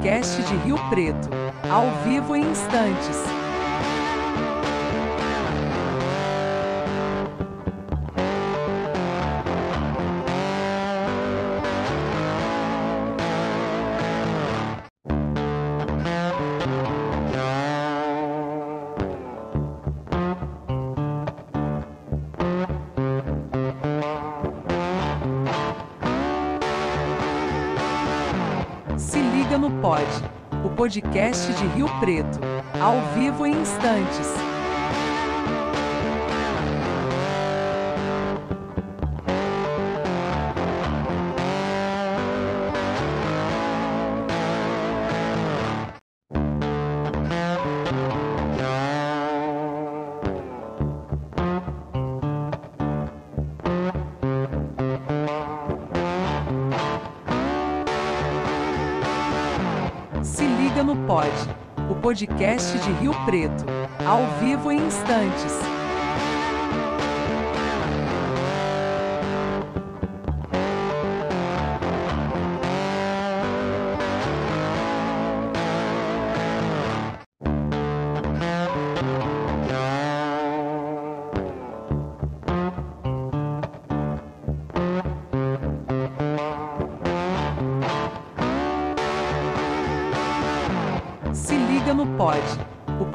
Cast de Rio Preto. Ao vivo em instantes. podcast de Rio Preto. Ao vivo em instantes. podcast de Rio Preto. Ao vivo em instantes.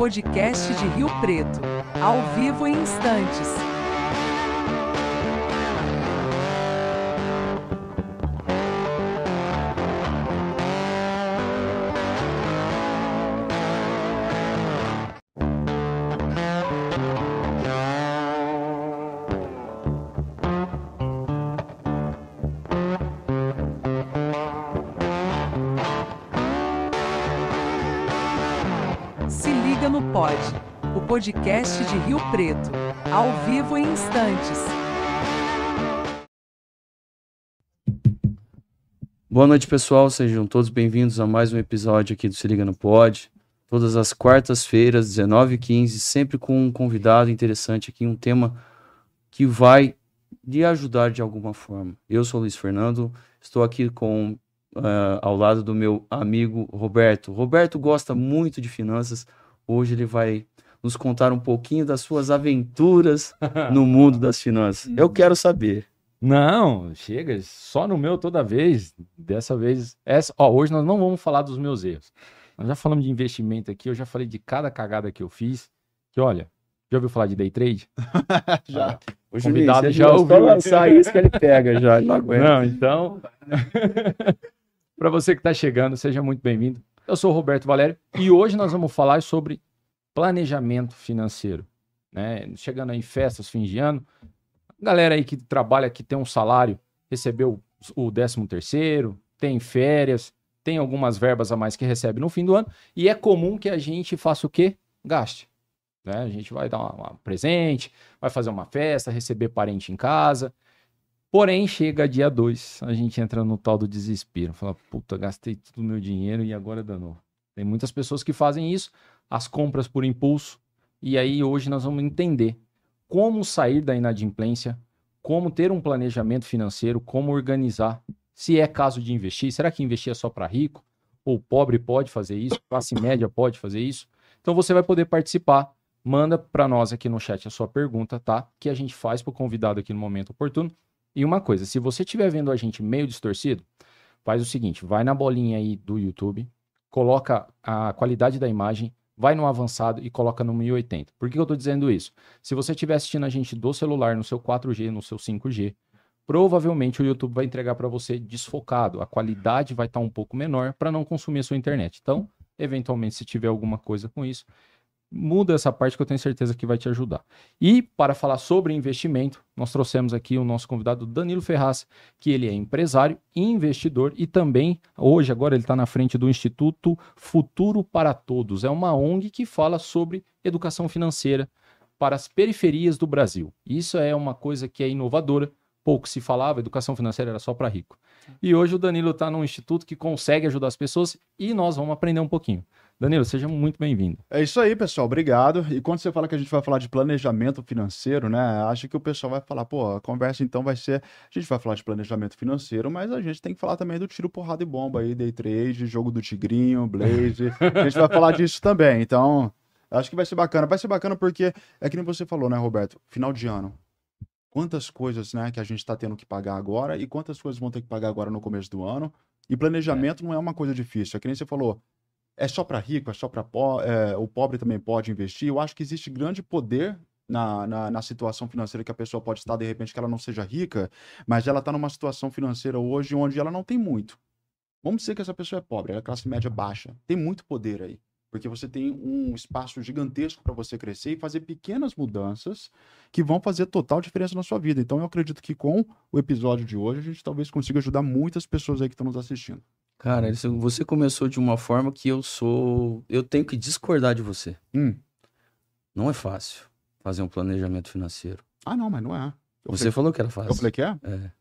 podcast de Rio Preto. Ao vivo em instantes. podcast de Rio Preto. Ao vivo em instantes. Boa noite, pessoal. Sejam todos bem-vindos a mais um episódio aqui do Se Liga no Pod. Todas as quartas-feiras, 19h15, sempre com um convidado interessante aqui, um tema que vai lhe ajudar de alguma forma. Eu sou o Luiz Fernando, estou aqui com Uh, ao lado do meu amigo Roberto. Roberto gosta muito de finanças. Hoje ele vai nos contar um pouquinho das suas aventuras no mundo das finanças. Eu uhum. quero saber. Não, chega, só no meu toda vez. Dessa vez, essa, ó, hoje nós não vamos falar dos meus erros. Nós já falamos de investimento aqui, eu já falei de cada cagada que eu fiz. Que olha, já ouviu falar de day trade? já. Ah, o convidado já é ouviu. Só lançar isso que ele pega já, não aguenta. Não, então. Para você que está chegando, seja muito bem-vindo. Eu sou o Roberto Valério e hoje nós vamos falar sobre planejamento financeiro. Né? Chegando em festas, fim de ano, galera aí que trabalha, que tem um salário, recebeu o 13 terceiro, tem férias, tem algumas verbas a mais que recebe no fim do ano, e é comum que a gente faça o quê? Gaste. Né? A gente vai dar um presente, vai fazer uma festa, receber parente em casa. Porém, chega dia 2, a gente entra no tal do desespero. Fala, puta, gastei todo o meu dinheiro e agora é danou. Tem muitas pessoas que fazem isso as compras por impulso. E aí hoje nós vamos entender como sair da inadimplência, como ter um planejamento financeiro, como organizar. Se é caso de investir, será que investir é só para rico? Ou pobre pode fazer isso? Classe média pode fazer isso? Então você vai poder participar. Manda para nós aqui no chat a sua pergunta, tá? Que a gente faz para o convidado aqui no momento oportuno. E uma coisa, se você estiver vendo a gente meio distorcido, faz o seguinte, vai na bolinha aí do YouTube, coloca a qualidade da imagem vai no avançado e coloca no 1080. Por que eu estou dizendo isso? Se você estiver assistindo a gente do celular, no seu 4G, no seu 5G, provavelmente o YouTube vai entregar para você desfocado. A qualidade vai estar tá um pouco menor para não consumir a sua internet. Então, eventualmente, se tiver alguma coisa com isso, muda essa parte que eu tenho certeza que vai te ajudar. E para falar sobre investimento, nós trouxemos aqui o nosso convidado Danilo Ferraz, que ele é empresário, investidor e também hoje agora ele está na frente do Instituto Futuro para Todos. É uma ONG que fala sobre educação financeira para as periferias do Brasil. Isso é uma coisa que é inovadora. Pouco se falava, educação financeira era só para rico. E hoje o Danilo está num instituto que consegue ajudar as pessoas e nós vamos aprender um pouquinho. Danilo, seja muito bem-vindo. É isso aí, pessoal. Obrigado. E quando você fala que a gente vai falar de planejamento financeiro, né? Acho que o pessoal vai falar, pô, a conversa então vai ser. A gente vai falar de planejamento financeiro, mas a gente tem que falar também do tiro, porrada e bomba aí, day trade, jogo do tigrinho, blaze. a gente vai falar disso também. Então, acho que vai ser bacana. Vai ser bacana porque é que nem você falou, né, Roberto? Final de ano quantas coisas né, que a gente está tendo que pagar agora e quantas coisas vão ter que pagar agora no começo do ano. E planejamento é. não é uma coisa difícil. É que nem você falou, é só para rico, é só para pobre, é, o pobre também pode investir. Eu acho que existe grande poder na, na, na, situação financeira que a pessoa pode estar, de repente, que ela não seja rica, mas ela está numa situação financeira hoje onde ela não tem muito. Vamos dizer que essa pessoa é pobre, ela é classe média baixa, tem muito poder aí. Porque você tem um espaço gigantesco para você crescer e fazer pequenas mudanças que vão fazer total diferença na sua vida. Então, eu acredito que com o episódio de hoje, a gente talvez consiga ajudar muitas pessoas aí que estão nos assistindo. Cara, uhum. você começou de uma forma que eu sou. Eu tenho que discordar de você. Hum. Não é fácil fazer um planejamento financeiro. Ah, não, mas não é. Eu você falei... falou que era fácil. Eu falei que é? É.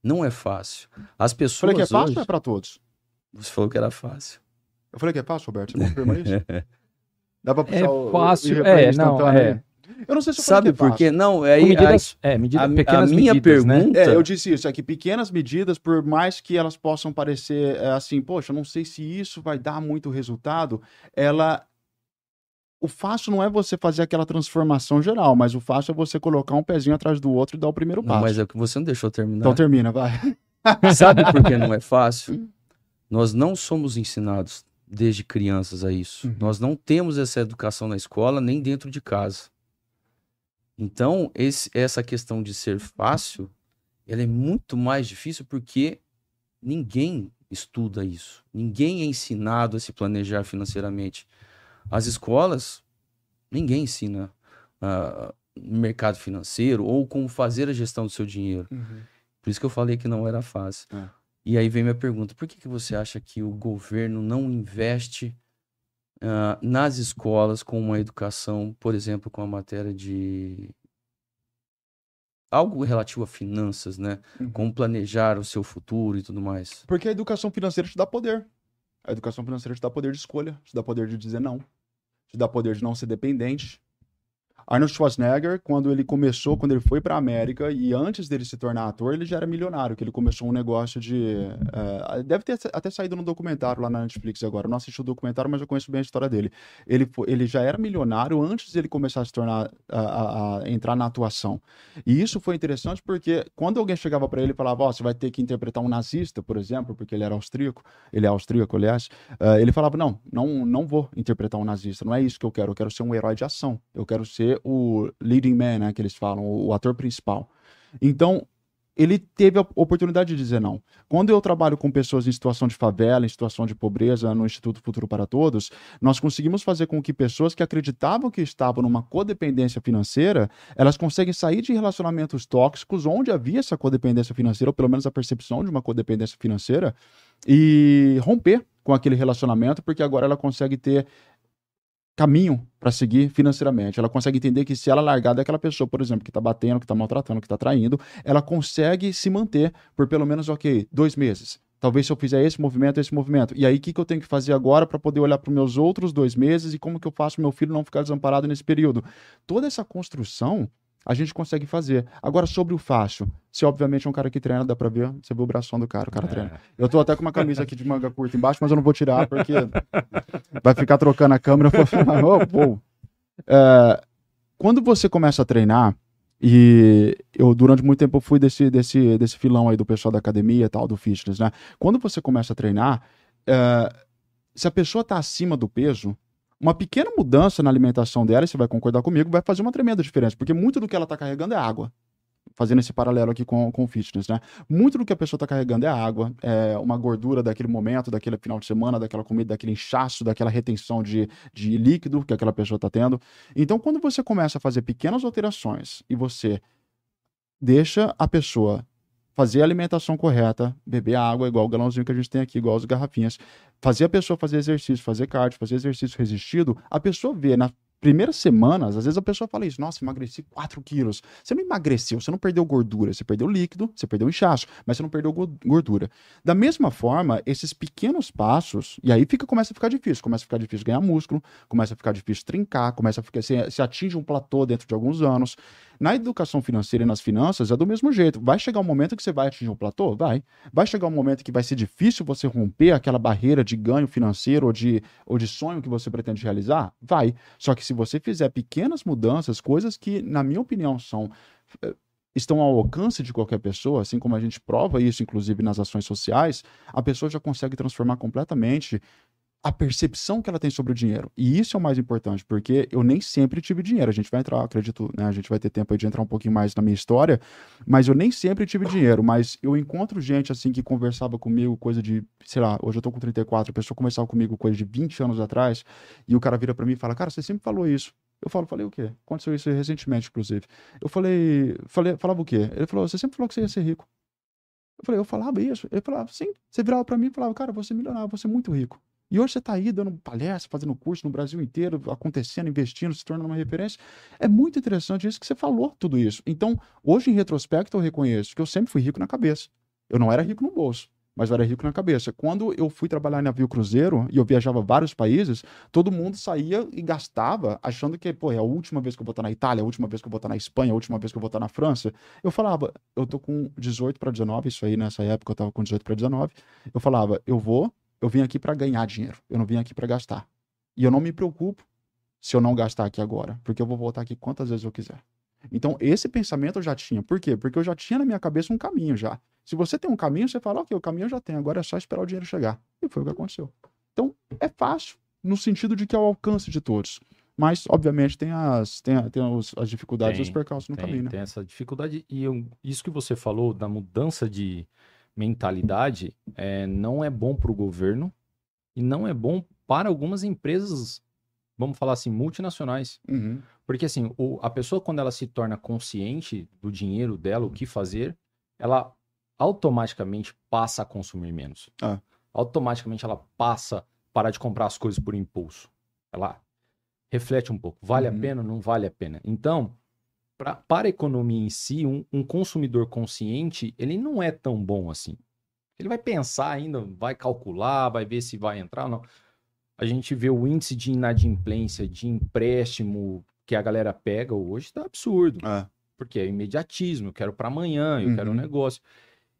Não é fácil. As pessoas. Eu falei que é fácil hoje... ou é pra todos? Você falou que era fácil. Eu falei que é fácil, Roberto. Você confirma isso? Dá pra puxar é o, fácil, é, não, é. Eu não sei se eu Sabe é por quê? Não, é aí, medidas, a, é, medida, a, pequenas a minha medidas, né? pergunta. Né? É, eu disse isso, é que pequenas medidas, por mais que elas possam parecer é, assim, poxa, não sei se isso vai dar muito resultado, ela. O fácil não é você fazer aquela transformação geral, mas o fácil é você colocar um pezinho atrás do outro e dar o primeiro passo. Não, mas é que você não deixou terminar. Então termina, vai. Sabe por que não é fácil? Hum. Nós não somos ensinados desde crianças a isso. Uhum. Nós não temos essa educação na escola nem dentro de casa. Então, esse, essa questão de ser fácil, ela é muito mais difícil porque ninguém estuda isso. Ninguém é ensinado a se planejar financeiramente. As escolas, ninguém ensina uh, mercado financeiro ou como fazer a gestão do seu dinheiro. Uhum. Por isso que eu falei que não era fácil. É. E aí vem minha pergunta: por que, que você acha que o governo não investe uh, nas escolas com uma educação, por exemplo, com a matéria de algo relativo a finanças, né? Uhum. Como planejar o seu futuro e tudo mais. Porque a educação financeira te dá poder. A educação financeira te dá poder de escolha, te dá poder de dizer não, te dá poder de não ser dependente, Arnold Schwarzenegger, quando ele começou, quando ele foi para a América e antes dele se tornar ator, ele já era milionário, que ele começou um negócio de. Eh, eh, deve ter até saído no documentário lá na Netflix agora. Eu não assisti o documentário, mas eu conheço bem a história dele. Ele, ele já era milionário antes dele começar a se tornar. A, a, a entrar na atuação. E isso foi interessante porque quando alguém chegava para ele e falava: Ó, oh, você vai ter que interpretar um nazista, por exemplo, porque ele era austríaco, ele é austríaco, aliás, uh, ele falava: Não, não, não vou interpretar um nazista, não é isso que eu quero, eu quero ser um herói de ação, eu quero ser ser o leading man, né, que eles falam, o ator principal. Então, ele teve a oportunidade de dizer não. Quando eu trabalho com pessoas em situação de favela, em situação de pobreza, no Instituto Futuro para Todos, nós conseguimos fazer com que pessoas que acreditavam que estavam numa codependência financeira, elas conseguem sair de relacionamentos tóxicos onde havia essa codependência financeira, ou pelo menos a percepção de uma codependência financeira, e romper com aquele relacionamento, porque agora ela consegue ter caminho para seguir financeiramente. Ela consegue entender que se ela largar daquela pessoa, por exemplo, que está batendo, que está maltratando, que está traindo, ela consegue se manter por pelo menos, ok, dois meses. Talvez se eu fizer esse movimento, esse movimento. E aí, o que, que eu tenho que fazer agora para poder olhar para os meus outros dois meses e como que eu faço meu filho não ficar desamparado nesse período? Toda essa construção a gente consegue fazer. Agora, sobre o facho, se obviamente é um cara que treina, dá pra ver, você vê o braço do cara, o cara é. treina. Eu tô até com uma camisa aqui de manga curta embaixo, mas eu não vou tirar, porque vai ficar trocando a câmera pra Oh, É, quando você começa a treinar, e eu, durante muito tempo, fui desse, desse, desse filão aí do pessoal da academia e tal, do fitness, né? Quando você começa a treinar, é, se a pessoa tá acima do peso, uma pequena mudança na alimentação dela, e você vai concordar comigo, vai fazer uma tremenda diferença, porque muito do que ela está carregando é água. Fazendo esse paralelo aqui com, com fitness, né? Muito do que a pessoa está carregando é água, é uma gordura daquele momento, daquele final de semana, daquela comida, daquele inchaço, daquela retenção de, de líquido que aquela pessoa está tendo. Então, quando você começa a fazer pequenas alterações e você deixa a pessoa fazer a alimentação correta, beber água, igual o galãozinho que a gente tem aqui, igual as garrafinhas, fazer a pessoa fazer exercício, fazer cardio, fazer exercício resistido, a pessoa vê na primeiras semanas, às vezes a pessoa fala isso, nossa, emagreci 4 quilos. Você não emagreceu, você não perdeu gordura, você perdeu líquido, você perdeu inchaço, mas você não perdeu gordura. Da mesma forma, esses pequenos passos, e aí fica, começa a ficar difícil, começa a ficar difícil ganhar músculo, começa a ficar difícil trincar, começa a ficar, você, você atinge um platô dentro de alguns anos. Na educação financeira e nas finanças é do mesmo jeito. Vai chegar um momento que você vai atingir um platô? Vai. Vai chegar um momento que vai ser difícil você romper aquela barreira de ganho financeiro ou de, ou de sonho que você pretende realizar? Vai. Só que se você fizer pequenas mudanças, coisas que, na minha opinião, são eh, estão ao alcance de qualquer pessoa, assim como a gente prova isso, inclusive nas ações sociais, a pessoa já consegue transformar completamente a percepção que ela tem sobre o dinheiro. E isso é o mais importante, porque eu nem sempre tive dinheiro. A gente vai entrar, acredito, né? A gente vai ter tempo aí de entrar um pouquinho mais na minha história, mas eu nem sempre tive dinheiro. Mas eu encontro gente assim que conversava comigo coisa de, sei lá, hoje eu tô com 34, a pessoa conversava comigo coisa de 20 anos atrás, e o cara vira para mim e fala: Cara, você sempre falou isso. Eu falo, falei o quê? Aconteceu isso recentemente, inclusive. Eu falei, falei, falava o quê? Ele falou, você sempre falou que você ia ser rico. Eu falei, eu falava isso. Ele falava, sim. Você virava para mim e falava, cara, você é milionário, você é muito rico. E hoje você está aí dando palestra, fazendo curso no Brasil inteiro, acontecendo, investindo, se tornando uma referência. É muito interessante isso que você falou, tudo isso. Então, hoje, em retrospecto, eu reconheço que eu sempre fui rico na cabeça. Eu não era rico no bolso mas eu era rico na cabeça. Quando eu fui trabalhar em navio cruzeiro e eu viajava vários países, todo mundo saía e gastava achando que, pô, é a última vez que eu vou estar na Itália, a última vez que eu vou estar na Espanha, a última vez que eu vou estar na França. Eu falava, eu tô com 18 para 19, isso aí nessa época eu tava com 18 para 19. Eu falava, eu vou eu vim aqui para ganhar dinheiro, eu não vim aqui para gastar. E eu não me preocupo se eu não gastar aqui agora, porque eu vou voltar aqui quantas vezes eu quiser. Então, esse pensamento eu já tinha. Por quê? Porque eu já tinha na minha cabeça um caminho já. Se você tem um caminho, você fala, ok, o caminho eu já tenho, agora é só esperar o dinheiro chegar. E foi o que aconteceu. Então, é fácil, no sentido de que é o alcance de todos. Mas, obviamente, tem as, tem, tem as dificuldades e os percalços no tem, caminho, né? Tem essa dificuldade. E eu, isso que você falou da mudança de, mentalidade é, não é bom para o governo e não é bom para algumas empresas, vamos falar assim, multinacionais. Uhum. Porque assim, o, a pessoa quando ela se torna consciente do dinheiro dela, o que fazer, ela automaticamente passa a consumir menos. Ah. Automaticamente ela passa a parar de comprar as coisas por impulso. Ela reflete um pouco, vale uhum. a pena ou não vale a pena? Então, pra, para a economia em si, um, um consumidor consciente, ele não é tão bom assim. Ele vai pensar ainda, vai calcular, vai ver se vai entrar ou não. A gente vê o índice de inadimplência, de empréstimo que a galera pega hoje, tá absurdo. É. Porque é imediatismo, eu quero para amanhã, eu uhum. quero um uhum. negócio.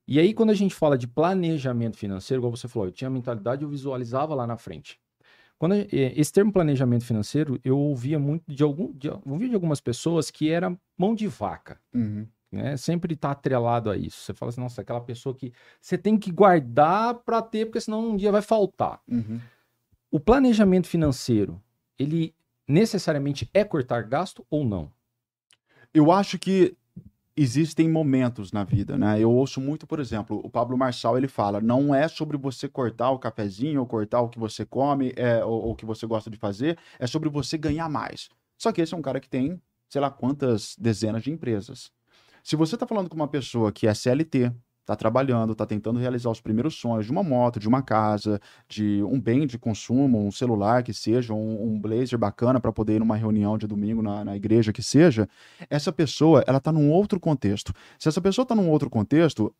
E aí, quando a gente fala de planejamento financeiro, igual você falou, eu tinha a mentalidade, eu visualizava lá na frente. Quando eh, esse termo planejamento financeiro, eu ouvia muito de algum, de, ouvia de algumas pessoas que era mão de vaca. Uhum. Né? Sempre está atrelado a isso. Você fala assim, nossa, aquela pessoa que você tem que guardar para ter, porque senão um dia vai faltar. Uhum. O planejamento financeiro, ele necessariamente é cortar gasto ou não? Eu acho que existem momentos na vida, né? Eu ouço muito, por exemplo, o Pablo Marçal, ele fala, não é sobre você cortar o cafezinho ou cortar o que você come é, ou o que você gosta de fazer, é sobre você ganhar mais. Só que esse é um cara que tem, sei lá, quantas dezenas de empresas. Se você está falando com uma pessoa que é CLT, está trabalhando, está tentando realizar os primeiros sonhos de uma moto, de uma casa, de um bem de consumo, um celular que seja, um, um blazer bacana para poder ir numa reunião de domingo na, na igreja que seja, essa pessoa ela está num outro contexto. Se essa pessoa está num outro contexto,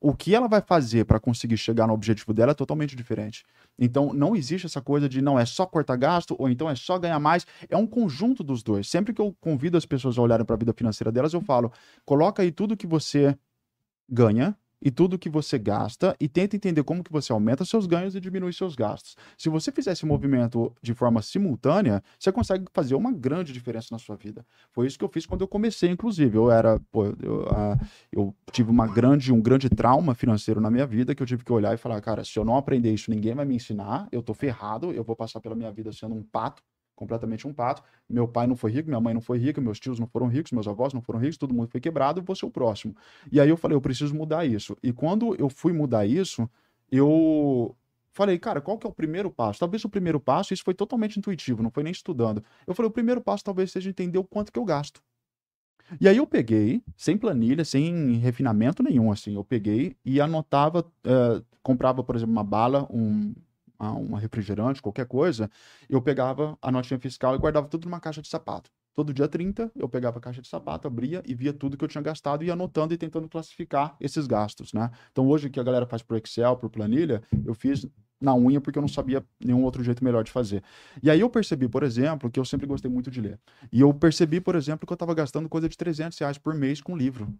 o que ela vai fazer para conseguir chegar no objetivo dela é totalmente diferente. Então, não existe essa coisa de não é só cortar gasto ou então é só ganhar mais. É um conjunto dos dois. Sempre que eu convido as pessoas a olharem para a vida financeira delas, eu falo: coloca aí tudo que você ganha e tudo que você gasta e tenta entender como que você aumenta seus ganhos e diminui seus gastos. Se você fizer esse movimento de forma simultânea, você consegue fazer uma grande diferença na sua vida. Foi isso que eu fiz quando eu comecei, inclusive. Eu era, pô, eu, ah, eu tive uma grande, um grande trauma financeiro na minha vida que eu tive que olhar e falar, cara, se eu não aprender isso, ninguém vai me ensinar, eu tô ferrado, eu vou passar pela minha vida sendo um pato completamente um pato. Meu pai não foi rico, minha mãe não foi rica, meus tios não foram ricos, meus avós não foram ricos, todo mundo foi quebrado, eu vou ser é o próximo. E aí eu falei, eu preciso mudar isso. E quando eu fui mudar isso, eu falei, cara, qual que é o primeiro passo? Talvez o primeiro passo, isso foi totalmente intuitivo, não foi nem estudando. Eu falei, o primeiro passo talvez seja entender o quanto que eu gasto. E aí eu peguei, sem planilha, sem refinamento nenhum, assim, eu peguei e anotava, uh, comprava, por exemplo, uma bala, um, uma refrigerante, qualquer coisa, eu pegava a notinha fiscal e guardava tudo numa caixa de sapato. Todo dia 30, eu pegava a caixa de sapato, abria e via tudo que eu tinha gastado e anotando e tentando classificar esses gastos, né? Então hoje que a galera faz por Excel, por planilha, eu fiz na unha porque eu não sabia nenhum outro jeito melhor de fazer. E aí eu percebi, por exemplo, que eu sempre gostei muito de ler. E eu percebi, por exemplo, que eu estava gastando coisa de 300 reais por mês com livro.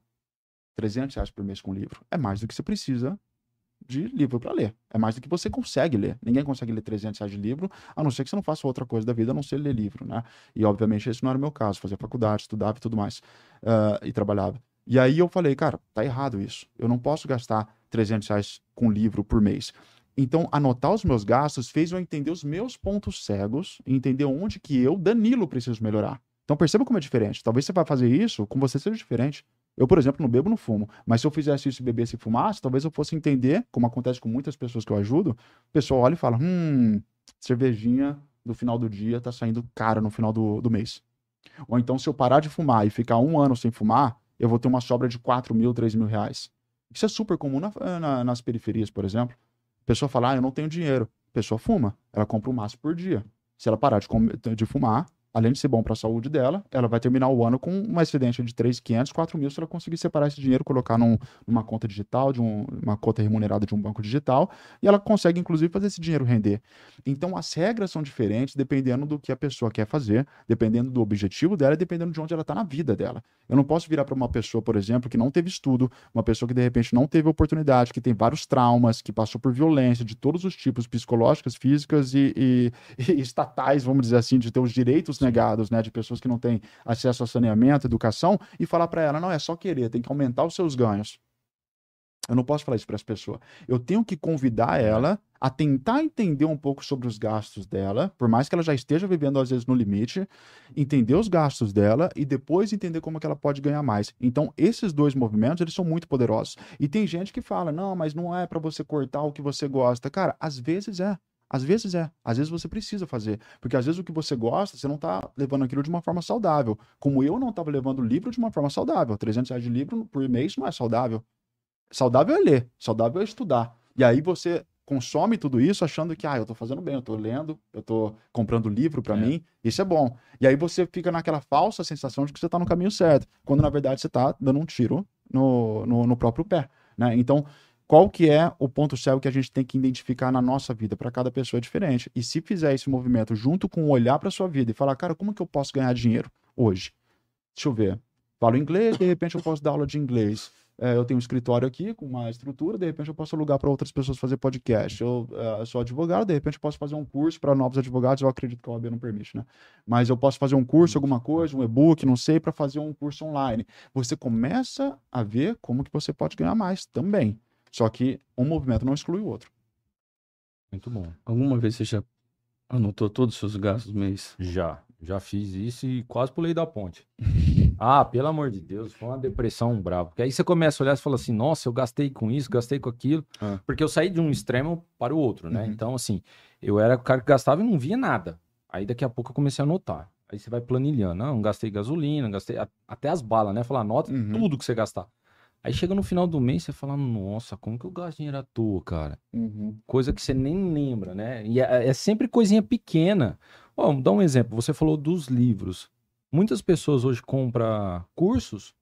300 reais por mês com livro. É mais do que você precisa de livro para ler. É mais do que você consegue ler. Ninguém consegue ler 300 reais de livro, a não ser que você não faça outra coisa da vida, a não ser ler livro, né? E, obviamente, esse não era o meu caso. Fazia faculdade, estudava e tudo mais, uh, e trabalhava. E aí eu falei, cara, tá errado isso. Eu não posso gastar 300 reais com livro por mês. Então, anotar os meus gastos fez eu entender os meus pontos cegos, entender onde que eu, Danilo, preciso melhorar. Então, perceba como é diferente. Talvez você vá fazer isso, com você seja diferente. Eu, por exemplo, não bebo, não fumo. Mas se eu fizesse isso, bebesse e fumasse, talvez eu fosse entender, como acontece com muitas pessoas que eu ajudo, o pessoal olha e fala: hum, cervejinha no final do dia tá saindo cara no final do, do mês. Ou então, se eu parar de fumar e ficar um ano sem fumar, eu vou ter uma sobra de 4 mil, 3 mil reais. Isso é super comum na, na, nas periferias, por exemplo. A pessoa fala, ah, eu não tenho dinheiro. A pessoa fuma. Ela compra um maço por dia. Se ela parar de, de fumar, além de ser bom para a saúde dela, ela vai terminar o ano com uma excedência de 3,500, 4 mil, se ela conseguir separar esse dinheiro, colocar num, numa conta digital, de um, uma conta remunerada de um banco digital, e ela consegue, inclusive, fazer esse dinheiro render. Então, as regras são diferentes dependendo do que a pessoa quer fazer, dependendo do objetivo dela e dependendo de onde ela está na vida dela. Eu não posso virar para uma pessoa, por exemplo, que não teve estudo, uma pessoa que, de repente, não teve oportunidade, que tem vários traumas, que passou por violência de todos os tipos, psicológicas, físicas e, e, e estatais, vamos dizer assim, de ter os direitos negados, né, de pessoas que não têm acesso a saneamento, educação, e falar para ela, não, é só querer, tem que aumentar os seus ganhos. Eu não posso falar isso para as pessoas. Eu tenho que convidar é. ela a tentar entender um pouco sobre os gastos dela, por mais que ela já esteja vivendo às vezes no limite, entender os gastos dela e depois entender como que ela pode ganhar mais. Então, esses dois movimentos, eles são muito poderosos. E tem gente que fala: "Não, mas não é para você cortar o que você gosta". Cara, às vezes é. Às vezes é, às vezes você precisa fazer, porque às vezes o que você gosta, você não está levando aquilo de uma forma saudável. Como eu não estava levando o livro de uma forma saudável, 300 reais de livro por mês não é saudável. Saudável é ler, saudável é estudar. E aí você consome tudo isso achando que, ah, eu estou fazendo bem, eu estou lendo, eu estou comprando livro para é. mim, isso é bom. E aí você fica naquela falsa sensação de que você está no caminho certo, quando na verdade você está dando um tiro no, no, no próprio pé. Né? Então, qual que é o ponto cego que a gente tem que identificar na nossa vida, para cada pessoa é diferente. E se fizer esse movimento junto com olhar para sua vida e falar, cara, como que eu posso ganhar dinheiro hoje? Deixa eu ver. Falo inglês, de repente eu posso dar aula de inglês. É, eu tenho um escritório aqui com uma estrutura, de repente eu posso alugar para outras pessoas fazer podcast. É, eu sou advogado, de repente eu posso fazer um curso para novos advogados. Eu acredito que a OAB não permite, né? Mas eu posso fazer um curso, alguma coisa, um e-book, não sei, para fazer um curso online. Você começa a ver como que você pode ganhar mais também. Só que um movimento não exclui o outro. Muito bom. Alguma vez você já anotou todos os seus gastos do mês? Já. Já fiz isso e quase pulei da ponte. ah, pelo amor de Deus, foi uma depressão brava. Porque aí você começa a olhar e fala assim: nossa, eu gastei com isso, gastei com aquilo. Ah. Porque eu saí de um extremo para o outro, né? Uhum. Então, assim, eu era o cara que gastava e não via nada. Aí daqui a pouco eu comecei a anotar. Aí você vai planilhando. Ah, não, gastei gasolina, gastei até as balas, né? Falar, anota uhum. tudo que você gastar. Aí chega no final do mês, você fala, nossa, como que eu gasto dinheiro à toa, cara? Uhum. Coisa que você nem lembra, né? E é, é sempre coisinha pequena. Ó, dá um exemplo, você falou dos livros. Muitas pessoas hoje compram cursos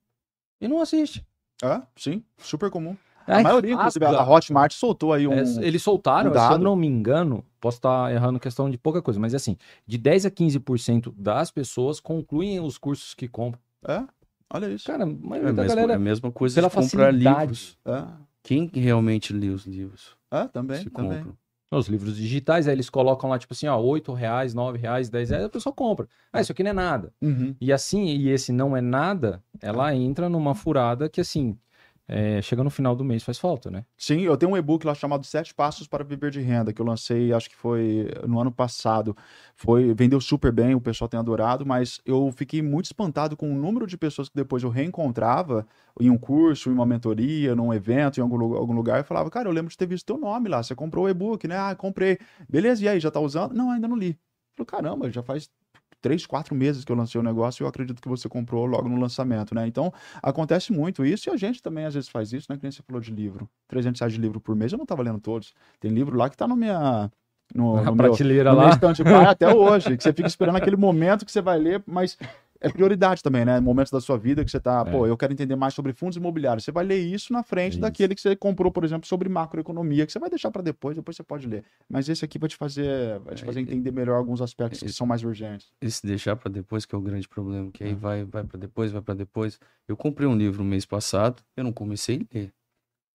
e não assiste. É, sim, super comum. a maioria, inclusive, a, Hotmart soltou aí um. É, eles soltaram, um se eu não me engano, posso estar tá errando questão de pouca coisa, mas é assim, de 10 a 15% das pessoas concluem os cursos que compram. É? Olha isso. Cara, mas é, a mesmo, galera, é a mesma coisa pela de comprar livros. É. Quem realmente lê os livros? Ah, também, Se também. Os livros digitais, aí eles colocam lá, tipo assim, ó, 8 reais, 9 reais, 10 reais, a pessoa compra. Ah, é. isso aqui não é nada. Uhum. E assim, e esse não é nada, ela entra numa furada que, assim, é, chega no final do mês, faz falta, né? Sim, eu tenho um e-book lá chamado Sete Passos para Viver de Renda, que eu lancei, acho que foi no ano passado. Foi, vendeu super bem, o pessoal tem adorado, mas eu fiquei muito espantado com o número de pessoas que depois eu reencontrava em um curso, em uma mentoria, num evento, em algum, algum lugar, e falava, cara, eu lembro de ter visto teu nome lá, você comprou o e-book, né? Ah, comprei. Beleza, e aí, já tá usando? Não, ainda não li. Eu falei, caramba, já faz três, quatro meses que eu lancei o negócio e eu acredito que você comprou logo no lançamento, né? Então, acontece muito isso e a gente também às vezes faz isso, né? Que nem você falou de livro. 300 reais de livro por mês, eu não estava lendo todos. Tem livro lá que está na minha no, na no prateleira meu, lá. No estante tá, até hoje, que você fica esperando aquele momento que você vai ler, mas é prioridade também, né? Momentos da sua vida que você tá, é. pô, eu quero entender mais sobre fundos imobiliários. Você vai ler isso na frente isso. daquele que você comprou, por exemplo, sobre macroeconomia, que você vai deixar para depois, depois você pode ler. Mas esse aqui vai te fazer, vai te é, fazer é, entender melhor alguns aspectos que são mais urgentes. Esse deixar para depois que é o grande problema, que aí é. vai vai para depois, vai para depois. Eu comprei um livro mês passado, eu não comecei a ler,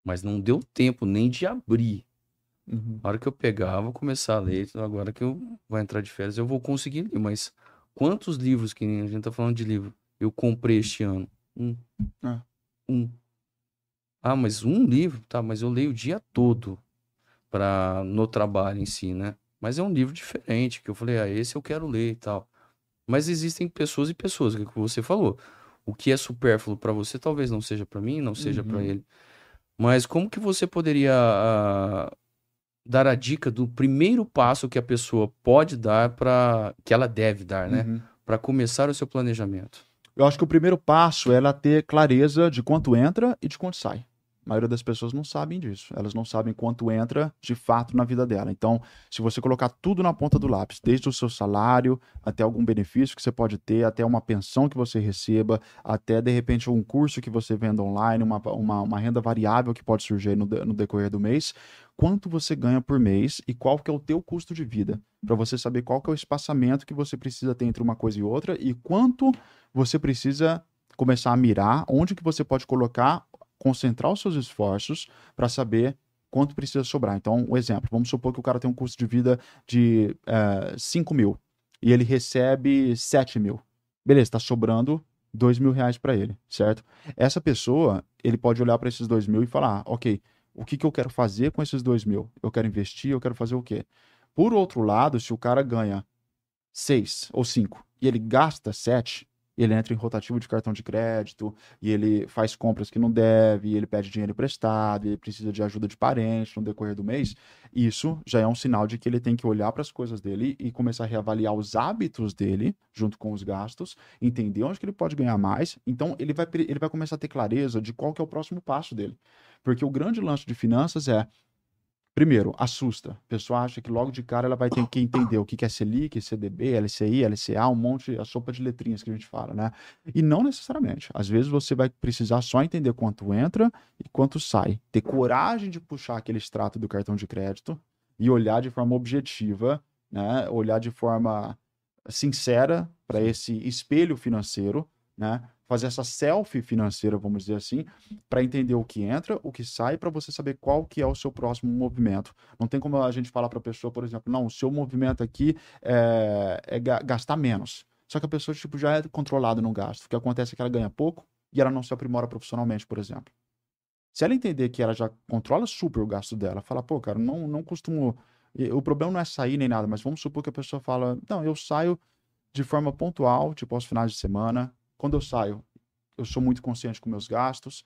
mas não deu tempo nem de abrir. Uhum. Na hora que eu pegava, vou começar a ler. Então agora que eu vou entrar de férias, eu vou conseguir ler, mas Quantos livros, que a gente tá falando de livro, eu comprei este ano? Um. Ah. Um. Ah, mas um livro? Tá, mas eu leio o dia todo para no trabalho em si, né? Mas é um livro diferente, que eu falei, ah, esse eu quero ler e tal. Mas existem pessoas e pessoas, que é o que você falou. O que é supérfluo para você talvez não seja para mim, não seja uhum. para ele. Mas como que você poderia ah, dar a dica do primeiro passo que a pessoa pode dar para que ela deve dar, né? Uhum. Para começar o seu planejamento. Eu acho que o primeiro passo é ela ter clareza de quanto entra e de quanto sai. A maioria das pessoas não sabem disso. Elas não sabem quanto entra de fato na vida dela. Então, se você colocar tudo na ponta do lápis, desde o seu salário até algum benefício que você pode ter, até uma pensão que você receba, até de repente um curso que você venda online, uma, uma, uma renda variável que pode surgir no, no decorrer do mês, quanto você ganha por mês e qual que é o teu custo de vida, para você saber qual que é o espaçamento que você precisa ter entre uma coisa e outra e quanto você precisa começar a mirar, onde que você pode colocar, concentrar os seus esforços para saber quanto precisa sobrar. Então, um exemplo, vamos supor que o cara tem um custo de vida de uh, eh, 5 mil e ele recebe 7 mil. Beleza, está sobrando 2 mil reais para ele, certo? Essa pessoa, ele pode olhar para esses 2 mil e falar, ah, ok, o que, que eu quero fazer com esses dois mil? Eu quero investir, eu quero fazer o quê? Por outro lado, se o cara ganha seis ou cinco e ele gasta sete, ele entra em rotativo de cartão de crédito, e ele faz compras que não deve, e ele pede dinheiro emprestado, e ele precisa de ajuda de parente no decorrer do mês, isso já é um sinal de que ele tem que olhar para as coisas dele e começar a reavaliar os hábitos dele, junto com os gastos, entender onde que ele pode ganhar mais. Então, ele vai, ele vai começar a ter clareza de qual que é o próximo passo dele. Porque o grande lance de finanças é Primeiro, assusta. A pessoa acha que logo de cara ela vai ter que entender o que é Selic, CDB, LCI, LCA, um monte, a sopa de letrinhas que a gente fala, né? E não necessariamente. Às vezes você vai precisar só entender quanto entra e quanto sai. Ter coragem de puxar aquele extrato do cartão de crédito e olhar de forma objetiva, né? Olhar de forma sincera para esse espelho financeiro, né? fazer essa selfie financeira, vamos dizer assim, para entender o que entra, o que sai, para você saber qual que é o seu próximo movimento. Não tem como a gente falar para a pessoa, por exemplo, não, o seu movimento aqui eh, é, é gastar menos. Só que a pessoa tipo já é controlada no gasto. O que acontece é que ela ganha pouco e ela não se aprimora profissionalmente, por exemplo. Se ela entender que ela já controla super o gasto dela, fala, pô, cara, não, não costumo. O problema não é sair nem nada, mas vamos supor que a pessoa fala, não, eu saio de forma pontual, tipo aos finais de semana, quando eu saio, eu sou muito consciente com meus gastos.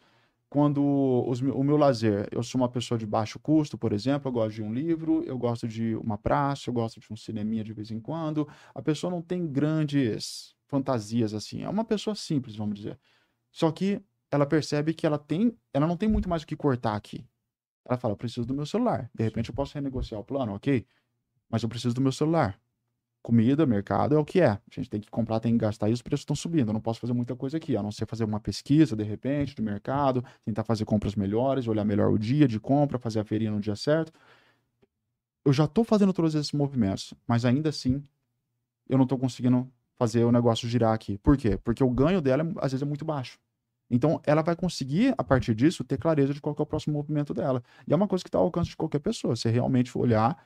Quando os, o meu lazer, eu sou uma pessoa de baixo custo, por exemplo, eu gosto de um livro, eu gosto de uma praça, eu gosto de um cineminha de vez em quando. A pessoa não tem grandes fantasias assim. É uma pessoa simples, vamos dizer. Só que ela percebe que ela tem, ela não tem muito mais o que cortar aqui. Ela fala, preciso do meu celular. De repente eu posso renegociar o plano, ok? Mas eu preciso do meu celular comida, mercado é o que é. A gente tem que comprar, tem que gastar e os preços estão subindo. Eu não posso fazer muita coisa aqui, a não ser fazer uma pesquisa de repente do mercado, tentar fazer compras melhores, olhar melhor o dia de compra, fazer a feirinha no dia certo. Eu já estou fazendo todos esses movimentos, mas ainda assim eu não estou conseguindo fazer o negócio girar aqui. Por quê? Porque o ganho dela às vezes é muito baixo. Então, ela vai conseguir, a partir disso, ter clareza de qual é o próximo movimento dela. E é uma coisa que está ao alcance de qualquer pessoa. Se realmente for olhar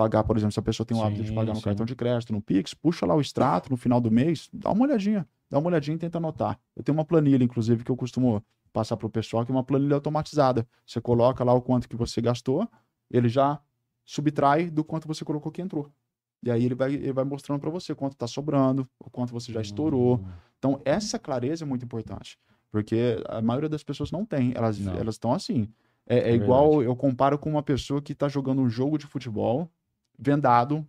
pagar, por exemplo, se a pessoa tem o hábito de pagar no sim. cartão de crédito, no Pix, puxa lá o extrato no final do mês, dá uma olhadinha, dá uma olhadinha e tenta anotar. Eu tenho uma planilha, inclusive, que eu costumo passar para o pessoal, que é uma planilha automatizada. Você coloca lá o quanto que você gastou, ele já subtrai do quanto você colocou que entrou. E aí ele vai, ele vai mostrando para você quanto está sobrando, o quanto você já estourou. Hum. Então, essa clareza é muito importante, porque a maioria das pessoas não tem. Elas estão assim. é, é, é igual, eu comparo com uma pessoa que está jogando um jogo de futebol vendado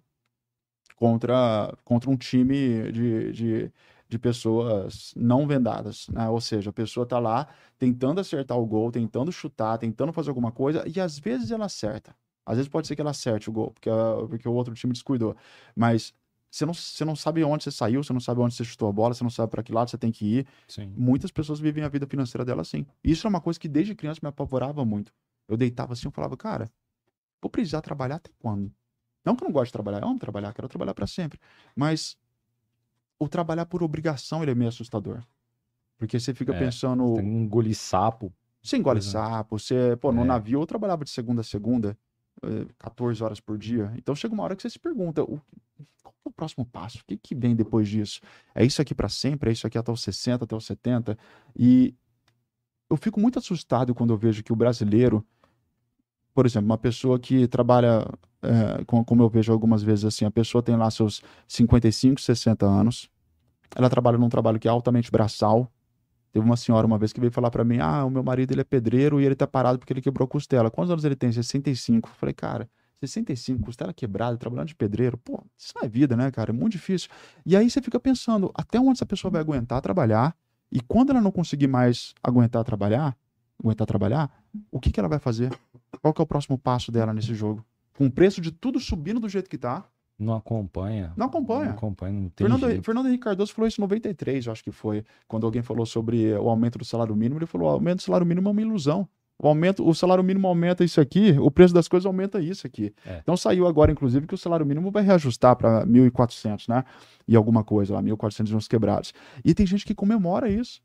contra, contra um time de, de, de pessoas não vendadas. Né? Ou seja, a pessoa está lá tentando acertar o gol, tentando chutar, tentando fazer alguma coisa, e às vezes ela acerta. Às vezes pode ser que ela acerte o gol, porque, ah, porque o outro time descuidou. Mas você não, você não sabe onde você saiu, você não sabe onde você chutou a bola, você não sabe para que lado você tem que ir. Sim. Muitas pessoas vivem a vida financeira dela assim. Isso é uma coisa que desde criança me apavorava muito. Eu deitava assim e falava, cara, vou precisar trabalhar até quando? Não que eu não gosto de trabalhar, eu amo trabalhar, quero trabalhar para sempre. Mas o trabalhar por obrigação ele é meio assustador. Porque você fica é, pensando. Você engolir sapo. Você engole né? sapo, você. Pô, no é. navio eu trabalhava de segunda a segunda, 14 eh, horas por dia. Então chega uma hora que você se pergunta: o, qual é o próximo passo? O que, que vem depois disso? É isso aqui para sempre? É isso aqui até os 60, até os 70? E eu fico muito assustado quando eu vejo que o brasileiro por exemplo, uma pessoa que trabalha, é, eh, como, como eu vejo algumas vezes assim, a pessoa tem lá seus 55, 60 anos, ela trabalha num trabalho que é altamente braçal. Teve uma senhora uma vez que veio falar para mim: "Ah, o meu marido ele é pedreiro e ele tá parado porque ele quebrou costela. Quantos anos ele tem? 65". Eu falei: "Cara, 65, costela quebrada, trabalhando de pedreiro, pô, isso não é vida, né, cara? É muito difícil". E aí você fica pensando, até onde essa pessoa vai aguentar trabalhar? E quando ela não conseguir mais aguentar trabalhar, aguentar trabalhar, o que, que ela vai fazer? Qual que é o próximo passo dela nesse jogo? Com o preço de tudo subindo do jeito que tá. Não acompanha. Não acompanha. Não acompanha, não tem Fernando, jeito. Fernando Henrique Cardoso falou isso em 93, eu acho que foi, quando alguém falou sobre o aumento do salário mínimo, ele falou, o aumento do salário mínimo é uma ilusão. O, aumento, o salário mínimo aumenta isso aqui, o preço das coisas aumenta isso aqui. É. Então saiu agora, inclusive, que o salário mínimo vai reajustar para 1.400, né? E alguma coisa lá, 1.400 uns quebrados. E tem gente que comemora isso.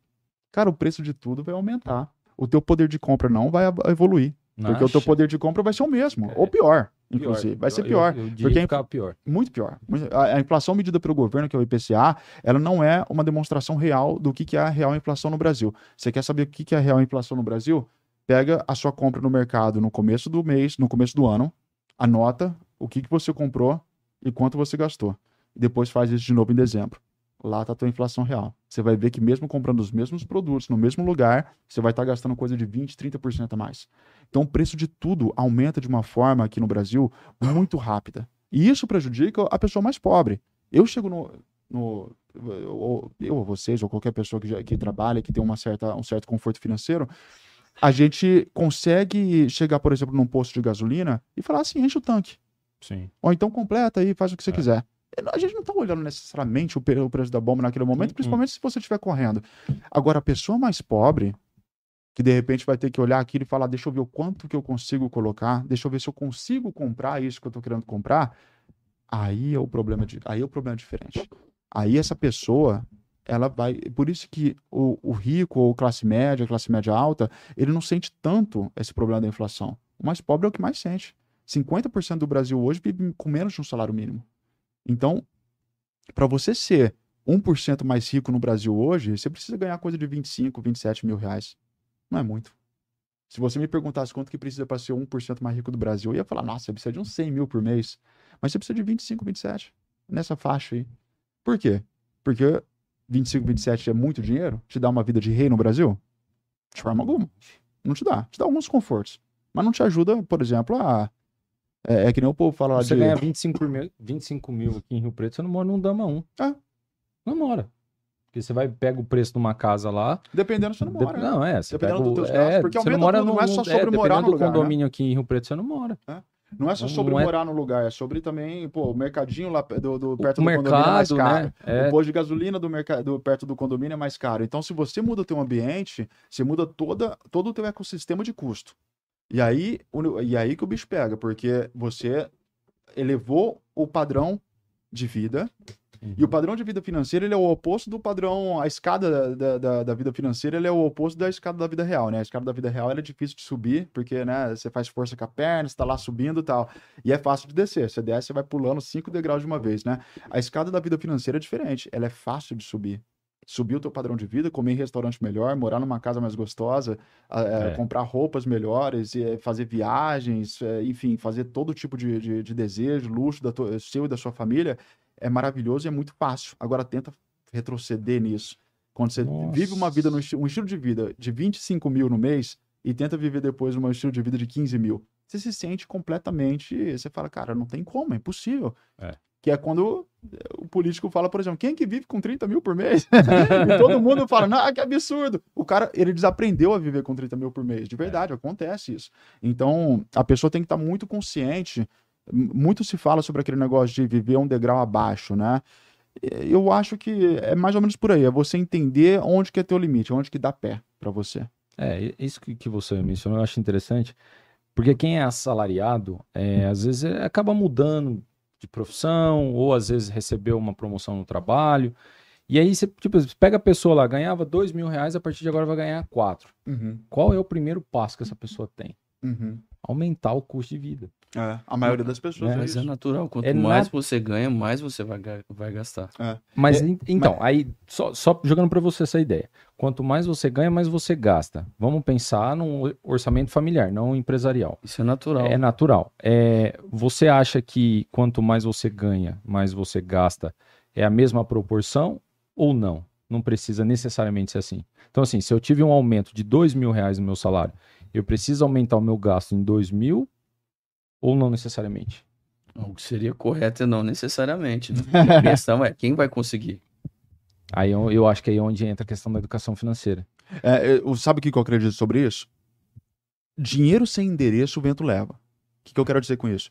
Cara, o preço de tudo vai aumentar o teu poder de compra não vai evoluir. Não porque acha? o teu poder de compra vai ser o mesmo, é. ou pior, inclusive. Pior. Vai ser pior. Eu, eu, eu porque pior. Muito pior. A, inflação medida pelo governo, que é o IPCA, ela não é uma demonstração real do que, que é a real inflação no Brasil. Você quer saber o que, que é a real inflação no Brasil? Pega a sua compra no mercado no começo do mês, no começo do ano, anota o que, que você comprou e quanto você gastou. depois faz isso de novo em dezembro lá está a tua inflação real. Você vai ver que mesmo comprando os mesmos produtos no mesmo lugar, você vai estar tá gastando coisa de 20, 30% a mais. Então o preço de tudo aumenta de uma forma aqui no Brasil muito rápida. E isso prejudica a pessoa mais pobre. Eu chego no, no eu, eu ou vocês ou qualquer pessoa que, já, que trabalha, que tem uma certa, um certo conforto financeiro, a gente consegue chegar, por exemplo, num posto de gasolina e falar assim, enche o tanque. Sim. Ou então completa aí, faz o que você é. quiser. É, a gente não está olhando necessariamente o preço da bomba naquele momento, uhum. principalmente se você estiver correndo. Agora, a pessoa mais pobre, que de repente vai ter que olhar aquilo e falar: deixa eu ver o quanto que eu consigo colocar, deixa eu ver se eu consigo comprar isso que eu estou querendo comprar. Aí é o problema de, aí é o problema diferente. Aí essa pessoa ela vai. Por isso que o, o rico, ou classe média, classe média alta, ele não sente tanto esse problema da inflação. O mais pobre é o que mais sente. 50% do Brasil hoje vive com menos de um salário mínimo. Então, para você ser 1% mais rico no Brasil hoje, você precisa ganhar coisa de 25, 27 mil reais. Não é muito. Se você me perguntasse quanto que precisa para ser 1% mais rico do Brasil, eu ia falar, nossa, você precisa de uns 100 mil por mês. Mas você precisa de 25, 27, nessa faixa aí. Por quê? Porque 25, 27 é muito dinheiro? Te dá uma vida de rei no Brasil? De forma alguma. Não te dá. Te dá alguns confortos. Mas não te ajuda, por exemplo, a é, é, que nem o povo fala você de... ganha 25 mil, 25 mil aqui em Rio Preto, você não mora num Dama 1. Ah. Não mora. Porque você vai pega o preço de uma casa lá. Dependendo, você não mora. Né? Não, é. Você Dependendo pega o... dos gastos. É, porque você não, mora no, não é só é, sobre é, morar no lugar. Né? condomínio né? aqui em Rio Preto, você não mora. É. Não é só sobre não é. morar é... no lugar, é sobre também, pô, o mercadinho lá do, do perto o do mercado, condomínio é mais né? caro. Né? É... O posto de gasolina do mercado perto do condomínio é mais caro. Então, se você muda o teu ambiente, você muda toda, todo o teu ecossistema de custo. E aí, e aí que o bicho pega, porque você elevou o padrão de vida. Uhum. E o uhum. padrão de vida financeira ele é o oposto do padrão. A escada da, da, da vida financeira ele é o oposto da escada da vida real, né? A escada da vida real é difícil de subir, porque né, você faz força com a perna, está lá subindo e tal. E é fácil de descer. Você desce, você vai pulando cinco degraus de uma vez, né? A escada da vida financeira é diferente, ela é fácil de subir subir o teu padrão de vida, comer em restaurante melhor, morar numa casa mais gostosa, é, é. comprar roupas melhores, é, fazer viagens, é, enfim, fazer todo tipo de, de, de desejo, luxo da tua, seu e da sua família, é maravilhoso e é muito fácil. Agora tenta retroceder nisso. Quando você Nossa. vive uma vida, no, um estilo de vida de 25 mil no mês e tenta viver depois um estilo de vida de 15 mil, você se sente completamente. Você fala, cara, não tem como, é impossível. É. Que é quando o político fala, por exemplo, quem que vive com 30 mil por mês? e todo mundo fala, não, que absurdo. O cara, ele desaprendeu a viver com 30 mil por mês. De verdade, é. acontece isso. Então, a pessoa tem que estar muito consciente. Muito se fala sobre aquele negócio de viver um degrau abaixo, né? Eu acho que é mais ou menos por aí. É você entender onde que é teu limite, onde que dá pé para você. É, isso que você mencionou eu acho interessante. Porque quem é assalariado, é, às vezes é, acaba mudando de profissão, ou às vezes recebeu uma promoção no trabalho. E aí você tipo, pega a pessoa lá, ganhava dois mil reais, a partir de agora vai ganhar quatro. Uhum. Qual é o primeiro passo que essa pessoa tem? Uhum. Aumentar o custo de vida. É, é, a maioria das pessoas. É, é mas é, é natural. Quanto é mais nat... você ganha, mais você vai, vai gastar. É. Mas então, mas... aí, só, só jogando para você essa ideia. Quanto mais você ganha, mais você gasta. Vamos pensar num orçamento familiar, não empresarial. Isso é natural. É natural. É, você acha que quanto mais você ganha, mais você gasta, é a mesma proporção ou não? Não precisa necessariamente ser assim. Então, assim, se eu tive um aumento de dois mil reais no meu salário, eu preciso aumentar o meu gasto em dois mil ou não necessariamente? O que seria correto é não necessariamente. Né? A questão é quem vai conseguir. Aí eu, é eu, acho que aí é onde entra a questão da educação financeira. É, é eu, sabe o que eu acredito sobre isso? Dinheiro sem endereço o vento leva. O que, que eu quero dizer com isso?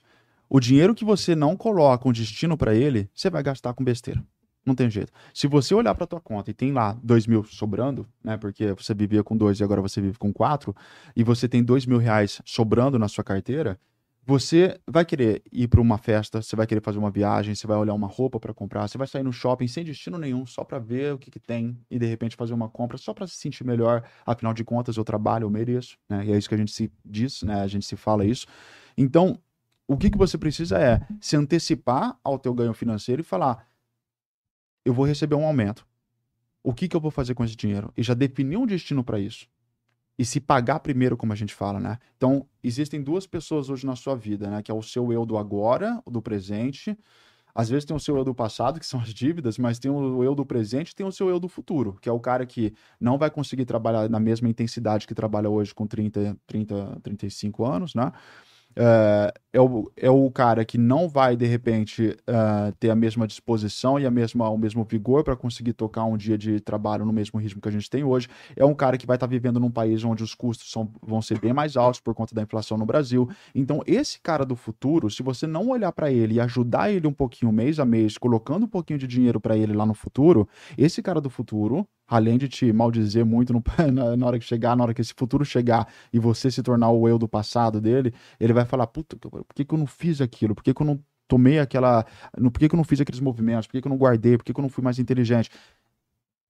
O dinheiro que você não coloca um destino para ele, você vai gastar com besteira. Não tem jeito. Se você olhar para tua conta e tem lá dois mil sobrando, né? Porque você vivia com dois e agora você vive com quatro, e você tem dois mil reais sobrando na sua carteira, você vai querer ir para uma festa, você vai querer fazer uma viagem, você vai olhar uma roupa para comprar, você vai sair no shopping sem destino nenhum, só para ver o que, que, tem e de repente fazer uma compra só para se sentir melhor. Afinal de contas, eu trabalho, eu mereço, né? E é isso que a gente se diz, né? A gente se fala isso. Então, o que, que você precisa é se antecipar ao teu ganho financeiro e falar: eu vou receber um aumento. O que, que eu vou fazer com esse dinheiro? E já definir um destino para isso e se pagar primeiro, como a gente fala, né? Então, existem duas pessoas hoje na sua vida, né? Que é o seu eu do agora, do presente. Às vezes tem o seu eu do passado, que são as dívidas, mas tem o eu do presente e tem o seu eu do futuro, que é o cara que não vai conseguir trabalhar na mesma intensidade que trabalha hoje com 30, 30 35 anos, né? É, é, o, é o cara que não vai, de repente, uh, ter a mesma disposição e a mesma, o mesmo vigor para conseguir tocar um dia de trabalho no mesmo ritmo que a gente tem hoje. É um cara que vai estar tá vivendo num país onde os custos são, vão ser bem mais altos por conta da inflação no Brasil. Então, esse cara do futuro, se você não olhar para ele e ajudar ele um pouquinho mês a mês, colocando um pouquinho de dinheiro para ele lá no futuro, esse cara do futuro além de te maldizer muito no, na, hora que chegar, na hora que esse futuro chegar e você se tornar o eu do passado dele, ele vai falar: puta, por que, que eu não fiz aquilo? Por que, que eu não tomei aquela. Por que, que eu não fiz aqueles movimentos? Por que, que eu não guardei? Por que, que eu não fui mais inteligente?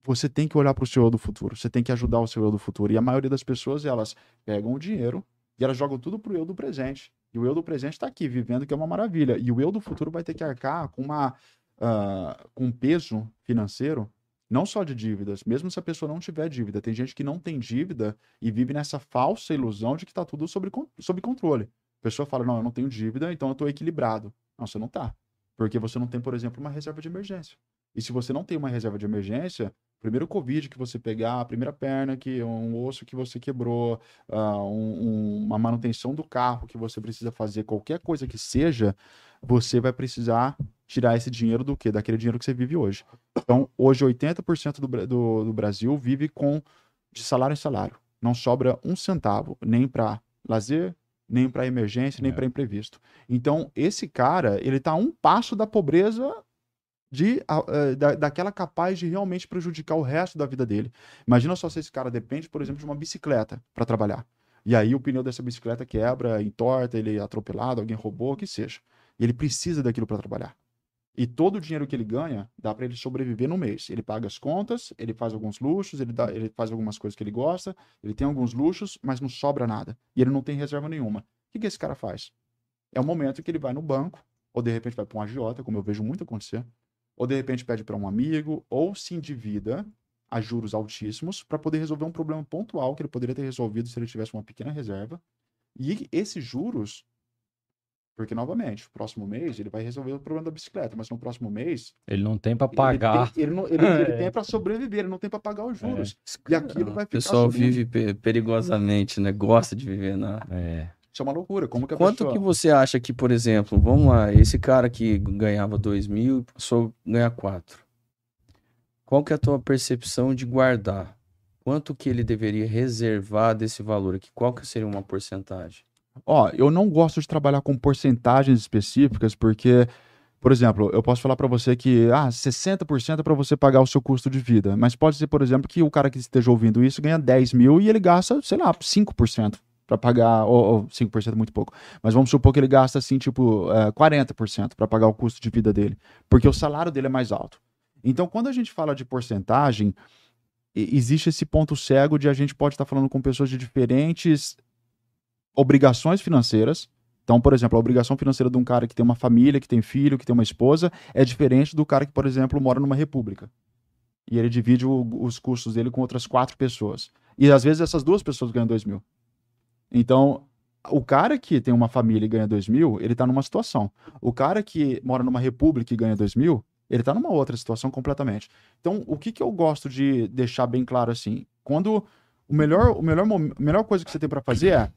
Você tem que olhar para o seu eu do futuro, você tem que ajudar o seu eu do futuro. E a maioria das pessoas, elas pegam o dinheiro e elas jogam tudo pro eu do presente. E o eu do presente está aqui, vivendo, que é uma maravilha. E o eu do futuro vai ter que arcar com uma. Uh, com um peso financeiro não só de dívidas, mesmo se a pessoa não tiver dívida. Tem gente que não tem dívida e vive nessa falsa ilusão de que está tudo sob, sobre controle. A pessoa fala, não, eu não tenho dívida, então eu estou equilibrado. Não, você não está. Porque você não tem, por exemplo, uma reserva de emergência. E se você não tem uma reserva de emergência, primeiro Covid que você pegar, a primeira perna que um osso que você quebrou, uh, um, uma manutenção do carro que você precisa fazer, qualquer coisa que seja, você vai precisar tirar esse dinheiro do quê? Daquele dinheiro que você vive hoje. Então, hoje 80% do, do, do Brasil vive com de salário em salário. Não sobra um centavo nem para lazer, nem para emergência, nem é. para imprevisto. Então, esse cara, ele tá a um passo da pobreza de, uh, da, daquela capaz de realmente prejudicar o resto da vida dele. Imagina só se esse cara depende, por exemplo, de uma bicicleta para trabalhar. E aí o pneu dessa bicicleta quebra, entorta, ele é atropelado, alguém roubou, o que seja. E ele precisa daquilo para trabalhar. E todo o dinheiro que ele ganha dá para ele sobreviver no mês. Ele paga as contas, ele faz alguns luxos, ele, dá, ele faz algumas coisas que ele gosta, ele tem alguns luxos, mas não sobra nada. E ele não tem reserva nenhuma. O que, que esse cara faz? É o momento que ele vai no banco, ou de repente vai para um agiota, como eu vejo muito acontecer, ou de repente pede para um amigo, ou se endivida a juros altíssimos para poder resolver um problema pontual que ele poderia ter resolvido se ele tivesse uma pequena reserva. E esses juros, porque novamente, o próximo mês ele vai resolver o problema da bicicleta, mas no próximo mês ele não tem para pagar. Ele tem, ele ele, é. ele tem para sobreviver, ele não tem para pagar os é. juros. É. E aquilo vai ficar. O pessoal subindo. vive perigosamente, né? Gosta de viver na. Né? É. Isso é uma loucura. Como que Quanto pessoa... que você acha que, por exemplo, vamos lá, esse cara que ganhava 2 mil passou a ganhar 4. Qual que é a tua percepção de guardar? Quanto que ele deveria reservar desse valor aqui? Qual que seria uma porcentagem? Ó, eu não gosto de trabalhar com porcentagens específicas, porque por exemplo, eu posso falar para você que ah, 60% é para você pagar o seu custo de vida, mas pode ser, por exemplo, que o cara que esteja ouvindo isso ganha 10 mil e ele gasta, sei lá, 5%, para pagar, ou, ou 5% é muito pouco, mas vamos supor que ele gasta assim, tipo, é, 40% para pagar o custo de vida dele, porque o salário dele é mais alto. Então, quando a gente fala de porcentagem, existe esse ponto cego de a gente pode estar tá falando com pessoas de diferentes obrigações financeiras. Então, por exemplo, a obrigação financeira de um cara que tem uma família, que tem filho, que tem uma esposa, é diferente do cara que, por exemplo, mora numa república. E ele divide o, os custos dele com outras quatro pessoas. E às vezes essas duas pessoas ganham dois mil. Então, o cara que tem uma família e ganha 2 mil, ele tá numa situação. O cara que mora numa república e ganha 2 mil, ele tá numa outra situação completamente. Então, o que, que eu gosto de deixar bem claro assim? Quando o melhor, o melhor, a melhor coisa que você tem para fazer é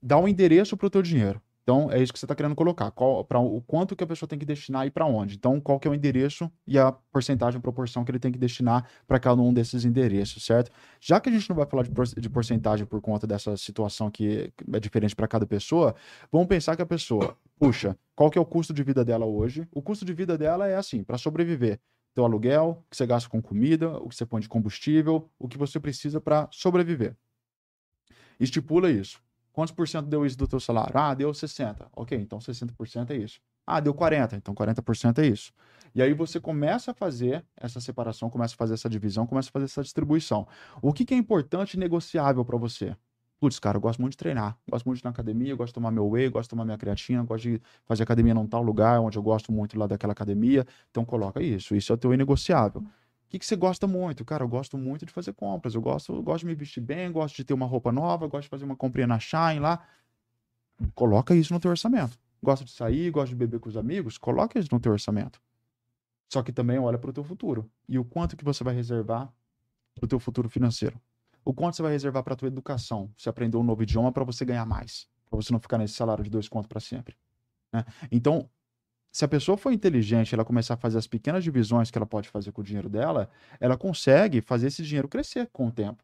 dar um endereço pro teu dinheiro. Então, é isso que você está querendo colocar. Qual, pra, o quanto que a pessoa tem que destinar e para onde. Então, qual que é o endereço e a porcentagem, a proporção que ele tem que destinar para cada um desses endereços, certo? Já que a gente não vai falar de, por, de porcentagem por conta dessa situação que é diferente para cada pessoa, vamos pensar que a pessoa, puxa, qual que é o custo de vida dela hoje? O custo de vida dela é assim, para sobreviver teu aluguel, o que você gasta com comida, o que você põe de combustível, o que você precisa para sobreviver. Estipula isso. Quantos por cento deu isso do teu salário? Ah, deu 60. Ok, então 60% é isso. Ah, deu 40, então 40% é isso. E aí você começa a fazer essa separação, começa a fazer essa divisão, começa a fazer essa distribuição. O que, que é importante e negociável para você? Putz, cara, eu gosto muito de treinar, gosto muito de ir na academia, gosto de tomar meu whey, gosto de tomar minha creatina, gosto de fazer academia num tal lugar onde eu gosto muito lá daquela academia. Então coloca isso, isso é o teu inegociável que, que você gosta muito? Cara, eu gosto muito de fazer compras. Eu gosto, eu gosto de me vestir bem, gosto de ter uma roupa nova, gosto de fazer uma comprinha na Shine lá. Coloca isso no teu orçamento. Gosta de sair, gosta de beber com os amigos? Coloca isso no teu orçamento. Só que também olha para o teu futuro. E o quanto que você vai reservar para o teu futuro financeiro. O quanto você vai reservar para a tua educação. Você aprender um novo idioma para você ganhar mais. Para você não ficar nesse salário de dois contos para sempre. Né? Então, se a pessoa for inteligente, ela começar a fazer as pequenas divisões que ela pode fazer com o dinheiro dela, ela consegue fazer esse dinheiro crescer com o tempo.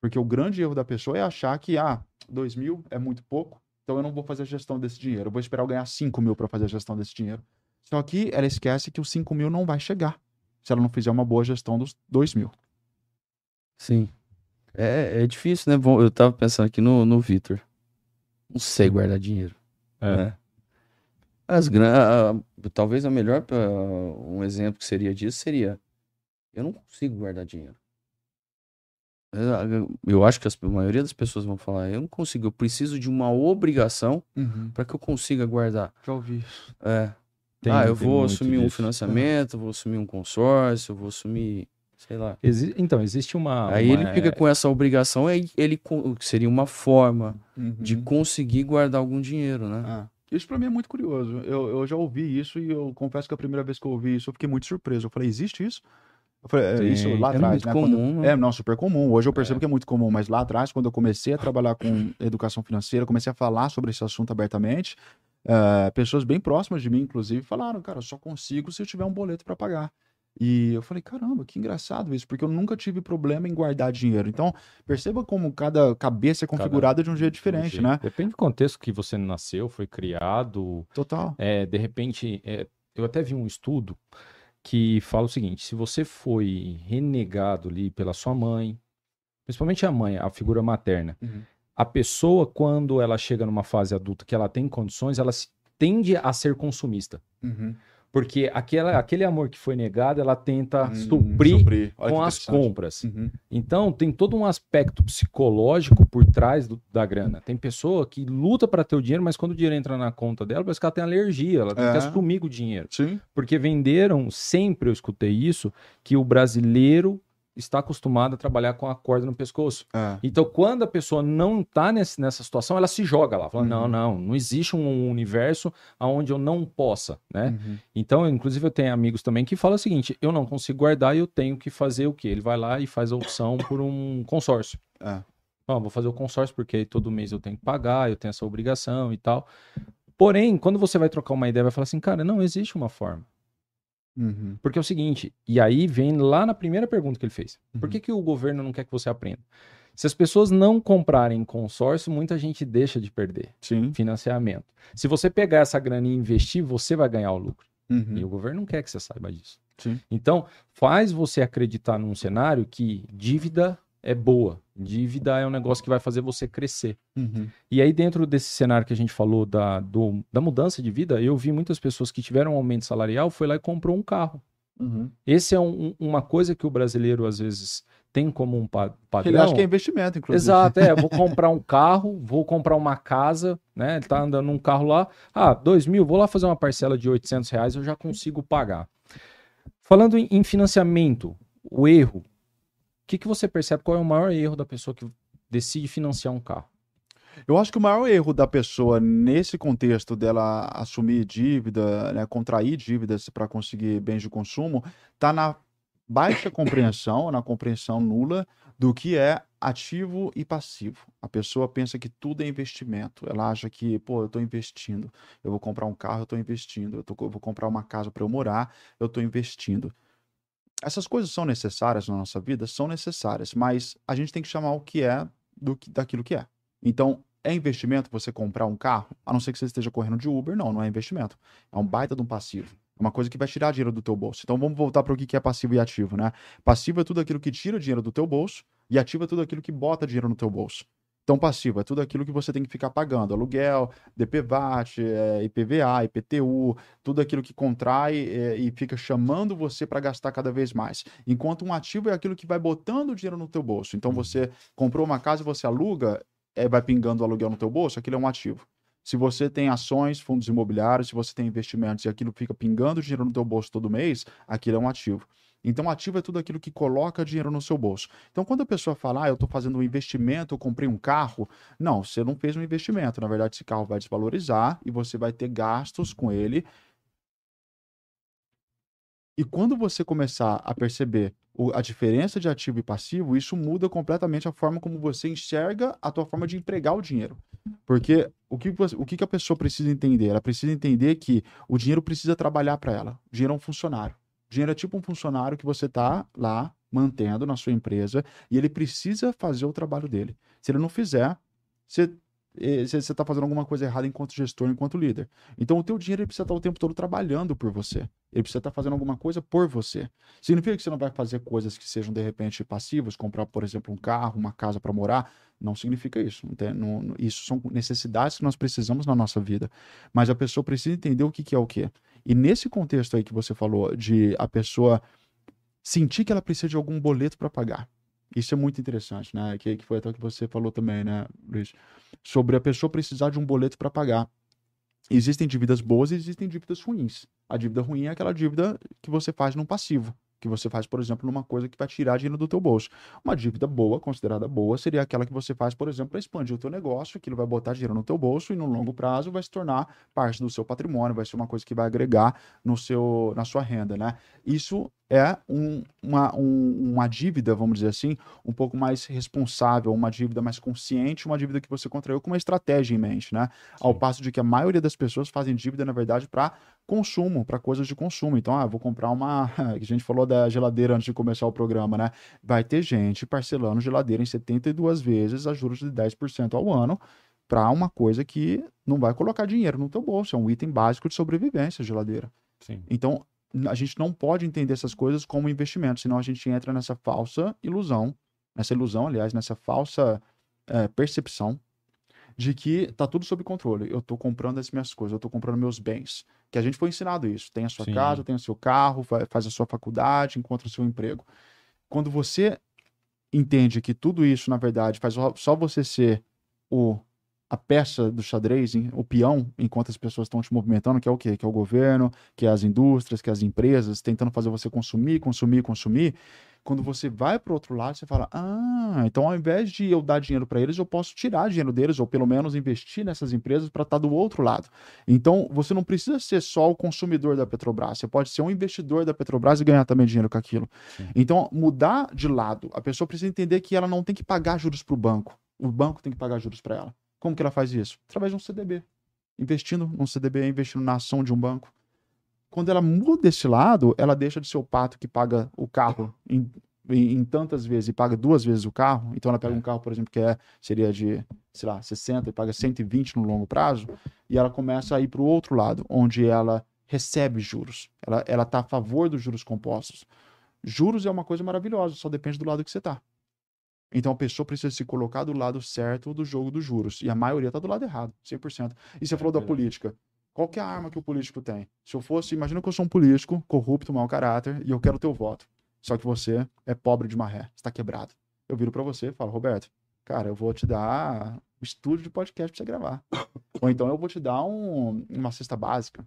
Porque o grande erro da pessoa é achar que, ah, 2 mil é muito pouco, então eu não vou fazer a gestão desse dinheiro. Eu vou esperar eu ganhar 5 mil para fazer a gestão desse dinheiro. Só que ela esquece que os 5 mil não vai chegar se ela não fizer uma boa gestão dos 2 mil. Sim. É, é difícil, né? Bom, eu tava pensando aqui no, no Vitor. Não sei guardar dinheiro. É. Né? As gran... Talvez a melhor, ah, um exemplo que seria disso seria: eu não consigo guardar dinheiro. Eu ah, acho que a maioria das pessoas vão falar: eu não consigo, eu preciso de uma obrigação uhum. para que eu consiga guardar. Já ouvi isso. É. Tem, ah, eu vou assumir disso. um financiamento, é. vou assumir um consórcio, vou assumir, sei lá. Exi... então, existe uma. Aí uma... ele fica é com essa obrigação, aí ele seria uma forma uhum. de conseguir guardar algum dinheiro, né? Ah. Isso para mim é muito curioso. Eu, eu já ouvi isso e eu confesso que a primeira vez que eu ouvi isso eu fiquei muito surpreso. Eu falei, existe isso? Eu falei, é, isso lá é atrás, né? Comum, quando... né? É, não, super comum. Hoje eu é. percebo é. que é muito comum, mas lá atrás, quando eu comecei a trabalhar com educação financeira, comecei a falar sobre esse assunto abertamente, uh, pessoas bem próximas de mim, inclusive, falaram, cara, eu só consigo se eu tiver um boleto para pagar. E eu falei, caramba, que engraçado isso, porque eu nunca tive problema em guardar dinheiro. Então, perceba como cada cabeça é configurada cada... de um jeito diferente, né? Depende do contexto que você nasceu, foi criado. Total. É, de repente, é, eu até vi um estudo que fala o seguinte: se você foi renegado ali pela sua mãe, principalmente a mãe, a figura materna, uhum. a pessoa, quando ela chega numa fase adulta que ela tem condições, ela se, tende a ser consumista. Uhum. Porque aquela, aquele amor que foi negado, ela tenta hum, suprir, suprir. com as compras. Uhum. Então, tem todo um aspecto psicológico por trás do, da grana. Tem pessoa que luta para ter o dinheiro, mas quando o dinheiro entra na conta dela, parece que ela tem alergia, ela tem é. que assumir o dinheiro. Sim. Porque venderam, sempre eu escutei isso, que o brasileiro está acostumada a trabalhar com a corda no pescoço. É. Então, quando a pessoa não está nessa situação, ela se joga lá, fala: uhum. não, não, não existe um universo onde eu não possa, né? Uhum. Então, inclusive, eu tenho amigos também que falam o seguinte: eu não consigo guardar e eu tenho que fazer o quê? Ele vai lá e faz a opção por um consórcio. É. vou fazer o consórcio porque todo mês eu tenho que pagar, eu tenho essa obrigação e tal. Porém, quando você vai trocar uma ideia, vai falar assim, cara, não existe uma forma. Uhum. Porque é o seguinte, e aí vem lá na primeira pergunta que ele fez: uhum. por que, que o governo não quer que você aprenda? Se as pessoas não comprarem consórcio, muita gente deixa de perder Sim. financiamento. Se você pegar essa grana e investir, você vai ganhar o lucro. Uhum. E o governo não quer que você saiba disso. Sim. Então, faz você acreditar num cenário que dívida é boa, Dívida é um negócio que vai fazer você crescer. Uhum. E aí, dentro desse cenário que a gente falou da, do, da mudança de vida, eu vi muitas pessoas que tiveram um aumento salarial, foi lá e comprou um carro. Uhum. Esse é um, uma coisa que o brasileiro, às vezes, tem como um padrão. Ele acha que é investimento, inclusive. Exato, é. Vou comprar um carro, vou comprar uma casa, né? Ele tá andando num carro lá. Ah, dois mil, vou lá fazer uma parcela de 800 reais, eu já consigo pagar. Falando em financiamento, o erro que, que você percebe? Qual é o maior erro da pessoa que decide financiar um carro? Eu acho que o maior erro da pessoa nesse contexto dela assumir dívida, né, contrair dívidas para conseguir bens de consumo, está na baixa compreensão, na compreensão nula do que é ativo e passivo. A pessoa pensa que tudo é investimento. Ela acha que, pô, eu estou investindo. Eu vou comprar um carro, eu estou investindo. Eu, tô, eu vou comprar uma casa para eu morar, eu estou investindo essas coisas são necessárias na nossa vida, são necessárias, mas a gente tem que chamar o que é do que, daquilo que é. Então, é investimento você comprar um carro, a não ser que você esteja correndo de Uber, não, não é investimento. É um baita de um passivo. É uma coisa que vai tirar dinheiro do teu bolso. Então vamos voltar para o que é passivo e ativo, né? Passivo é tudo aquilo que tira dinheiro do teu bolso e ativo é tudo aquilo que bota dinheiro no teu bolso. Então, passivo é tudo aquilo que você tem que ficar pagando: aluguel, DPVAT, é, IPVA, IPTU, tudo aquilo que contrai é, e fica chamando você para gastar cada vez mais. Enquanto um ativo é aquilo que vai botando dinheiro no teu bolso. Então, uhum. você comprou uma casa, você aluga, é, vai pingando o aluguel no teu bolso, aquilo é um ativo. Se você tem ações, fundos imobiliários, se você tem investimentos e aquilo fica pingando dinheiro no teu bolso todo mês, aquilo é um ativo. Então, ativo é tudo aquilo que coloca dinheiro no seu bolso. Então, quando a pessoa fala, ah, eu estou fazendo um investimento, eu comprei um carro, não, você não fez um investimento. Na verdade, esse carro vai desvalorizar e você vai ter gastos com ele. E quando você começar a perceber a diferença de ativo e passivo, isso muda completamente a forma como você enxerga a tua forma de empregar o dinheiro. Porque o que, o que a pessoa precisa entender? Ela precisa entender que o dinheiro precisa trabalhar para ela. O dinheiro é um funcionário dinheiro é tipo um funcionário que você está lá mantendo na sua empresa e ele precisa fazer o trabalho dele. Se ele não fizer, você eh, você está fazendo alguma coisa errada enquanto gestor, enquanto líder. Então o teu dinheiro precisa estar tá o tempo todo trabalhando por você. Ele precisa estar tá fazendo alguma coisa por você. Significa que você não vai fazer coisas que sejam de repente passivas, comprar, por exemplo, um carro, uma casa para morar. Não significa isso. Não, não, isso são necessidades que nós precisamos na nossa vida. Mas a pessoa precisa entender o que, que é o que. E nesse contexto aí que você falou, de a pessoa sentir que ela precisa de algum boleto para pagar. Isso é muito interessante, né? Que, que foi até o que você falou também, né, Luiz? Sobre a pessoa precisar de um boleto para pagar. Existem dívidas boas e existem dívidas ruins. A dívida ruim é aquela dívida que você faz num passivo que você faz, por exemplo, numa coisa que vai tirar dinheiro do teu bolso. Uma dívida boa, considerada boa, seria aquela que você faz, por exemplo, para expandir o teu negócio, aquilo vai botar dinheiro no teu bolso e no longo prazo vai se tornar parte do seu patrimônio, vai ser uma coisa que vai agregar no seu, na sua renda, né? Isso é um, uma, um, uma dívida, vamos dizer assim, um pouco mais responsável, uma dívida mais consciente, uma dívida que você contraiu com uma estratégia em mente, né? Sim. Ao passo de que a maioria das pessoas fazem dívida, na verdade, para consumo, para coisas de consumo. Então, ah, vou comprar uma. A gente falou da geladeira antes de começar o programa, né? Vai ter gente parcelando geladeira em 72 vezes a juros de 10% ao ano para uma coisa que não vai colocar dinheiro no teu bolso. É um item básico de sobrevivência, geladeira. Sim. Então, a gente não pode entender essas coisas como investimento, senão a gente entra nessa falsa ilusão, nessa ilusão, aliás, nessa falsa é, percepção de que tá tudo sob controle. Eu estou comprando as minhas coisas, eu estou comprando meus bens que a gente foi ensinado isso. Tem a sua Sim. casa, tem o seu carro, faz a sua faculdade, encontra o seu emprego. Quando você entende que tudo isso, na verdade, faz só você ser o a peça do xadrez, o peão, enquanto as pessoas estão te movimentando, que é o quê? Que é o governo, que é as indústrias, que é as empresas, tentando fazer você consumir, consumir, consumir. Quando você vai para o outro lado, você fala: ah, então ao invés de eu dar dinheiro para eles, eu posso tirar dinheiro deles, ou pelo menos investir nessas empresas para estar tá do outro lado. Então, você não precisa ser só o consumidor da Petrobras, você pode ser um investidor da Petrobras e ganhar também dinheiro com aquilo. Sim. Então, mudar de lado, a pessoa precisa entender que ela não tem que pagar juros para o banco, o banco tem que pagar juros para ela. Como que ela faz isso? Através de um CDB. Investindo num CDB, investindo na ação de um banco. Quando ela muda esse lado, ela deixa de ser o pato que paga o carro em, em, em tantas vezes e paga duas vezes o carro. Então ela pega é. um carro, por exemplo, que é, seria de, sei lá, 60 e paga 120 no longo prazo, e ela começa a ir para o outro lado, onde ela recebe juros. Ela, ela tá a favor dos juros compostos. Juros é uma coisa maravilhosa, só depende do lado que você está. Então a pessoa precisa se colocar do lado certo do jogo dos juros. E a maioria está do lado errado, 100%. E você é, falou da política. Qual que é a arma que o político tem? Se eu fosse, imagina que eu sou um político, corrupto, mau caráter, e eu quero o teu voto. Só que você é pobre de maré, está quebrado. Eu viro para você e falo, Roberto, cara, eu vou te dar um estúdio de podcast para você gravar. Ou então eu vou te dar um, uma cesta básica.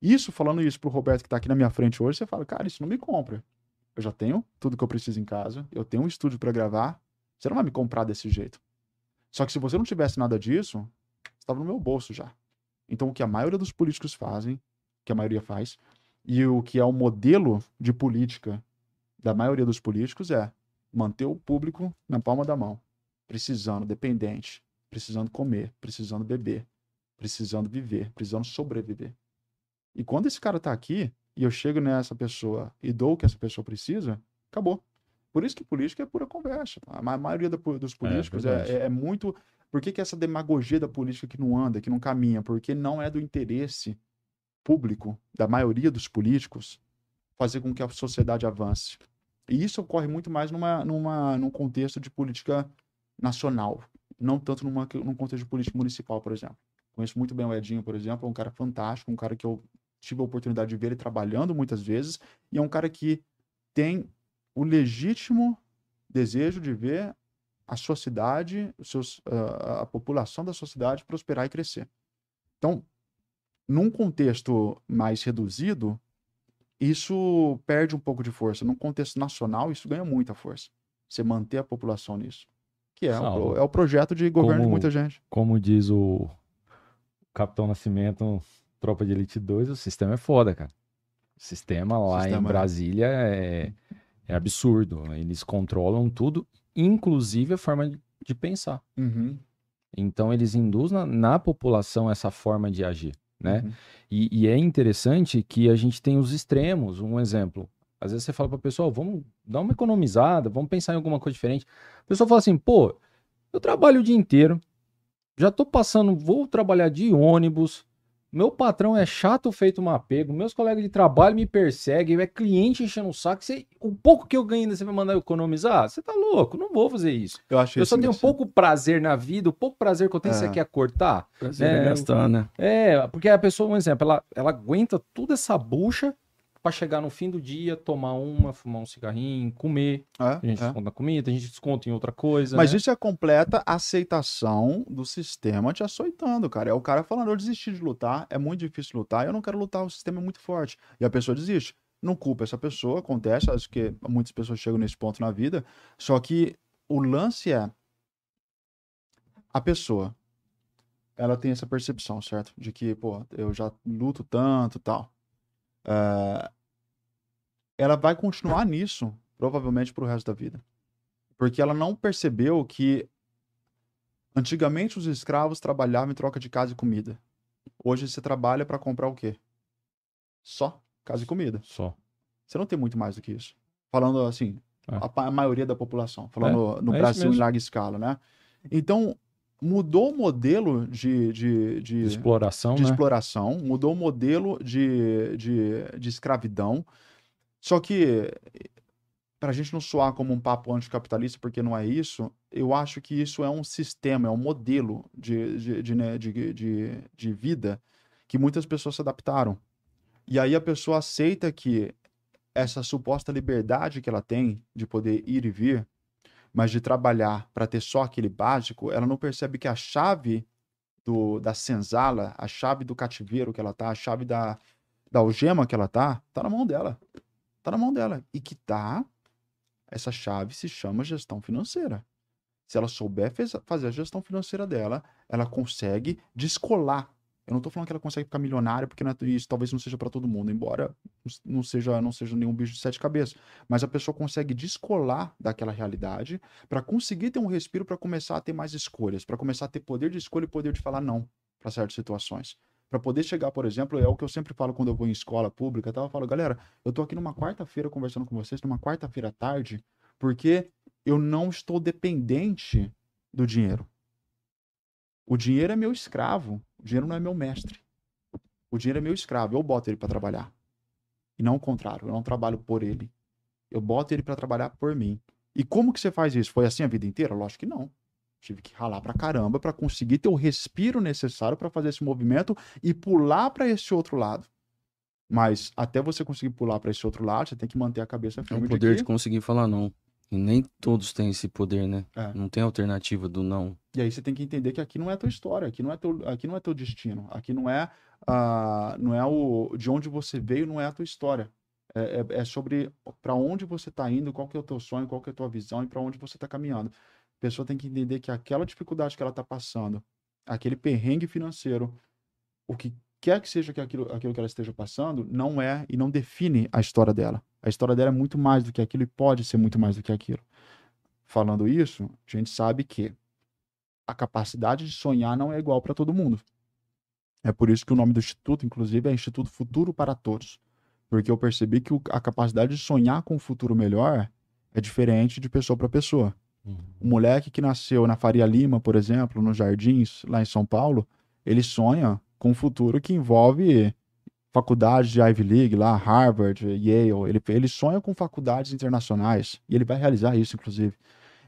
Isso, falando isso pro Roberto que tá aqui na minha frente hoje, você fala, cara, isso não me compra. Eu já tenho tudo que eu preciso em casa, eu tenho um estúdio para gravar, você não vai me comprar desse jeito. Só que se você não tivesse nada disso, estava no meu bolso já. Então, o que a maioria dos políticos fazem, que a maioria faz, e o que é o modelo de política da maioria dos políticos é manter o público na palma da mão, precisando, dependente, precisando comer, precisando beber, precisando viver, precisando sobreviver. E quando esse cara tá aqui e eu chego nessa pessoa e dou o que essa pessoa precisa, acabou. Por isso que política é pura conversa. A maioria dos é políticos é, é, é, muito. Por que, que essa demagogia da política que não anda, que não caminha? Porque não é do interesse público, da maioria dos políticos, fazer com que a sociedade avance. E isso ocorre muito mais numa, numa, num contexto de política nacional, não tanto numa, num contexto de política municipal, por exemplo. Conheço muito bem o Edinho, por exemplo, é um cara fantástico, um cara que eu tive a oportunidade de ver ele trabalhando muitas vezes, e é um cara que tem o legítimo desejo de ver a sua cidade, seus, ah, a, a população da sua cidade prosperar e crescer. Então, num contexto mais reduzido, isso perde um pouco de força. Num contexto nacional, isso ganha muita força. Você manter a população nisso. Que é, o, é o projeto de governo como, de muita gente. Como diz o Capitão Nascimento, Tropa de Elite 2, o sistema é foda, cara. O sistema lá sistema em é. Brasília é, é absurdo. Eles controlam tudo inclusive a forma de pensar. Uhum. Então, eles induzem na, na, população essa forma de agir, né? Uhum. E, e, é interessante que a gente tem os extremos. Um exemplo, às vezes você fala para pessoal, vamos dar uma economizada, vamos pensar em alguma coisa diferente. A pessoa fala assim, pô, eu trabalho o dia inteiro, já tô passando, vou trabalhar de ônibus, meu patrão é chato feito um apego, meus colegas de trabalho me perseguem, é cliente enchendo o saco. Você, o pouco que eu ganho ainda você vai mandar eu economizar? Você tá louco, não vou fazer isso. Eu, acho eu só tenho um pouco prazer na vida, o pouco prazer que eu tenho, é. você quer cortar? Prazer é, é gastar, né? É, porque a pessoa, por exemplo, ela, ela aguenta toda essa bucha para chegar no fim do dia, tomar uma, fumar um cigarrinho, comer. É, a gente é. desconta na comida, a gente desconta em outra coisa. Mas né? isso é completa aceitação do sistema te açoitando, cara. É o cara falando, eu desisti de lutar, é muito difícil lutar, eu não quero lutar, o sistema é muito forte. E a pessoa desiste. Não culpa essa pessoa, acontece, acho que muitas pessoas chegam nesse ponto na vida. Só que o lance é a pessoa. Ela tem essa percepção, certo? De que, pô, eu já luto tanto tal Uh, ela vai continuar nisso, provavelmente, para o resto da vida. Porque ela não percebeu que antigamente os escravos trabalhavam em troca de casa e comida. Hoje você trabalha para comprar o quê? Só casa e comida. Só. Você não tem muito mais do que isso. Falando assim, é. a, a, maioria da população, falando é, no é Brasil em larga escala, né? Então, mudou o modelo de, de, de, de exploração, de né? exploração, mudou o modelo de, de, de escravidão. Só que, para a gente não soar como um papo anticapitalista, porque não é isso, eu acho que isso é um sistema, é um modelo de, de, de, né, de, de, de vida que muitas pessoas se adaptaram. E aí a pessoa aceita que essa suposta liberdade que ela tem de poder ir e vir mas de trabalhar para ter só aquele básico, ela não percebe que a chave do, da senzala, a chave do cativeiro que ela tá, a chave da, da algema que ela tá, tá na mão dela. Tá na mão dela. E que tá, essa chave se chama gestão financeira. Se ela souber fazer a gestão financeira dela, ela consegue descolar eu não tô falando que ela consegue ficar milionária, porque não é, isso talvez não seja para todo mundo, embora não seja, não seja nenhum bicho de sete cabeças. Mas a pessoa consegue descolar daquela realidade para conseguir ter um respiro para começar a ter mais escolhas, para começar a ter poder de escolha e poder de falar não para certas situações. Para poder chegar, por exemplo, é o que eu sempre falo quando eu vou em escola pública, tá? eu falo, galera, eu tô aqui numa quarta-feira conversando com vocês, numa quarta-feira à tarde, porque eu não estou dependente do dinheiro. O dinheiro é meu escravo, o dinheiro não é meu mestre. O dinheiro é meu escravo, eu boto ele para trabalhar. E não o contrário, eu não trabalho por ele. Eu boto ele para trabalhar por mim. E como que você faz isso? Foi assim a vida inteira? Lógico que não. Tive que ralar pra caramba para conseguir ter o respiro necessário para fazer esse movimento e pular para esse outro lado. Mas até você conseguir pular para esse outro lado, você tem que manter a cabeça firme. É o poder de, que... de conseguir falar não. E nem todos têm esse poder, né? É. Não tem alternativa do não. E aí você tem que entender que aqui não é a tua história, aqui não é teu, aqui não é teu destino, aqui não é, uh, não é o de onde você veio, não é a tua história. É, é, é sobre para onde você está indo, qual que é o teu sonho, qual que é a tua visão e para onde você está caminhando. A pessoa tem que entender que aquela dificuldade que ela está passando, aquele perrengue financeiro, o que quer que seja que aquilo, aquilo que ela esteja passando, não é e não define a história dela. A história dela é muito mais do que aquilo e pode ser muito mais do que aquilo. Falando isso, a gente sabe que a capacidade de sonhar não é igual para todo mundo. É por isso que o nome do instituto, inclusive, é Instituto Futuro para Todos. Porque eu percebi que a capacidade de sonhar com um futuro melhor é diferente de pessoa para pessoa. Uhum. O moleque que nasceu na Faria Lima, por exemplo, nos Jardins, lá em São Paulo, ele sonha com um futuro que envolve faculdades de Ivy League, lá, Harvard, Yale, ele, ele sonha com faculdades internacionais, e ele vai realizar isso, inclusive.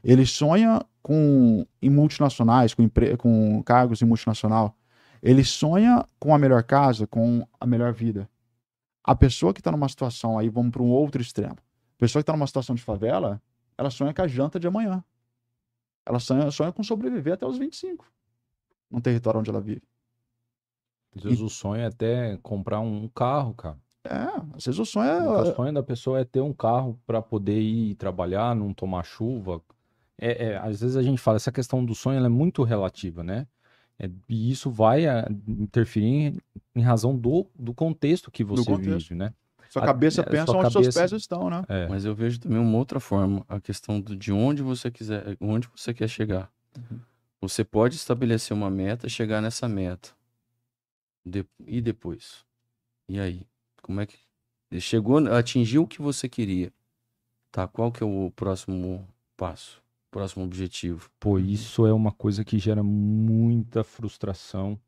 Ele sonha com em multinacionais, com, empre, com cargos em multinacional. Ele sonha com a melhor casa, com a melhor vida. A pessoa que está numa situação, aí vamos para um outro extremo. A pessoa que está numa situação de favela, ela sonha com a janta de amanhã. Ela sonha, sonha com sobreviver até os 25, no território onde ela vive. Às vezes e... o sonho é até comprar um carro, cara. É, às vezes o sonho é. O é sonho da pessoa é ter um carro para poder ir trabalhar, não tomar chuva. É, é, às vezes a gente fala, essa questão do sonho é muito relativa, né? É, e isso vai a, eh, interferir em, em, razão do, do contexto que você contexto. vive, né? Sua cabeça a, eh, pensa sua onde cabeça... seus pés estão, né? É. Mas eu vejo também uma outra forma, a questão do, de onde você quiser, onde você quer chegar. Uhum. Você pode estabelecer uma meta, chegar nessa meta. De... E depois? E aí? Como é que. Chegou, atingiu o que você queria. Tá, qual que é o próximo passo? Próximo objetivo? Pô, isso é uma coisa que gera muita frustração.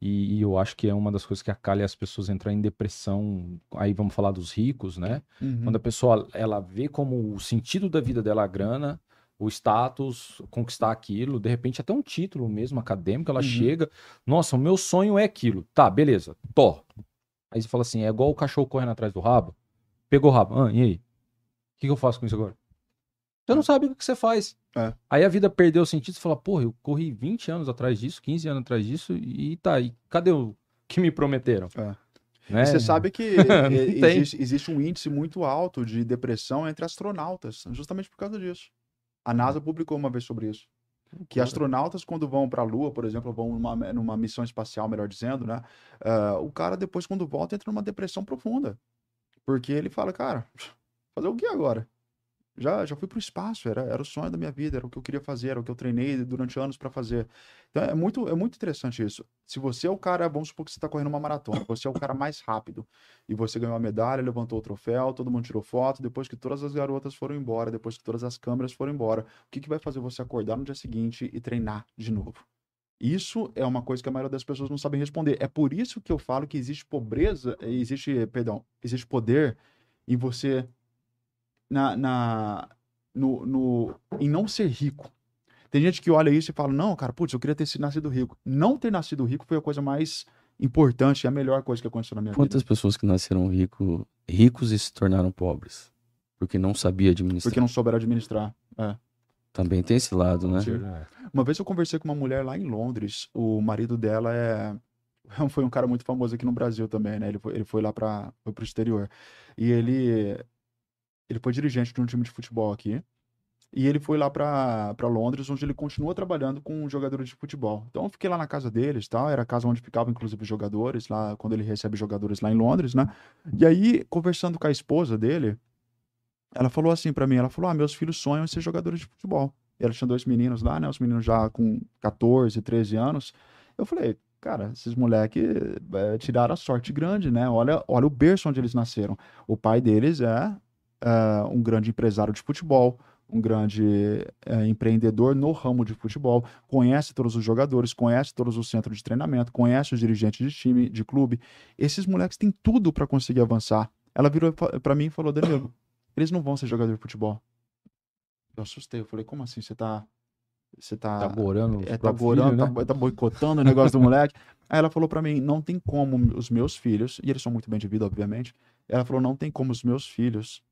E, e, eu acho que é uma das coisas que acalha as pessoas entrar em depressão. Aí vamos falar dos ricos, né? Uhum. Quando a pessoa ela vê como o sentido da vida dela a grana, o status, conquistar aquilo, de repente até um título mesmo acadêmico, ela uhum. chega, nossa, o meu sonho é aquilo. Tá, beleza, tô. Aí você fala assim, é igual o cachorro correndo atrás do rabo. Pegou o rabo, ah, e aí? O que, que eu faço com isso agora? Você não é. sabe o que você faz. É. Aí a vida perdeu o sentido, você fala, porra, eu corri 20 anos atrás disso, 15 anos atrás disso, e tá, e cadê o que me prometeram? É. Né? você sabe que existe, existe um índice muito alto de depressão entre astronautas, justamente por causa disso. A NASA publicou uma vez sobre isso. Que astronautas, quando vão para a Lua, por exemplo, vão numa, numa missão espacial, melhor dizendo, né? Uh, o cara depois, quando volta, entra numa depressão profunda. Porque ele fala, cara, fazer o que agora? já, já fui para o espaço, era, era o sonho da minha vida, era o que eu queria fazer, era o que eu treinei durante anos para fazer. Então é muito, é muito interessante isso. Se você é o cara, vamos supor que você está correndo uma maratona, você é o cara mais rápido e você ganhou a medalha, levantou o troféu, todo mundo tirou foto, depois que todas as garotas foram embora, depois que todas as câmeras foram embora, o que, que vai fazer você acordar no dia seguinte e treinar de novo? Isso é uma coisa que a maioria das pessoas não sabem responder. É por isso que eu falo que existe pobreza, existe, perdão, existe poder em você na, na no, no, em não ser rico. Tem gente que olha isso e fala: não, cara, putz, eu queria ter sido nascido rico. Não ter nascido rico foi a coisa mais importante, a melhor coisa que aconteceu na minha Quantas vida. Quantas pessoas que nasceram rico, ricos e se tornaram pobres? Porque não sabia administrar. Porque não souberam administrar. É. Também tem esse lado, né? Uma vez eu conversei com uma mulher lá em Londres, o marido dela é foi um cara muito famoso aqui no Brasil também, né? Ele foi, ele foi lá para o exterior. E ele ele foi dirigente de um time de futebol aqui. E ele foi lá para Londres, onde ele continuou trabalhando com jogadores de futebol. Então eu fiquei lá na casa deles, tá? Era a casa onde ficavam, inclusive, jogadores, lá quando ele recebe jogadores lá em Londres, né? E aí, conversando com a esposa dele, ela falou assim para mim: ela falou, ah, meus filhos sonham em ser jogadores de futebol. E ela tinha dois meninos lá, né? Os meninos já com 14, 13 anos. Eu falei, cara, esses moleques é, eh, tiraram a sorte grande, né? Olha, olha o berço onde eles nasceram. O pai deles é uh, um grande empresário de futebol, um grande uh, empreendedor no ramo de futebol, conhece todos os jogadores, conhece todos os centros de treinamento, conhece os dirigentes de time, de clube. Esses moleques têm tudo para conseguir avançar. Ela virou para mim e falou: Danilo, eles não vão ser jogador de futebol. Eu assustei, eu falei: como assim? Você tá. Você tá. Tá borando, é, tá, borando filho, tá né? tá, tá boicotando o negócio do moleque. Aí ela falou para mim: não tem como os meus filhos, e eles são muito bem de vida, obviamente. Ela falou: não tem como os meus filhos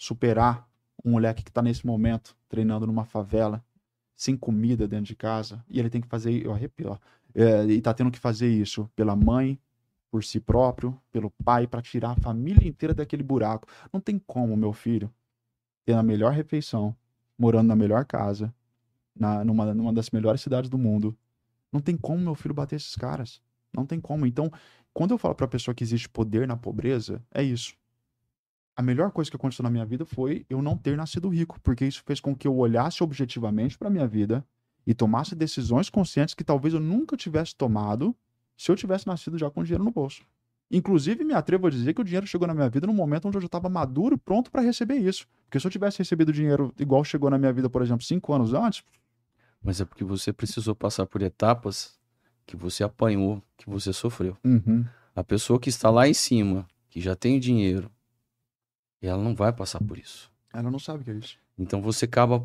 superar um moleque que está nesse momento treinando numa favela, sem comida dentro de casa, e ele tem que fazer, eu arrepio, ó, é, e está tendo que fazer isso pela mãe, por si próprio, pelo pai, para tirar a família inteira daquele buraco. Não tem como, meu filho, ter a melhor refeição, morando na melhor casa, na, numa, numa das melhores cidades do mundo. Não tem como, meu filho, bater esses caras. Não tem como. Então, quando eu falo para a pessoa que existe poder na pobreza, é isso a melhor coisa que aconteceu na minha vida foi eu não ter nascido rico, porque isso fez com que eu olhasse objetivamente para minha vida e tomasse decisões conscientes que talvez eu nunca tivesse tomado se eu tivesse nascido já com dinheiro no bolso. Inclusive, me atrevo a dizer que o dinheiro chegou na minha vida no momento onde eu já estava maduro e pronto para receber isso. Porque se eu tivesse recebido dinheiro igual chegou na minha vida, por exemplo, cinco anos antes. Mas é porque você precisou passar por etapas que você apanhou, que você sofreu. Uhum. A pessoa que está lá em cima, que já tem dinheiro, e ela não vai passar por isso. Ela não sabe o que é isso. Então você acaba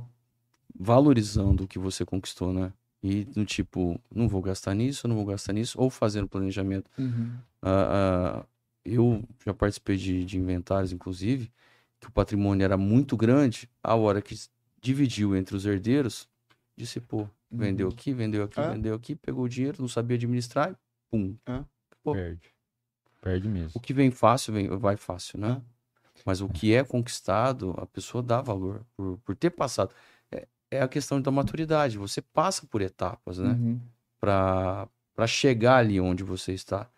valorizando o que você conquistou, né? E no tipo, não vou gastar nisso, não vou gastar nisso, ou fazendo planejamento. Uhum. Uh, uh, eu já participei de, de inventários, inclusive, que o patrimônio era muito grande, a hora que dividiu entre os herdeiros, disse, pô, uhum. Vendeu aqui, vendeu aqui, é. vendeu aqui, pegou o dinheiro, não sabia administrar, pum. É. Perde. Perde mesmo. O que vem fácil, vem, vai fácil, né? É. Mas o que é conquistado, a pessoa dá valor por, por ter passado. É, é, a questão da maturidade. Você passa por etapas, né? Uhum. Para chegar ali onde você está.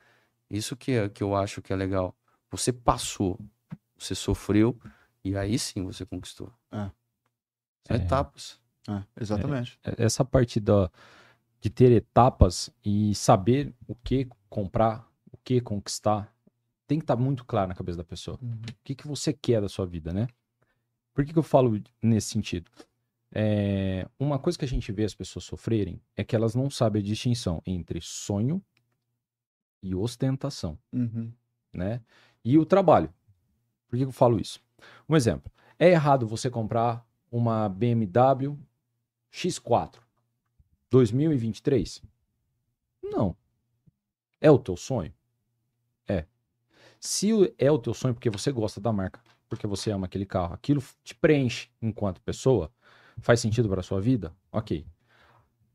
Isso que, é, que eu acho que é legal. Você passou, você sofreu, e aí sim você conquistou. É. São é. etapas. É, exatamente. É, essa parte da, de ter etapas e saber o que comprar, o que conquistar, tem que estar tá muito claro na cabeça da pessoa. Uhum. O que, que você quer da sua vida, né? Por que, que eu falo nesse sentido? É, uma coisa que a gente vê as pessoas sofrerem é que elas não sabem a distinção entre sonho e ostentação, uhum. né? E o trabalho. Por que, que eu falo isso? Um exemplo. É errado você comprar uma BMW X4 2023? Não. É o teu sonho? Se é o teu sonho porque você gosta da marca, porque você ama aquele carro, aquilo te preenche enquanto pessoa, faz sentido para sua vida? OK.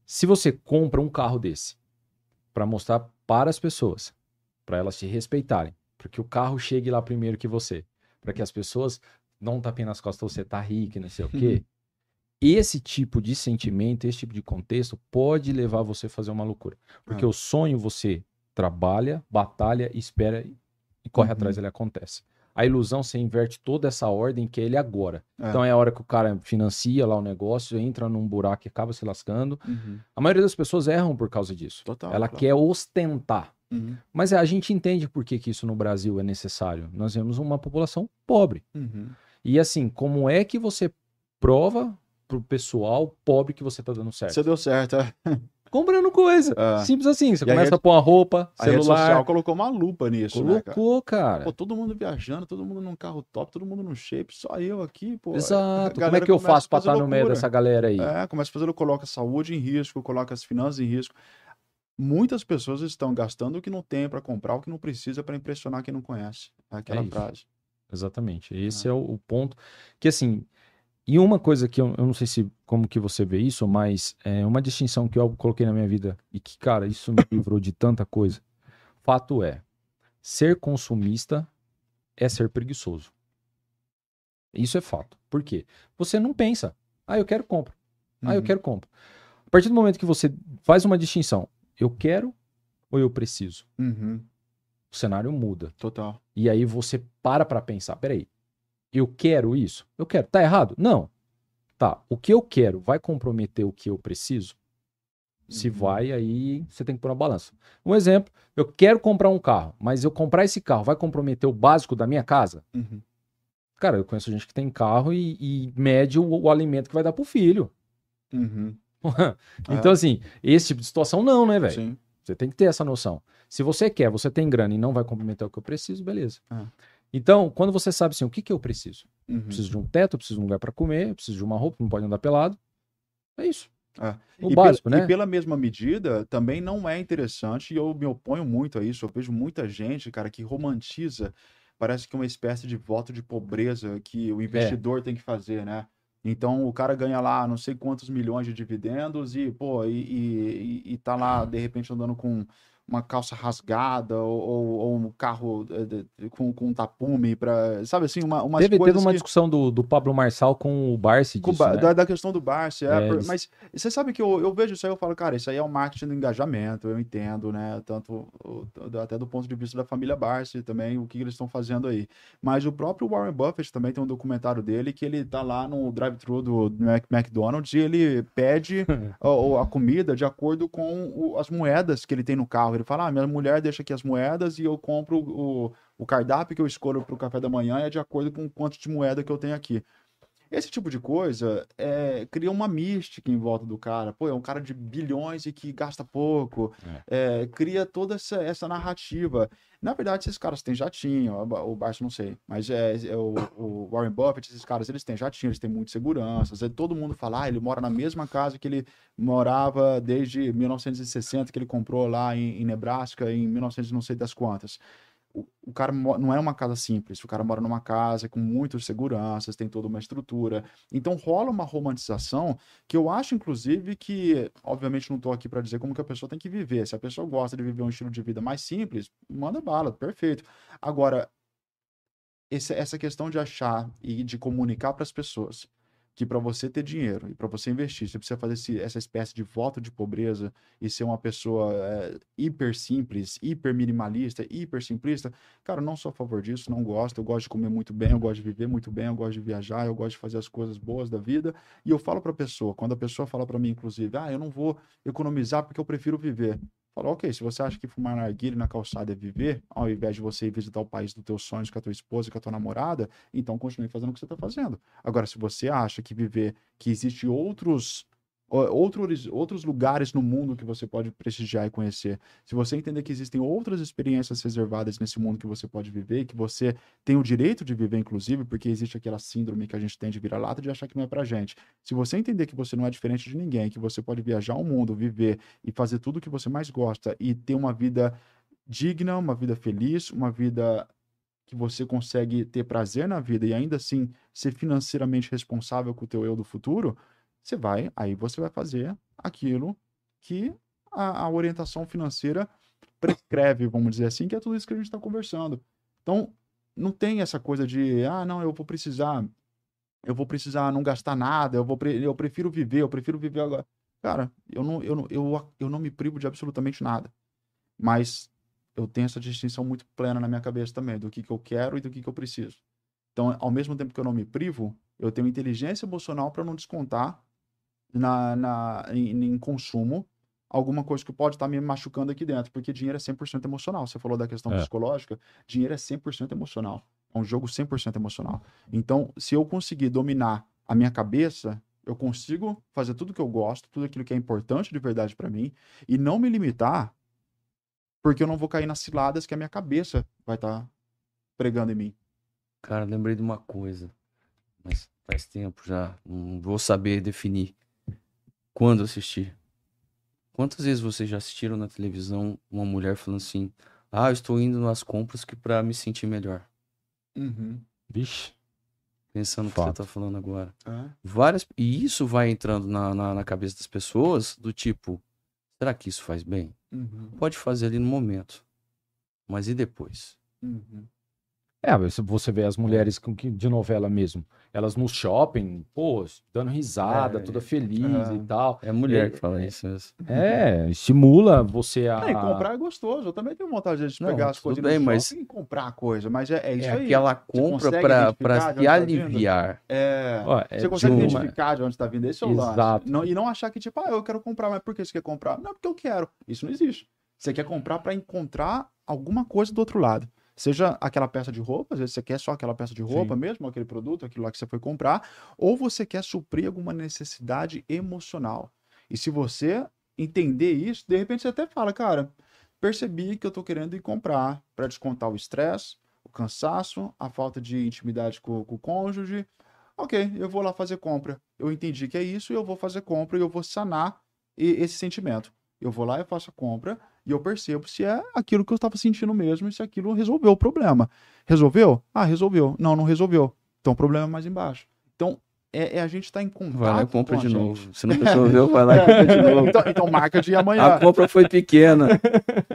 Se você compra um carro desse para mostrar para as pessoas, para elas te respeitarem, para que o carro chegue lá primeiro que você, para que as pessoas não tapem nas costas você tá rico, não sei o quê. esse tipo de sentimento, esse tipo de contexto pode levar você a fazer uma loucura. Porque ah. o sonho você trabalha, batalha, espera e corre uhum. atrás, ele acontece. A ilusão, você inverte toda essa ordem que é ele agora. É. Então é a hora que o cara financia lá o negócio, entra num buraco e acaba se lascando. Uhum. A maioria das pessoas erram por causa disso. Total, Ela claro. quer ostentar. Uhum. Mas é, a gente entende por que, que isso no Brasil é necessário. Nós vemos uma população pobre. Uhum. E assim, como é que você prova pro pessoal pobre que você tá dando certo? Você deu certo, é comprando coisa. Ah. Simples assim. Você e começa a, rede... a pôr uma roupa, celular. A rede social colocou uma lupa nisso, colocou, né, cara? cara. Pô, todo mundo viajando, todo mundo num carro top, todo mundo num shape, só eu aqui, pô. Exato. Como é que eu faço pra estar tá no meio dessa galera aí? É, começa a fazer, coloca a saúde em risco, coloca as finanças em risco. Muitas pessoas estão gastando o que não tem para comprar, o que não precisa para impressionar quem não conhece. É aquela é frase. Exatamente. Esse é. é o ponto que, assim, e uma coisa que eu, eu, não sei se como que você vê isso, mas é uma distinção que eu coloquei na minha vida e que, cara, isso me livrou de tanta coisa. Fato é, ser consumista é ser preguiçoso. Isso é fato. Por quê? Você não pensa. Ah, eu quero compro. Ah, uhum. eu quero compro. A partir do momento que você faz uma distinção, eu quero ou eu preciso? Uhum. O cenário muda. Total. E aí você para para pensar, peraí, eu quero isso? Eu quero. Tá errado? Não. Tá. O que eu quero vai comprometer o que eu preciso? Se uhum. vai, aí você tem que pôr na balança. Um exemplo, eu quero comprar um carro, mas eu comprar esse carro vai comprometer o básico da minha casa? Uhum. Cara, eu conheço gente que tem carro e, e mede o, o, alimento que vai dar pro filho. Uhum. então, é. assim, esse tipo de situação não, né, velho? Você tem que ter essa noção. Se você quer, você tem grana e não vai comprometer o que eu preciso, beleza. É. Então, quando você sabe assim, o que, que eu preciso? Uhum. Eu preciso de um teto, preciso de um lugar para comer, preciso de uma roupa, não pode andar pelado. É isso. É. o básico, pela, né? E pela mesma medida, também não é interessante, e eu me oponho muito a isso. Eu vejo muita gente, cara, que romantiza, parece que uma espécie de voto de pobreza que o é. investidor é. tem que fazer, né? Então o cara ganha lá não sei quantos milhões de dividendos e, pô, e, e, e tá lá, de repente, andando com uma calça rasgada ou, ou, ou um carro eh, com, com um tapume para sabe assim uma deve teve, teve uma que... discussão do, do Pablo Marçal com o Barsi disso, né? da, da, questão do Barsi é, é, por... mas você sabe que eu, eu vejo isso aí eu falo cara isso aí é um marketing do engajamento eu entendo né tanto até do ponto de vista da família Barsi também o que eles estão fazendo aí mas o próprio Warren Buffett também tem um documentário dele que ele tá lá no drive-thru do Mac, McDonald's e ele pede a, a, comida de acordo com o, as moedas que ele tem no carro ele ele fala: ah, minha mulher deixa aqui as moedas e eu compro o, o cardápio que eu escolho para o café da manhã é de acordo com o quanto de moeda que eu tenho aqui. Esse tipo de coisa é, cria uma mística em volta do cara. Pô, é um cara de bilhões e que gasta pouco. É. É, cria toda essa, essa narrativa. Na verdade, esses caras têm jatinho, o Barça não sei, mas é, é o, o, Warren Buffett, esses caras, eles têm jatinho, eles têm muito segurança. Todo mundo fala, ah, ele mora na mesma casa que ele morava desde 1960, que ele comprou lá em, em Nebraska, em 1900 não sei das quantas o, o cara não é uma casa simples, o cara mora numa casa com muitas seguranças, tem toda uma estrutura. Então rola uma romantização que eu acho, inclusive, que, obviamente, não estou aqui para dizer como que a pessoa tem que viver. Se a pessoa gosta de viver um estilo de vida mais simples, manda bala, perfeito. Agora, esse, essa questão de achar e de comunicar para as pessoas que para você ter dinheiro e para você investir, você precisa fazer esse, essa espécie de voto de pobreza e ser uma pessoa é, hiper simples, hiper minimalista, hiper simplista. Cara, não sou a favor disso, não gosto. Eu gosto de comer muito bem, eu gosto de viver muito bem, eu gosto de viajar, eu gosto de fazer as coisas boas da vida. E eu falo para a pessoa, quando a pessoa fala para mim, inclusive, ah, eu não vou economizar porque eu prefiro viver. Falou, ok, se você acha que fumar na narguilha na calçada é viver, ao invés de você ir visitar o país dos teus sonhos com a tua esposa, com a tua namorada, então continue fazendo o que você está fazendo. Agora, se você acha que viver, que existe outros outros, outros lugares no mundo que você pode prestigiar e conhecer. Se você entender que existem outras experiências reservadas nesse mundo que você pode viver, que você tem o direito de viver, inclusive, porque existe aquela síndrome que a gente tem de virar lata de achar que não é pra gente. Se você entender que você não é diferente de ninguém, que você pode viajar ao mundo, viver e fazer tudo o que você mais gosta e ter uma vida digna, uma vida feliz, uma vida que você consegue ter prazer na vida e ainda assim ser financeiramente responsável com o teu eu do futuro, você vai, aí você vai fazer aquilo que a, a orientação financeira prescreve, vamos dizer assim, que é tudo isso que a gente está conversando. Então, não tem essa coisa de, ah, não, eu vou precisar, eu vou precisar não gastar nada, eu, vou eu prefiro viver, eu prefiro viver agora. Cara, eu não, eu, eu, eu não me privo de absolutamente nada. Mas eu tenho essa distinção muito plena na minha cabeça também, do que, que eu quero e do que, que eu preciso. Então, ao mesmo tempo que eu não me privo, eu tenho inteligência emocional para não descontar na, na em, em, consumo alguma coisa que pode estar tá me machucando aqui dentro, porque dinheiro é 100% emocional. Você falou da questão é. psicológica, dinheiro é 100% emocional. É um jogo 100% emocional. Então, se eu conseguir dominar a minha cabeça, eu consigo fazer tudo que eu gosto, tudo aquilo que é importante de verdade para mim e não me limitar, porque eu não vou cair nas ciladas que a minha cabeça vai estar tá pregando em mim. Cara, lembrei de uma coisa, mas faz tempo já, não vou saber definir quando assistir. Quantas vezes vocês já assistiram na televisão uma mulher falando assim: Ah, eu estou indo nas compras que para me sentir melhor? Uhum. Vixe. Pensando no que você tá falando agora. Várias. E isso vai entrando na, na, na, cabeça das pessoas do tipo: será que isso faz bem? Uhum. Pode fazer ali no momento. Mas e depois? Uhum. É, você vê as mulheres de novela mesmo, elas no shopping, pô, dando risada, é, toda feliz é, e tal. É mulher que fala é isso. É, estimula você a. É, comprar é gostoso. Eu também tenho vontade de pegar Não, as coisas bem, no mas... e comprar a coisa, mas é, é isso é aí. que ela compra para tá se aliviar. é, é você consegue identificar de onde está vindo esse celular. Exato. Não, e não achar que, tipo, ah, eu quero comprar, mas por que você quer comprar? Não, porque eu quero. Isso não existe. Você quer comprar para encontrar alguma coisa do outro lado. Seja aquela peça de roupa, às vezes você quer só aquela peça de roupa Sim. mesmo, aquele produto, aquilo lá que você foi comprar, ou você quer suprir alguma necessidade emocional. E se você entender isso, de repente você até fala, cara, percebi que eu tô querendo ir comprar para descontar o estresse, o cansaço, a falta de intimidade com, com o cônjuge. Ok, eu vou lá fazer compra. Eu entendi que é isso, eu vou fazer compra e eu vou sanar esse sentimento. Eu vou lá, e faço a compra, e eu percebo se é aquilo que eu estava sentindo mesmo e se aquilo resolveu o problema. Resolveu? Ah, resolveu. Não, não resolveu. Então o problema é mais embaixo. Então, é, é a gente estar tá em contato. Vai lá e compra de novo. Se não resolveu, vai lá e compra de novo. Então, então marca de amanhã. A compra foi pequena.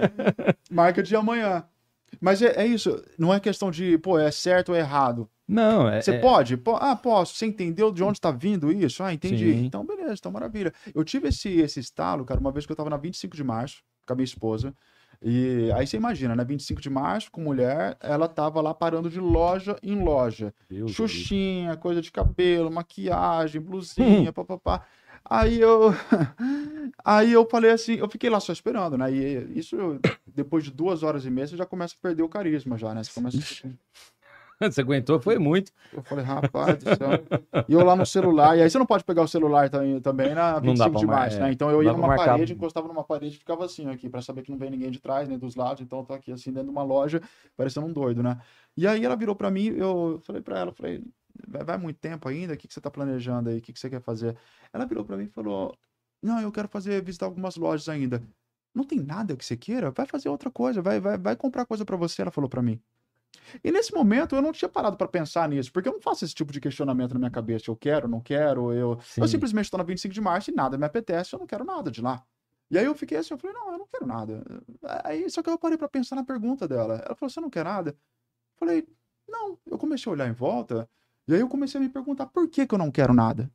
marca de amanhã. Mas é, é, isso, não é questão de, pô, é certo ou é errado. Não, é. Você é... pode? ah, posso. Você entendeu de onde está vindo isso? Ah, entendi. Sim. Então, beleza, então maravilha. Eu tive esse, esse estalo, cara, uma vez que eu estava na 25 de março com a minha esposa. E aí você imagina, né? 25 de março, com mulher, ela tava lá parando de loja em loja. Meu Xuxinha, Deus. coisa de cabelo, maquiagem, blusinha, hum. papapá. Aí eu. Aí eu falei assim, eu fiquei lá só esperando, né? E isso, depois de duas horas e meia, você já começa a perder o carisma, já, né? Você começa a... Você aguentou, foi muito. Eu falei, rapaz do céu. E eu lá no celular. E aí você não pode pegar o celular também, também na 25 de março, né? Então eu ia numa marcar... parede, encostava numa parede e ficava assim aqui, para saber que não vem ninguém de trás, nem dos lados. Então eu tô aqui assim dentro de uma loja, parecendo um doido, né? E aí ela virou para mim, eu falei para ela, falei, vai, vai, muito tempo ainda? O que, que você tá planejando aí? O que, que você quer fazer? Ela virou para mim e falou, não, eu quero fazer, visitar algumas lojas ainda não tem nada que você queira, vai fazer outra coisa, vai, vai, vai comprar coisa para você. Ela falou para mim. E nesse momento eu não tinha parado para pensar nisso, porque eu não faço esse tipo de questionamento na minha cabeça. Eu quero, não quero, eu. Sim. Eu simplesmente estou na 25 de março e nada me apetece, eu não quero nada de lá. E aí eu fiquei assim, eu falei, não, eu não quero nada. Aí, só que eu parei para pensar na pergunta dela. Ela falou, você não quer nada? Eu falei, não. Eu comecei a olhar em volta, e aí eu comecei a me perguntar por que, que eu não quero nada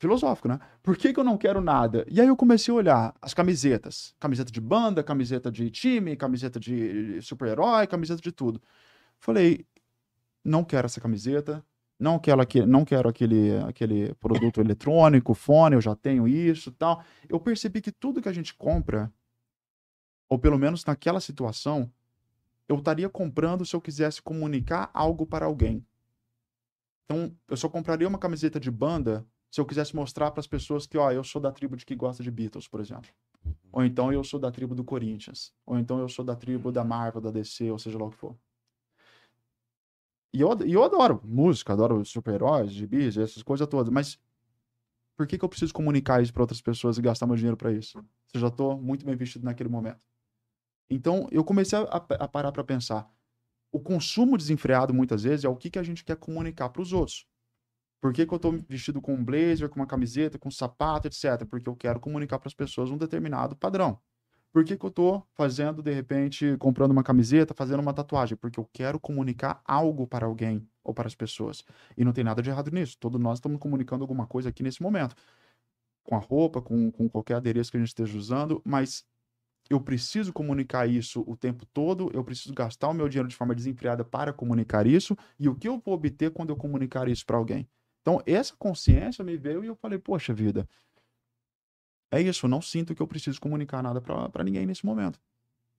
filosófico, né? Por que, que eu não quero nada? E aí eu comecei a olhar as camisetas. Camiseta de banda, camiseta de time, camiseta de super-herói, camiseta de tudo. Falei, não quero essa camiseta, não quero, aquele, não quero aquele, aquele produto eletrônico, fone, eu já tenho isso tal. Eu percebi que tudo que a gente compra, ou pelo menos naquela situação, eu estaria comprando se eu quisesse comunicar algo para alguém. Então, eu só compraria uma camiseta de banda se eu quisesse mostrar para as pessoas que, ó, eu sou da tribo de que gosta de Beatles, por exemplo. Uhum. Ou então eu sou da tribo do Corinthians. Ou então eu sou da tribo da Marvel, da DC, ou seja lá o que for. E eu, e eu adoro música, adoro super-heróis, gibis, essas coisas todas. Mas por que, que eu preciso comunicar isso para outras pessoas e gastar meu dinheiro para isso? Se eu já estou muito bem vestido naquele momento. Então eu comecei a, a parar para pensar. O consumo desenfreado, muitas vezes, é o que, que a gente quer comunicar para os outros. Por que, que eu estou vestido com um blazer, com uma camiseta, com um sapato, etc? Porque eu quero comunicar para as pessoas um determinado padrão. Por que, que eu estou fazendo, de repente, comprando uma camiseta, fazendo uma tatuagem? Porque eu quero comunicar algo para alguém ou para as pessoas. E não tem nada de errado nisso. Todos nós estamos comunicando alguma coisa aqui nesse momento. Com a roupa, com, com qualquer adereço que a gente esteja usando, mas eu preciso comunicar isso o tempo todo, eu preciso gastar o meu dinheiro de forma desenfreada para comunicar isso, e o que eu vou obter quando eu comunicar isso para alguém? Então, essa consciência me veio e eu falei, poxa vida, é isso, não sinto que eu preciso comunicar nada para ninguém nesse momento.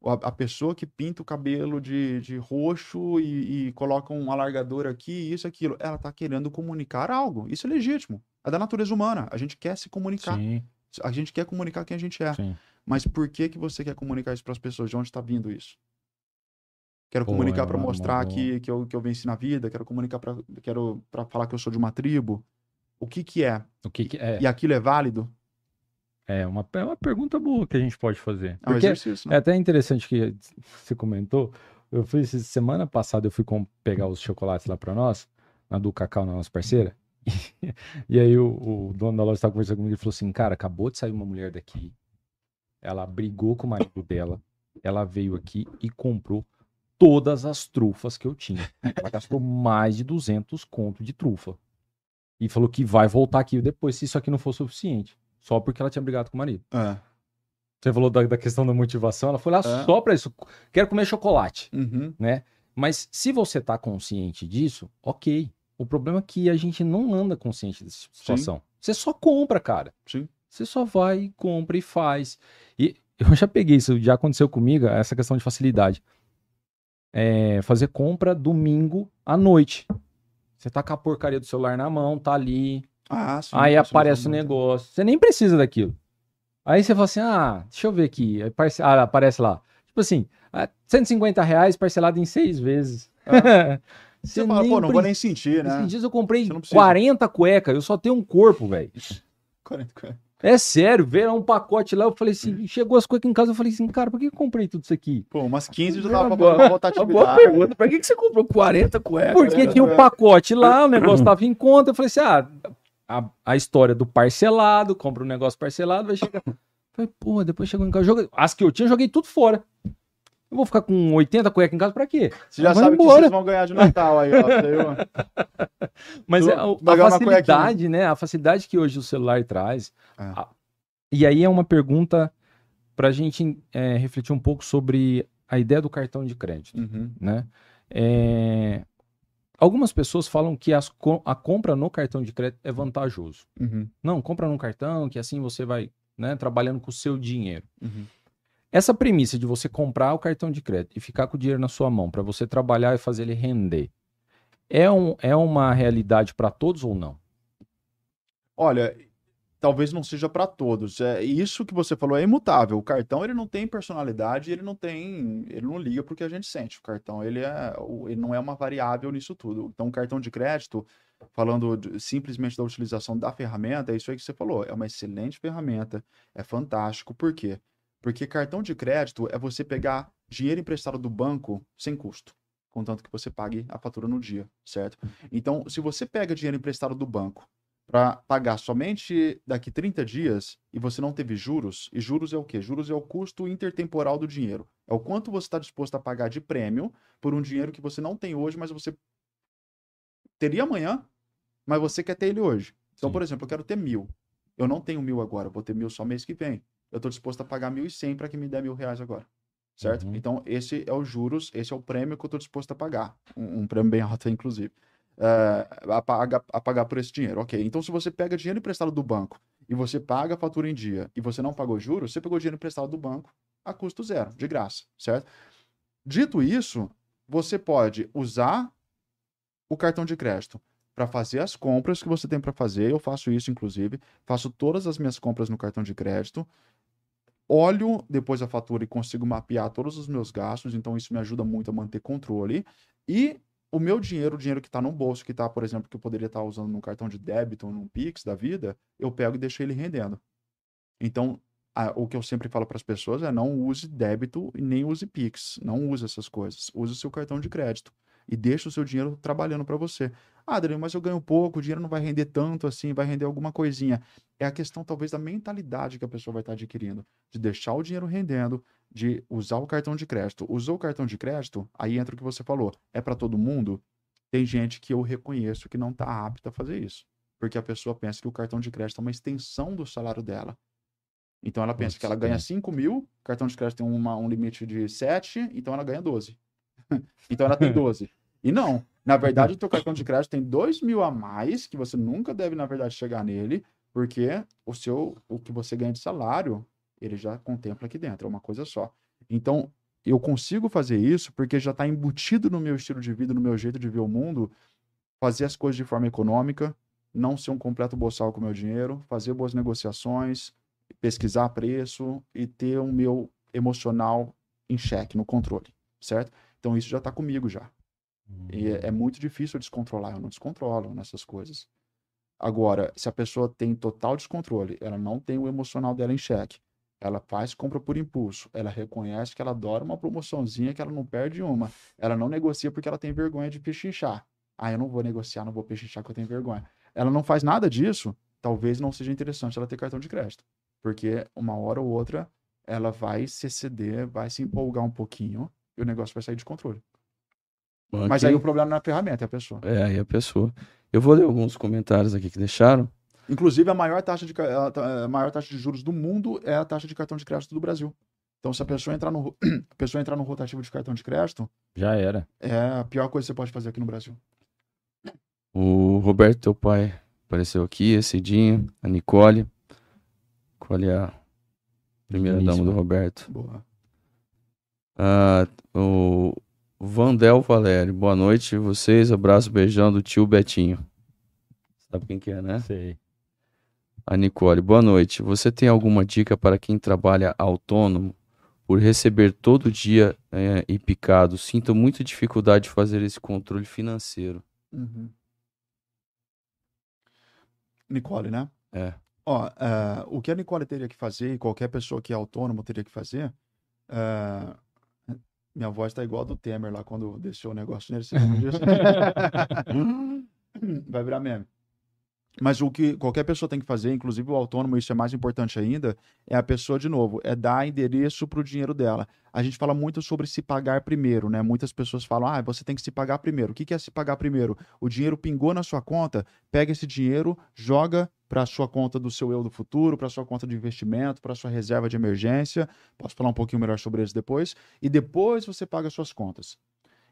A, a, pessoa que pinta o cabelo de, de roxo e, e coloca um alargador aqui, isso, aquilo, ela está querendo comunicar algo. Isso é legítimo. É da natureza humana. A gente quer se comunicar. Sim. A gente quer comunicar quem a gente é. Sim. Mas por que, que você quer comunicar isso para as pessoas? De onde está vindo isso? Quero Pô, comunicar é para mostrar que, que, eu, que eu venci na vida, quero comunicar para quero pra falar que eu sou de uma tribo. O que que é? O que, que é? E aquilo é válido? É uma, é uma pergunta boa que a gente pode fazer. É, um exercício, né? é até interessante que você comentou. Eu fui semana passada, eu fui pegar os chocolates lá para nós, na do Cacau, na nossa parceira. E, e aí o, o, dono da loja estava conversando comigo e falou assim: Cara, acabou de sair uma mulher daqui. Ela brigou com o marido dela. Ela veio aqui e comprou todas as trufas que eu tinha. Ela gastou mais de 200 conto de trufa. E falou que vai voltar aqui depois, se isso aqui não for suficiente. Só porque ela tinha brigado com o marido. É. Você falou da, da, questão da motivação, ela foi lá ah, é. só para isso. Quero comer chocolate, uhum. né? Mas se você tá consciente disso, ok. O problema é que a gente não anda consciente dessa situação. Sim. Você só compra, cara. Sim. Você só vai, compra e faz. E eu já peguei isso, já aconteceu comigo, essa questão de facilidade é, fazer compra domingo à noite. Você tá com a porcaria do celular na mão, tá ali. Ah, sim, aí aparece o um negócio. Você nem precisa daquilo. Aí você fala assim: ah, deixa eu ver aqui. Aí aparece, ah, aparece lá. Tipo assim, 150 é, reais parcelado em seis vezes. Ah. Você, você fala, pô, não pre... vou nem sentir, né? Esses dias eu comprei 40 cueca, eu só tenho um corpo, velho. 40 cueca. É sério, veio um pacote lá, eu falei assim, hum. chegou as coisas aqui em casa, eu falei assim, cara, por que eu comprei tudo isso aqui? Pô, umas 15 já tava pra voltar a atividade. Boa pergunta, pra que, que você comprou 40 cuecas? Porque tinha um é. pacote lá, o negócio tava em conta, eu falei assim, ah, a, a história do parcelado, compra um negócio parcelado, vai chegar... Eu falei, pô, depois chegou em casa, joguei, as que eu tinha, joguei tudo fora. Eu vou ficar com 80 cueca em casa pra quê? Você já sabe embora. que vocês vão ganhar de Natal aí, ó. Mas é tu, a, a facilidade, né? A facilidade que hoje o celular traz. É. A... E aí é uma pergunta pra gente é, refletir um pouco sobre a ideia do cartão de crédito, uhum. né? É... Algumas pessoas falam que as, a compra no cartão de crédito é vantajoso. Uhum. Não, compra num cartão, que assim você vai né, trabalhando com o seu dinheiro. Uhum. Essa premissa de você comprar o cartão de crédito e ficar com o dinheiro na sua mão para você trabalhar e fazer ele render, é, um, é uma realidade para todos ou não? Olha, talvez não seja para todos. É, isso que você falou é imutável. O cartão ele não tem personalidade, ele não tem, ele não liga porque a gente sente. O cartão ele, é, ele não é uma variável nisso tudo. Então, o cartão de crédito, falando de, simplesmente da utilização da ferramenta, é isso aí que você falou. É uma excelente ferramenta, é fantástico. Por quê? Porque cartão de crédito é você pegar dinheiro emprestado do banco sem custo, contanto que você pague a fatura no dia, certo? Então, se você pega dinheiro emprestado do banco para pagar somente daqui 30 dias e você não teve juros, e juros é o quê? Juros é o custo intertemporal do dinheiro. É o quanto você está disposto a pagar de prêmio por um dinheiro que você não tem hoje, mas você teria amanhã, mas você quer ter ele hoje. Então, Sim. por exemplo, eu quero ter mil. Eu não tenho mil agora, vou ter mil só mês que vem eu estou disposto a pagar 1.100 para que me dê mil reais agora. Certo? Uhum. Então, esse é o juros, esse é o prêmio que eu estou disposto a pagar. Um, um, prêmio bem alto, inclusive. Uh, a, paga, a pagar por esse dinheiro. Ok. Então, se você pega dinheiro emprestado do banco e você paga a fatura em dia e você não pagou juros, você pegou dinheiro emprestado do banco a custo zero, de graça. Certo? Dito isso, você pode usar o cartão de crédito para fazer as compras que você tem para fazer. Eu faço isso, inclusive. Faço todas as minhas compras no cartão de crédito olho depois a fatura e consigo mapear todos os meus gastos, então isso me ajuda muito a manter controle. E o meu dinheiro, o dinheiro que está no bolso, que está, por exemplo, que eu poderia estar tá usando num cartão de débito ou num Pix da vida, eu pego e deixo ele rendendo. Então, a, o que eu sempre falo para as pessoas é não use débito e nem use Pix. Não use essas coisas. Use o seu cartão de crédito e deixa o seu dinheiro trabalhando para você. Ah, Adriano, mas eu ganho pouco, o dinheiro não vai render tanto assim, vai render alguma coisinha. É a questão, talvez, da mentalidade que a pessoa vai estar tá adquirindo, de deixar o dinheiro rendendo, de usar o cartão de crédito. Usou o cartão de crédito, aí entra o que você falou. É para todo mundo? Tem gente que eu reconheço que não está apta a fazer isso, porque a pessoa pensa que o cartão de crédito é uma extensão do salário dela. Então ela pensa que ela ganha 5 é. mil, cartão de crédito tem uma, um limite de 7, então ela ganha 12 então ela tem 12. E não. Na verdade, o teu cartão de crédito tem 2 mil a mais, que você nunca deve, na verdade, chegar nele, porque o seu o que você ganha de salário, ele já contempla aqui dentro, é uma coisa só. Então, eu consigo fazer isso porque já está embutido no meu estilo de vida, no meu jeito de ver o mundo, fazer as coisas de forma econômica, não ser um completo boçal com o meu dinheiro, fazer boas negociações, pesquisar preço e ter o meu emocional em xeque, no controle, certo? Então isso já está comigo já. Uhum. E é, é hum. muito difícil eu descontrolar, eu não descontrolo nessas coisas. Agora, se a pessoa tem total descontrole, ela não tem o emocional dela em xeque, ela faz compra por impulso, ela reconhece que ela adora uma promoçãozinha, que ela não perde uma, ela não negocia porque ela tem vergonha de pechinchar. Ah, eu não vou negociar, não vou pechinchar porque eu tenho vergonha. Ela não faz nada disso, talvez não seja interessante ela ter cartão de crédito, porque uma hora ou outra ela vai se exceder, vai se empolgar um pouquinho e o negócio vai sair de controle. Mas aí o problema não é a ferramenta, é a pessoa. É, aí é a pessoa. Eu vou ler alguns comentários aqui que deixaram. Inclusive, a maior taxa de, a maior taxa de juros do mundo é a taxa de cartão de crédito do Brasil. Então, se a pessoa entrar no, a pessoa entrar no rotativo de cartão de crédito. Já era. É a pior coisa que você pode fazer aqui no Brasil. O Roberto, teu pai, apareceu aqui, a Cidinha, a Nicole. Nicole é a primeira dama do Roberto. Boa. Ah, o Vandel Valério, boa noite vocês. Abraço, beijão do tio Betinho. Sabe quem que é, né? Sei. A Nicole, boa noite. Você tem alguma dica para quem trabalha autônomo por receber todo dia é, e picado? Sinto muita dificuldade de fazer esse controle financeiro. Uhum. Nicole, né? É. Ó, uh, o que a Nicole teria que fazer e qualquer pessoa que é autônomo teria que fazer uh, minha voz tá igual a do Temer lá quando deixou o negócio nele. Vai virar meme. Mas o que qualquer pessoa tem que fazer, inclusive o autônomo, isso é mais importante ainda, é a pessoa, de novo, é dar endereço para o dinheiro dela. A gente fala muito sobre se pagar primeiro, né? Muitas pessoas falam, ah, você tem que se pagar primeiro. O que é se pagar primeiro? O dinheiro pingou na sua conta, pega esse dinheiro, joga para a sua conta do seu eu do futuro, para a sua conta de investimento, para a sua reserva de emergência. Posso falar um pouquinho melhor sobre isso depois. E depois você paga suas contas.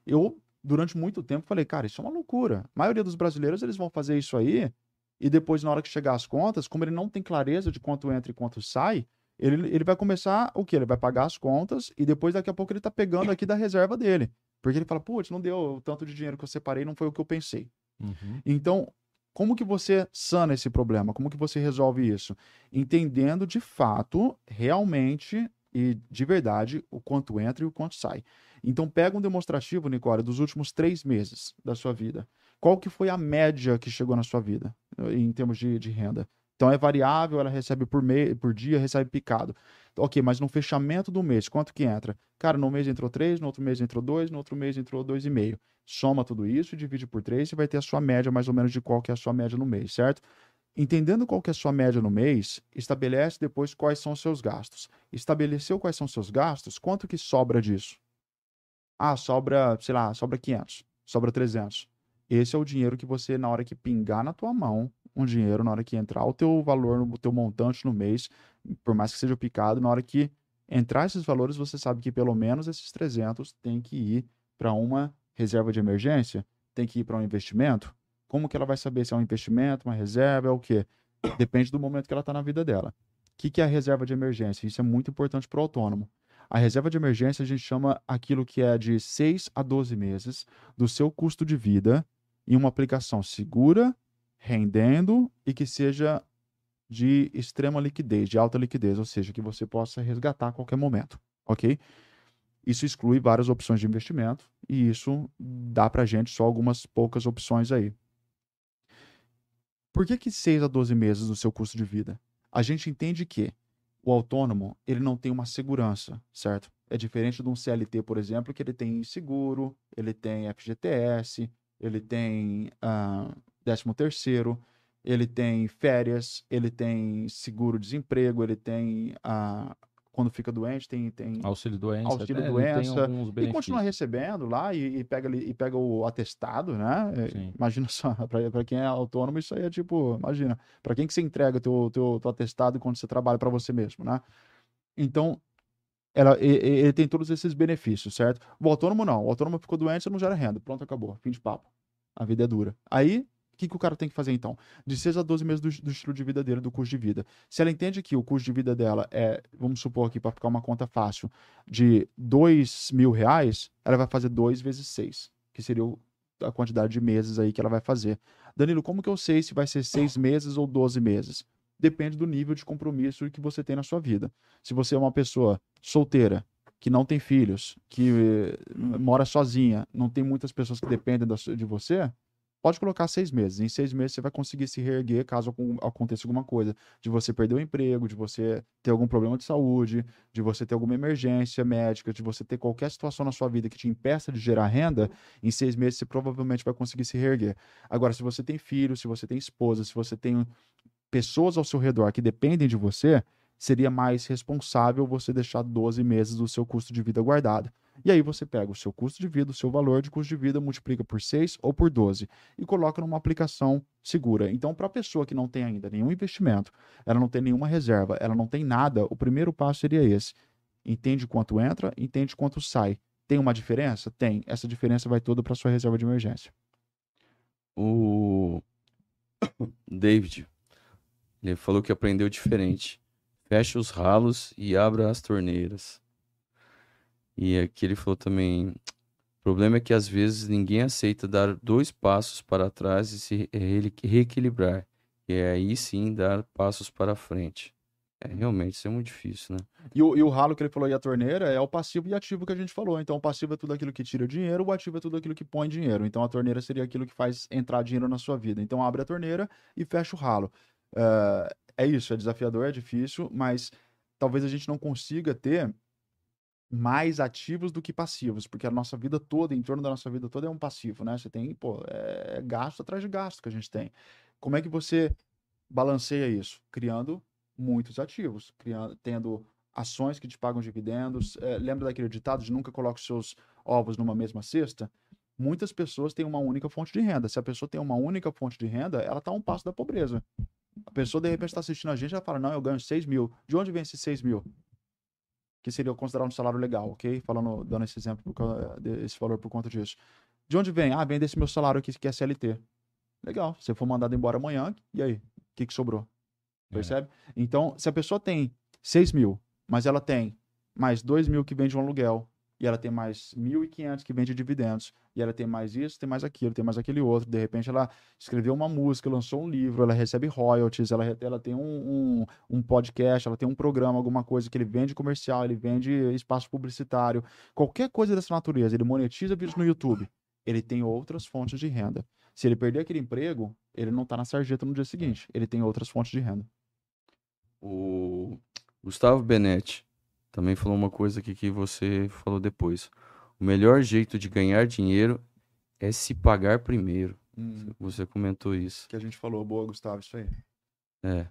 Eu durante muito tempo falei, cara, isso é uma loucura. A maioria dos brasileiros eles vão fazer isso aí e depois, na hora que chegar as contas, como ele não tem clareza de quanto entra e quanto sai, ele, ele vai começar o quê? Ele vai pagar as contas e depois, daqui a pouco, ele tá pegando aqui da reserva dele. Porque ele fala, putz, não deu o tanto de dinheiro que eu separei, não foi o que eu pensei. Uhum. Então, como que você sana esse problema? Como que você resolve isso? Entendendo de fato, realmente e de verdade, o quanto entra e o quanto sai. Então, pega um demonstrativo, Nicole, dos últimos três meses da sua vida qual que foi a média que chegou na sua vida em termos de, de renda. Então é variável, ela recebe por, me... por dia, recebe picado. Ok, mas no fechamento do mês, quanto que entra? Cara, no mês entrou três, no outro mês entrou dois, no outro mês entrou dois e meio. Soma tudo isso, divide por três e vai ter a sua média mais ou menos de qual que é a sua média no mês, certo? Entendendo qual que é a sua média no mês, estabelece depois quais são os seus gastos. Estabeleceu quais são os seus gastos, quanto que sobra disso? Ah, sobra, sei lá, sobra 500, sobra 300. Esse é o dinheiro que você, na hora que pingar na tua mão, um dinheiro, na hora que entrar o teu valor, o teu montante no mês, por mais que seja picado, na hora que entrar esses valores, você sabe que pelo menos esses 300 tem que ir para uma reserva de emergência, tem que ir para um investimento. Como que ela vai saber se é um investimento, uma reserva, é o quê? Depende do momento que ela está na vida dela. O que, que é a reserva de emergência? Isso é muito importante para o autônomo. A reserva de emergência a gente chama aquilo que é de 6 a 12 meses do seu custo de vida, em uma aplicação segura, rendendo e que seja de extrema liquidez, de alta liquidez, ou seja, que você possa resgatar a qualquer momento, ok? Isso exclui várias opções de investimento e isso dá para gente só algumas poucas opções aí. Por que, que 6 a 12 meses do seu custo de vida? A gente entende que o autônomo ele não tem uma segurança, certo? É diferente de um CLT, por exemplo, que ele tem seguro, ele tem FGTS, ele tem ah, 13 terceiro, ele tem férias, ele tem seguro-desemprego, ele tem ah, quando fica doente, tem, tem auxílio doença, auxílio até, doença e continua recebendo lá e, e, pega, e pega o atestado, né? É, Sim. Imagina só, para quem é autônomo, isso aí é tipo, imagina, para quem que você entrega o teu, teu, teu atestado quando você trabalha para você mesmo, né? Então, ela, ele tem todos esses benefícios, certo? O autônomo não. O autônomo ficou doente, você não gera renda. Pronto, acabou. Fim de papo. A vida é dura. Aí, o que, que o cara tem que fazer então? De 6 a 12 meses do, do, estilo de vida dele, do custo de vida. Se ela entende que o custo de vida dela é, vamos supor aqui, para ficar uma conta fácil, de 2 mil reais, ela vai fazer 2 vezes 6, que seria a quantidade de meses aí que ela vai fazer. Danilo, como que eu sei se vai ser 6 meses ou 12 meses? depende do nível de compromisso que você tem na sua vida. Se você é uma pessoa solteira, que não tem filhos, que eh, hum. mora sozinha, não tem muitas pessoas que dependem de você, pode colocar seis meses. Em seis meses você vai conseguir se reerguer caso aconteça alguma coisa. De você perder o emprego, de você ter algum problema de saúde, de você ter alguma emergência médica, de você ter qualquer situação na sua vida que te impeça de gerar renda, em seis meses você provavelmente vai conseguir se reerguer. Agora, se você tem filho, se você tem esposa, se você tem pessoas ao seu redor que dependem de você, seria mais responsável você deixar 12 meses do seu custo de vida guardado. E aí você pega o seu custo de vida, o seu valor de custo de vida, multiplica por 6 ou por 12 e coloca numa aplicação segura. Então, para a pessoa que não tem ainda nenhum investimento, ela não tem nenhuma reserva, ela não tem nada, o primeiro passo seria esse. Entende quanto entra, entende quanto sai. Tem uma diferença? Tem. Essa diferença vai toda para sua reserva de emergência. O David ele falou que aprendeu diferente. Feche os ralos e abra as torneiras. E aqui ele falou também: o problema é que às vezes ninguém aceita dar dois passos para trás e se reequilibrar. E é aí sim dar passos para frente. É, realmente, isso é muito difícil, né? E o, e o ralo que ele falou e a torneira é o passivo e ativo que a gente falou. Então, o passivo é tudo aquilo que tira dinheiro, o ativo é tudo aquilo que põe dinheiro. Então, a torneira seria aquilo que faz entrar dinheiro na sua vida. Então, abre a torneira e fecha o ralo uh, é isso, é desafiador, é difícil, mas talvez a gente não consiga ter mais ativos do que passivos, porque a nossa vida toda, em torno da nossa vida toda, é um passivo, né? Você tem, pô, é gasto atrás de gasto que a gente tem. Como é que você balanceia isso? Criando muitos ativos, criando, tendo ações que te pagam dividendos. É, lembra daquele ditado de nunca coloque seus ovos numa mesma cesta? Muitas pessoas têm uma única fonte de renda. Se a pessoa tem uma única fonte de renda, ela está a um passo da pobreza. A pessoa, de repente, está assistindo a gente e já fala: não, eu ganho 6 mil. De onde vem esses 6 mil? Que seria considerado um salário legal, ok? Falando, dando esse exemplo, eh, esse valor por conta disso. De onde vem? Ah, vem desse meu salário aqui, que é CLT. Legal. Você for mandado embora amanhã, e aí? O que, que sobrou? É. Percebe? É. Então, se a pessoa tem 6 mil, mas ela tem mais 2 mil que vem de um aluguel, e ela tem mais 1.500 que vende dividendos, e ela tem mais isso, tem mais aquilo, tem mais aquele outro. De repente, ela escreveu uma música, lançou um livro, ela recebe royalties, ela, ela tem um, um, um podcast, ela tem um programa, alguma coisa que ele vende comercial, ele vende espaço publicitário, qualquer coisa dessa natureza. Ele monetiza vídeos no YouTube. Ele tem outras fontes de renda. Se ele perder aquele emprego, ele não está na sarjeta no dia seguinte. Ele tem outras fontes de renda. O Gustavo Benetti também falou uma coisa aqui que você falou depois. O melhor jeito de ganhar dinheiro é se pagar primeiro. Hum. Você comentou isso. Que a gente falou, boa, Gustavo, isso aí. É.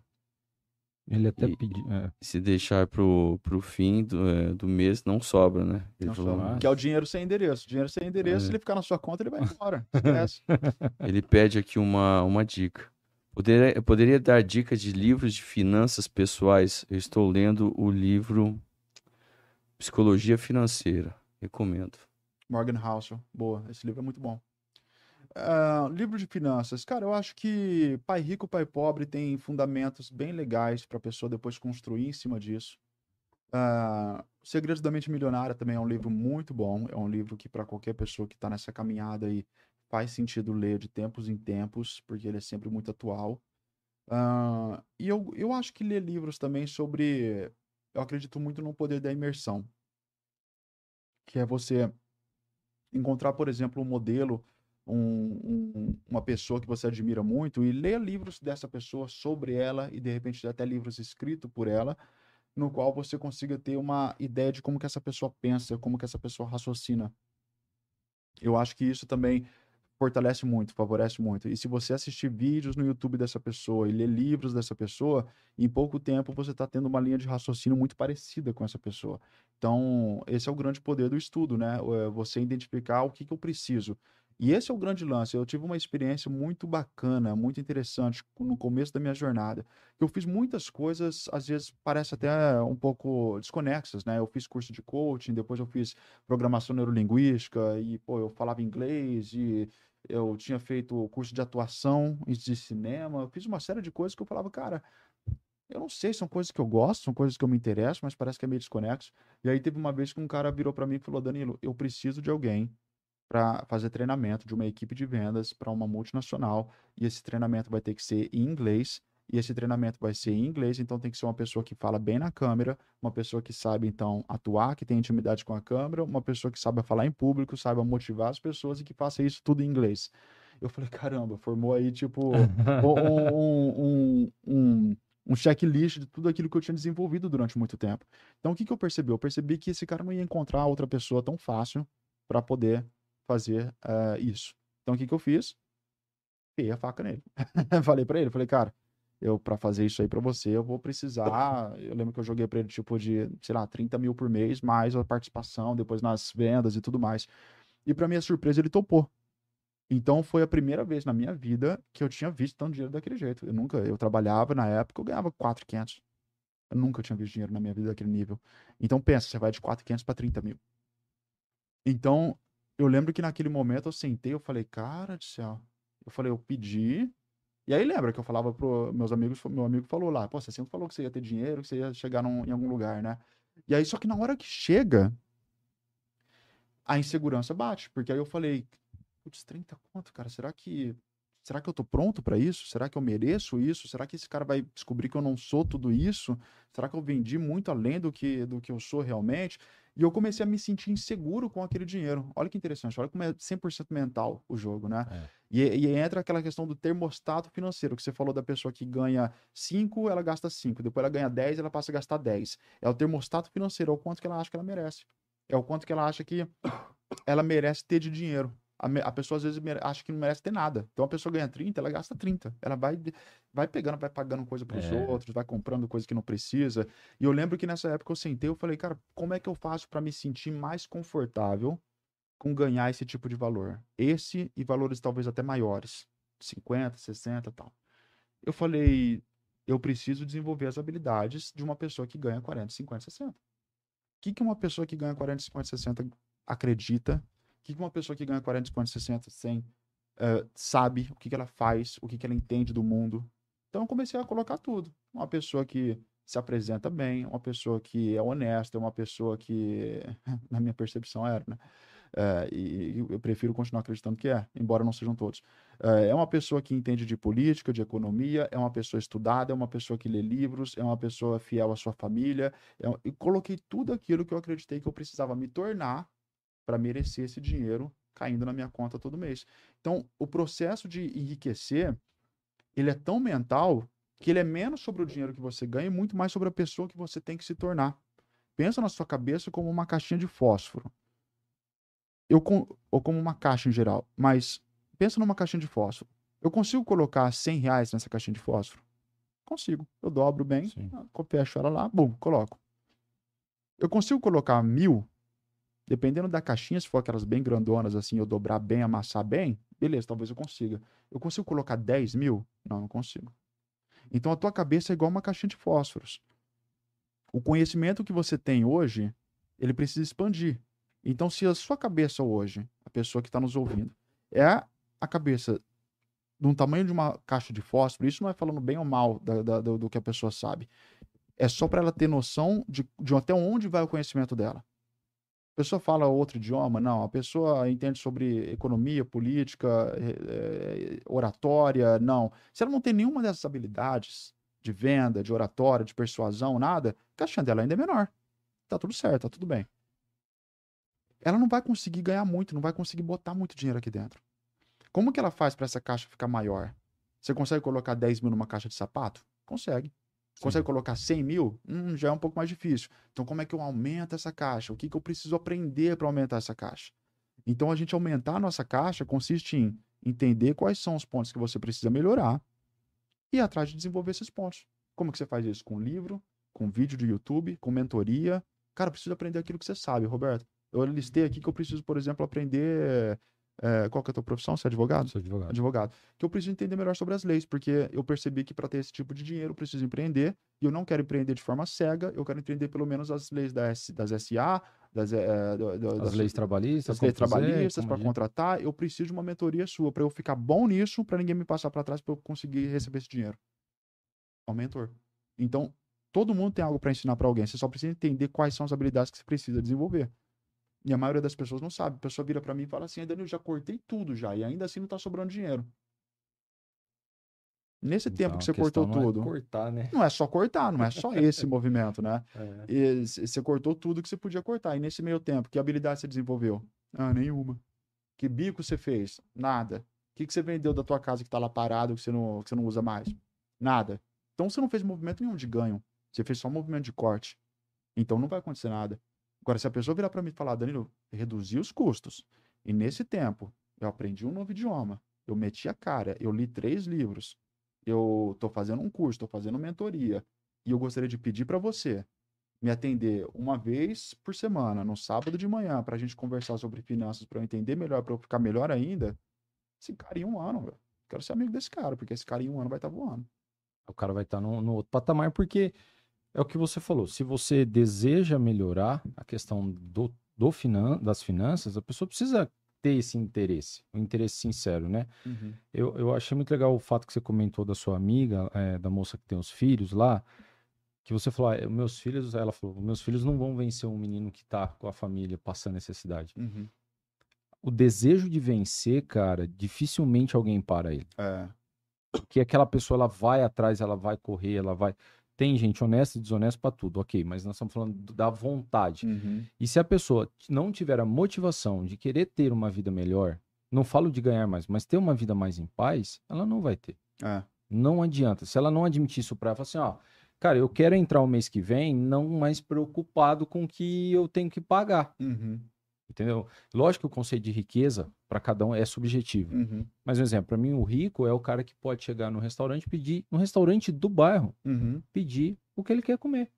Ele até pediu. É. Se deixar pro, pro fim do, é, do mês, não sobra, né? Ele não falou, sobra. Ah, que é o dinheiro sem endereço. O dinheiro sem endereço, é. ele ficar na sua conta, ele vai embora. ele pede aqui uma, uma dica. Poderia, poderia dar dicas de livros de finanças pessoais. Eu estou lendo o livro Psicologia Financeira. Recomendo. Morgan Housel. Boa. Esse livro é muito bom. Uh, livro de finanças. Cara, eu acho que Pai Rico, Pai Pobre tem fundamentos bem legais para a pessoa depois construir em cima disso. Uh, Segredos da Mente Milionária também é um livro muito bom. É um livro que, para qualquer pessoa que está nessa caminhada aí, faz sentido ler de tempos em tempos, porque ele é sempre muito atual. Uh, e eu, eu acho que ler livros também sobre eu acredito muito no poder da imersão, que é você encontrar, por exemplo, um modelo, um, um, uma pessoa que você admira muito e ler livros dessa pessoa sobre ela e de repente até livros escritos por ela, no qual você consiga ter uma ideia de como que essa pessoa pensa, como que essa pessoa raciocina. Eu acho que isso também fortalece muito, favorece muito. E se você assistir vídeos no YouTube dessa pessoa e ler livros dessa pessoa, em pouco tempo você está tendo uma linha de raciocínio muito parecida com essa pessoa. Então, esse é o grande poder do estudo, né? É, você identificar o que, que eu preciso. E esse é o grande lance. Eu tive uma experiência muito bacana, muito interessante no começo da minha jornada. Eu fiz muitas coisas, às vezes parece até um pouco desconexas, né? Eu fiz curso de coaching, depois eu fiz programação neurolinguística e pô, eu falava inglês e eu tinha feito o curso de atuação de cinema, eu fiz uma série de coisas que eu falava, cara, eu não sei, são coisas que eu gosto, são coisas que eu me interesso, mas parece que é meio desconexo. E aí teve uma vez que um cara virou para mim e falou: Danilo, eu preciso de alguém para fazer treinamento de uma equipe de vendas para uma multinacional, e esse treinamento vai ter que ser em inglês, e esse treinamento vai ser em inglês, então tem que ser uma pessoa que fala bem na câmera, uma pessoa que sabe, então, atuar, que tem intimidade com a câmera, uma pessoa que saiba falar em público, saiba motivar as pessoas e que faça isso tudo em inglês. Eu falei, caramba, formou aí, tipo, um, um, um, um checklist de tudo aquilo que eu tinha desenvolvido durante muito tempo. Então, o que, que eu percebi? Eu percebi que esse cara não ia encontrar outra pessoa tão fácil para poder fazer uh, isso. Então, o que, que eu fiz? Fiquei a faca nele. falei para ele, falei, cara, eu para fazer isso aí para você, eu vou precisar. Tá. Eu lembro que eu joguei para ele tipo de, sei lá, 30 mil por mês, mais a participação, depois nas vendas e tudo mais. E para minha surpresa, ele topou. Então foi a primeira vez na minha vida que eu tinha visto tanto dinheiro daquele jeito. Eu nunca, eu trabalhava na época, eu ganhava 4,500. Eu nunca tinha visto dinheiro na minha vida daquele nível. Então pensa, você vai de 4,500 para 30 mil. Então eu lembro que naquele momento eu sentei, eu falei, cara do céu. Eu falei, eu pedi, e aí lembra que eu falava pro meus amigos, meu amigo falou lá, pô, você sempre falou que você ia ter dinheiro, que você ia chegar num, em algum lugar, né? E aí, só que na hora que chega, a insegurança bate, porque aí eu falei, putz, 30 conto, cara, será que será que eu tô pronto para isso? Será que eu mereço isso? Será que esse cara vai descobrir que eu não sou tudo isso? Será que eu vendi muito além do que do que eu sou realmente? E eu comecei a me sentir inseguro com aquele dinheiro. Olha que interessante, olha como é 100% mental o jogo, né? É. E, e, entra aquela questão do termostato financeiro, que você falou da pessoa que ganha 5, ela gasta 5, depois ela ganha 10, ela passa a gastar 10. É o termostato financeiro, é o quanto que ela acha que ela merece. É o quanto que ela acha que ela merece ter de dinheiro. A, a pessoa às vezes acha que não merece ter nada. Então a pessoa ganha 30, ela gasta 30. Ela vai, vai pegando, vai pagando coisa para os é. outros, vai comprando coisa que não precisa. E eu lembro que nessa época eu sentei, eu falei, cara, como é que eu faço para me sentir mais confortável com ganhar esse tipo de valor? Esse e valores talvez até maiores, 50, 60 tal. Eu falei, eu preciso desenvolver as habilidades de uma pessoa que ganha 40, 50, 60. O que, que uma pessoa que ganha 40, 50, 60 acredita o que uma pessoa que ganha 40, 50, 60, 100 uh, sabe, o que, ela faz, o que, ela entende do mundo. Então eu comecei a colocar tudo. Uma pessoa que se apresenta bem, uma pessoa que é honesta, uma pessoa que, na minha percepção, era, né? Eh, e, eu prefiro continuar acreditando que é, embora não sejam todos. Eh, é uma pessoa que entende de política, de economia, é uma pessoa estudada, é uma pessoa que lê livros, é uma pessoa fiel à sua família. É, e coloquei tudo aquilo que eu acreditei que eu precisava me tornar para merecer esse dinheiro caindo na minha conta todo mês. Então, o processo de enriquecer, ele é tão mental que ele é menos sobre o dinheiro que você ganha e muito mais sobre a pessoa que você tem que se tornar. Pensa na sua cabeça como uma caixinha de fósforo. Eu ou como uma caixa em geral, mas pensa numa caixinha de fósforo. Eu consigo colocar 100 reais nessa caixinha de fósforo? Consigo. Eu dobro bem, Sim. Ah, fecho ela lá, bum, coloco. Eu consigo colocar mil Dependendo da caixinha, se for aquelas bem grandonas, assim, eu dobrar bem, amassar bem, beleza, talvez eu consiga. Eu consigo colocar 10 mil? Não, não consigo. Então a tua cabeça é igual uma caixinha de fósforos. O conhecimento que você tem hoje, ele precisa expandir. Então, se a sua cabeça hoje, a pessoa que está nos ouvindo, é a cabeça de um tamanho de uma caixa de fósforo, isso não é falando bem ou mal da, da, do, do que a pessoa sabe. É só para ela ter noção de, de até onde vai o conhecimento dela. A pessoa fala outro idioma? Não. A pessoa entende sobre economia, política, eh, eh, oratória? Não. Se ela não tem nenhuma dessas habilidades de venda, de oratória, de persuasão, nada, a chance dela ainda é menor. Tá tudo certo, tá tudo bem. Ela não vai conseguir ganhar muito, não vai conseguir botar muito dinheiro aqui dentro. Como que ela faz para essa caixa ficar maior? Você consegue colocar 10 mil numa caixa de sapato? Consegue. Consegue colocar 100 mil? Hum, já é um pouco mais difícil. Então, como é que eu aumento essa caixa? O que, que eu preciso aprender para aumentar essa caixa? Então, a gente aumentar a nossa caixa consiste em entender quais são os pontos que você precisa melhorar e ir atrás de desenvolver esses pontos. Como que você faz isso? Com livro, com vídeo do YouTube, com mentoria. Cara, eu preciso aprender aquilo que você sabe, Roberto. Eu listei aqui que eu preciso, por exemplo, aprender é, qual que é a tua profissão? Você é advogado? Sou advogado. Advogado. Que eu preciso entender melhor sobre as leis, porque eu percebi que para ter esse tipo de dinheiro eu preciso empreender, e eu não quero empreender de forma cega, eu quero entender pelo menos as leis das, das SA, das, é, do, do, as das, leis trabalhistas, as leis fazer, trabalhistas para contratar. Eu preciso de uma mentoria sua para eu ficar bom nisso, para ninguém me passar para trás para eu conseguir receber esse dinheiro. É um mentor. Então, todo mundo tem algo para ensinar para alguém, você só precisa entender quais são as habilidades que você precisa desenvolver. E a maioria das pessoas não sabe. A pessoa vira para mim e fala assim: Danilo, já cortei tudo já, e ainda assim não tá sobrando dinheiro. Nesse então, tempo que então, você cortou não é tudo. É cortar, né? Não é só cortar, não é só esse movimento, né? É. E, você cortou tudo que você podia cortar. E nesse meio tempo, que habilidade você desenvolveu? Ah, nenhuma. Que bico você fez? Nada. O que, que você vendeu da tua casa que tá lá parado, que você, não, que você não usa mais? Nada. Então você não fez movimento nenhum de ganho. Você fez só um movimento de corte. Então não vai acontecer nada. Agora, se a pessoa virar para mim e falar, Danilo, reduzi os custos. E nesse tempo, eu aprendi um novo idioma. Eu meti a cara, eu li três livros. Eu estou fazendo um curso, estou fazendo mentoria. E eu gostaria de pedir para você me atender uma vez por semana, no sábado de manhã, para a gente conversar sobre finanças, para eu entender melhor, para eu ficar melhor ainda. Esse cara em um ano, velho. Quero ser amigo desse cara, porque esse cara em um ano vai estar tá voando. O cara vai estar tá no, no outro patamar, porque é o que você falou. Se você deseja melhorar a questão do, do finan das finanças, a pessoa precisa ter esse interesse, um interesse sincero, né? Uhum. Eu, eu achei muito legal o fato que você comentou da sua amiga, é, da moça que tem os filhos lá, que você falou, ah, meus filhos, ela falou, meus filhos não vão vencer um menino que tá com a família passando necessidade. Uhum. O desejo de vencer, cara, dificilmente alguém para ele. É. Porque aquela pessoa, ela vai atrás, ela vai correr, ela vai... Tem gente honesta e desonesta para tudo, ok, mas nós estamos falando da vontade. Uhum. E se a pessoa não tiver a motivação de querer ter uma vida melhor, não falo de ganhar mais, mas ter uma vida mais em paz, ela não vai ter. É. Não adianta. Se ela não admitir isso para ela, assim, ó, cara, eu quero entrar o mês que vem não mais preocupado com o que eu tenho que pagar. Uhum. Entendeu? Lógico que o conceito de riqueza para cada um é subjetivo. Uhum. Mas, um exemplo, para mim, o rico é o cara que pode chegar no restaurante e pedir, no restaurante do bairro, uhum. pedir o que ele quer comer.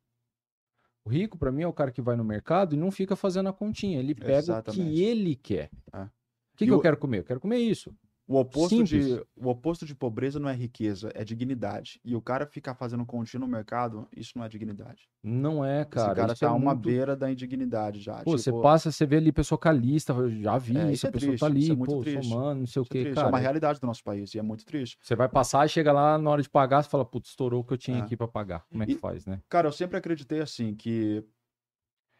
O rico, para mim, é o cara que vai no mercado e não fica fazendo a continha. Ele pega Exatamente. o que ele quer. Ah. O que, que eu quero comer? Eu quero comer isso. O oposto, de, o oposto de pobreza não é riqueza, é dignidade. E o cara ficar fazendo contínuo no mercado, isso não é dignidade. Não é, cara. Esse cara isso tá é uma muito... beira da indignidade já. Pô, tipo... você passa, você vê ali pessoa calista, já vi, é, isso essa é pessoa tá triste, tá ali, é muito pô, triste. não sei isso o é quê, é cara. É uma realidade do nosso país e é muito triste. Você vai passar e chega lá na hora de pagar, você fala, putz, estourou o que eu tinha é. aqui para pagar. Como é que faz, né? Cara, eu sempre acreditei assim, que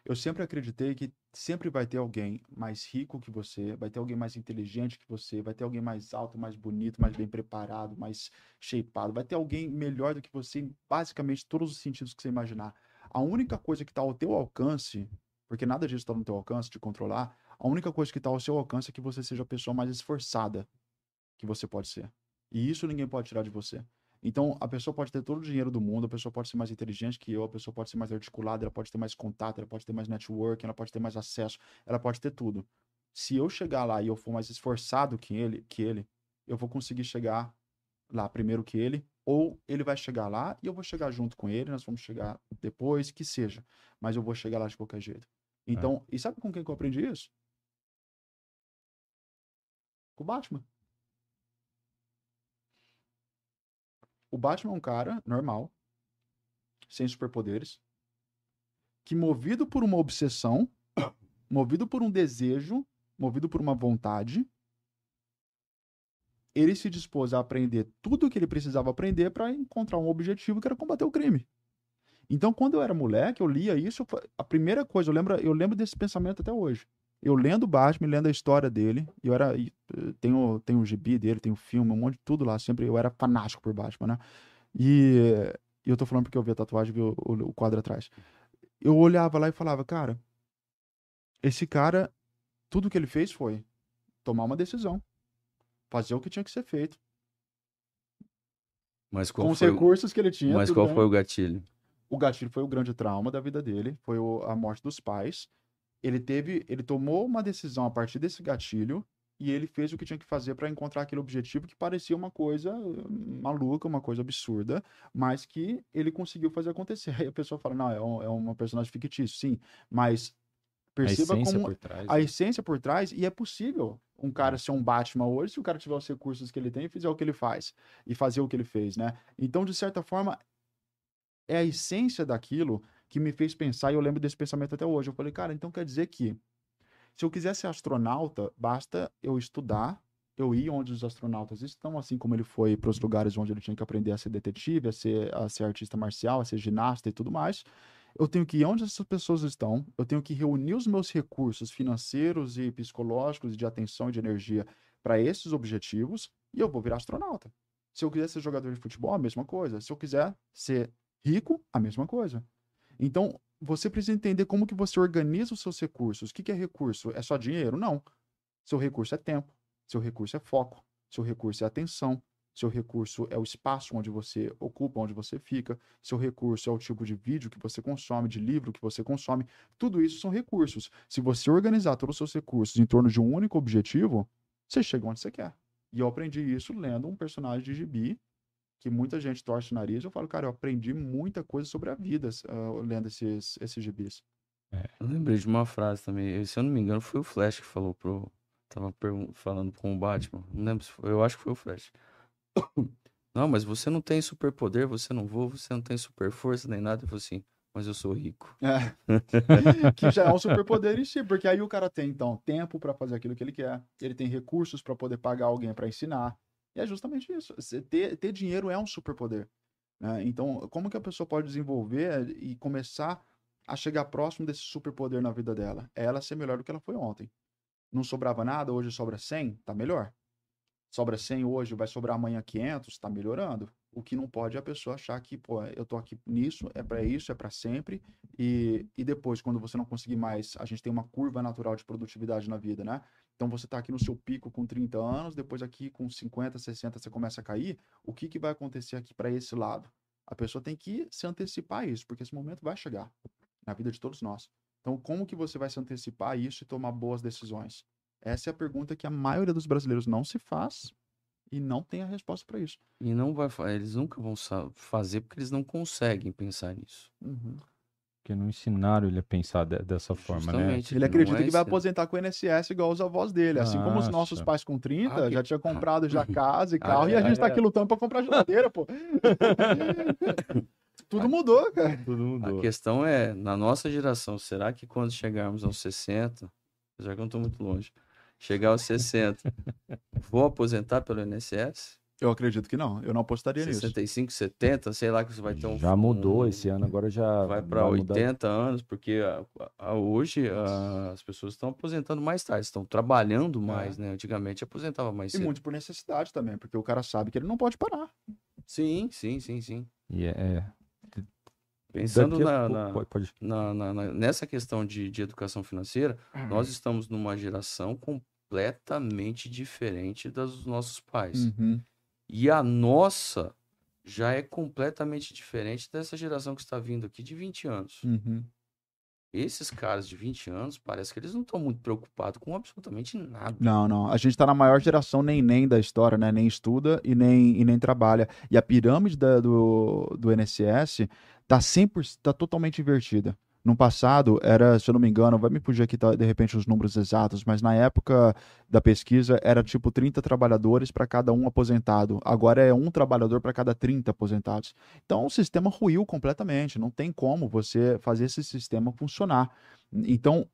eu sempre acreditei que sempre vai ter alguém mais rico que você, vai ter alguém mais inteligente que você, vai ter alguém mais alto, mais bonito, mais bem preparado, mais shapeado, vai ter alguém melhor do que você em basicamente todos os sentidos que você imaginar. A única coisa que está ao teu alcance, porque nada disso está no teu alcance de controlar, a única coisa que está ao seu alcance é que você seja a pessoa mais esforçada que você pode ser. E isso ninguém pode tirar de você. Então, a pessoa pode ter todo o dinheiro do mundo, a pessoa pode ser mais inteligente que eu, a pessoa pode ser mais articulada, ela pode ter mais contato, ela pode ter mais networking, ela pode ter mais acesso, ela pode ter tudo. Se eu chegar lá e eu for mais esforçado que ele, que ele, eu vou conseguir chegar lá primeiro que ele, ou ele vai chegar lá e eu vou chegar junto com ele, nós vamos chegar depois, que seja, mas eu vou chegar lá de qualquer jeito. É. Então, é. e sabe com quem que eu aprendi isso? Com o Batman. o Batman é um cara normal, sem superpoderes, que movido por uma obsessão, movido por um desejo, movido por uma vontade, ele se dispôs a aprender tudo o que ele precisava aprender para encontrar um objetivo que era combater o crime. Então, quando eu era moleque, eu lia isso, a primeira coisa, eu lembro, eu lembro desse pensamento até hoje eu lendo o Batman, lendo a história dele, eu era. Tem o, tem um gibi dele, tem o filme, um monte de tudo lá. Sempre eu era fanático por Batman, né? E, e eu tô falando porque eu vi a tatuagem, vi o, o, o quadro atrás. Eu olhava lá e falava, cara, esse cara, tudo que ele fez foi tomar uma decisão, fazer o que tinha que ser feito. Mas qual com os recursos o... que ele tinha. Mas qual bem. foi o gatilho? O gatilho foi o grande trauma da vida dele, foi o, a morte dos pais ele teve, ele tomou uma decisão a partir desse gatilho e ele fez o que tinha que fazer para encontrar aquele objetivo que parecia uma coisa hum, maluca, uma coisa absurda, mas que ele conseguiu fazer acontecer. Aí a pessoa fala, não, é, um, é um personagem fictício, sim, mas perceba a essência como por trás, a né? essência por trás e é possível um cara uhum. ser um Batman hoje se o cara tiver os recursos que ele tem e fizer o que ele faz e fazer o que ele fez, né? Então, de certa forma, é a essência daquilo que me fez pensar, e eu lembro desse pensamento até hoje. Eu falei, cara, então quer dizer que se eu quiser ser astronauta, basta eu estudar, eu ir onde os astronautas estão, assim como ele foi para os lugares onde ele tinha que aprender a ser detetive, a ser, a ser artista marcial, a ser ginasta e tudo mais. Eu tenho que ir onde essas pessoas estão, eu tenho que reunir os meus recursos financeiros e psicológicos, de atenção e de energia para esses objetivos, e eu vou virar astronauta. Se eu quiser ser jogador de futebol, a mesma coisa. Se eu quiser ser rico, a mesma coisa. Então, você precisa entender como que você organiza os seus recursos. O que, que é recurso? É só dinheiro? Não. Seu recurso é tempo, seu recurso é foco, seu recurso é atenção, seu recurso é o espaço onde você ocupa, onde você fica, seu recurso é o tipo de vídeo que você consome, de livro que você consome. Tudo isso são recursos. Se você organizar todos os seus recursos em torno de um único objetivo, você chega onde você quer. E eu aprendi isso lendo um personagem de gibi que muita gente torce o nariz, eu falo, cara, eu aprendi muita coisa sobre a vida uh, lendo esses, esses gibis. É, eu lembrei de uma frase também, se eu não me engano, foi o Flash que falou pro. Tava falando com o Batman. Não lembro se foi. Eu acho que foi o Flash. Não, mas você não tem superpoder, você não voa, você não tem super força nem nada. Eu falei assim, mas eu sou rico. É. que já é um superpoder em si, porque aí o cara tem então tempo para fazer aquilo que ele quer, ele tem recursos para poder pagar alguém para ensinar, e é justamente isso. Ter, ter dinheiro é um superpoder. Né? Então, como que a pessoa pode desenvolver eh, e começar a chegar próximo desse superpoder na vida dela? É ela ser melhor do que ela foi ontem. Não sobrava nada, hoje sobra 100, tá melhor. Sobra 100 hoje, vai sobrar amanhã 500, tá melhorando. O que não pode é a pessoa achar que, pô, eu tô aqui nisso, é para isso, é para sempre. E, e depois, quando você não conseguir mais, a gente tem uma curva natural de produtividade na vida, né? Então você está aqui no seu pico com 30 anos, depois aqui com 50, 60 você começa a cair. O que, que vai acontecer aqui para esse lado? A pessoa tem que se antecipar a isso, porque esse momento vai chegar na vida de todos nós. Então, como que você vai se antecipar a isso e tomar boas decisões? Essa é a pergunta que a maioria dos brasileiros não se faz e não tem a resposta para isso. E não vai, eles nunca vão fazer porque eles não conseguem pensar nisso. Uhum. Porque não ensinaram ele a é pensar de, dessa Justamente, forma, né? Ele acredita é que vai aposentar com o INSS igual os avós dele. Assim Nossa. como os nossos pais com 30 ah, que... já tinha comprado já casa e ah, carro, ah, é, e a é, gente tá é, tá aqui lutando pra comprar geladeira, pô. Tudo mudou, cara. Tudo mudou. A questão é, na nossa geração, será que quando chegarmos aos 60, já que eu não tô muito longe, chegar aos 60, vou aposentar pelo INSS? Eu acredito que não. Eu não apostaria 65, nisso. 70, sei lá que você vai ter um. Já mudou um, esse ano, agora já. Vai para 80 mudar. anos, porque a, a, hoje a, as pessoas estão aposentando mais tarde, estão trabalhando é. mais, é. né? Antigamente aposentava mais e cedo. E muito por necessidade também, porque o cara sabe que ele não pode parar. Sim, sim, sim, sim. E yeah. É, é. Pensando na, na, pode, Na, na, nessa questão de, de educação financeira, uhum. nós estamos numa geração completamente diferente dos nossos pais. Uhum e a nossa já é completamente diferente dessa geração que está vindo aqui de 20 anos. Uhum. Esses caras de 20 anos, parece que eles não estão muito preocupados com absolutamente nada. Não, não. A gente está na maior geração nem nem da história, né? Nem estuda e nem, e nem trabalha. E a pirâmide da, do, do NSS está tá totalmente invertida. No passado, era, se eu não me engano, vai me fugir aqui tá, de repente os números exatos, mas na época da pesquisa era tipo 30 trabalhadores para cada um aposentado. Agora é um trabalhador para cada 30 aposentados. Então o sistema ruiu completamente, não tem como você fazer esse sistema funcionar. Então,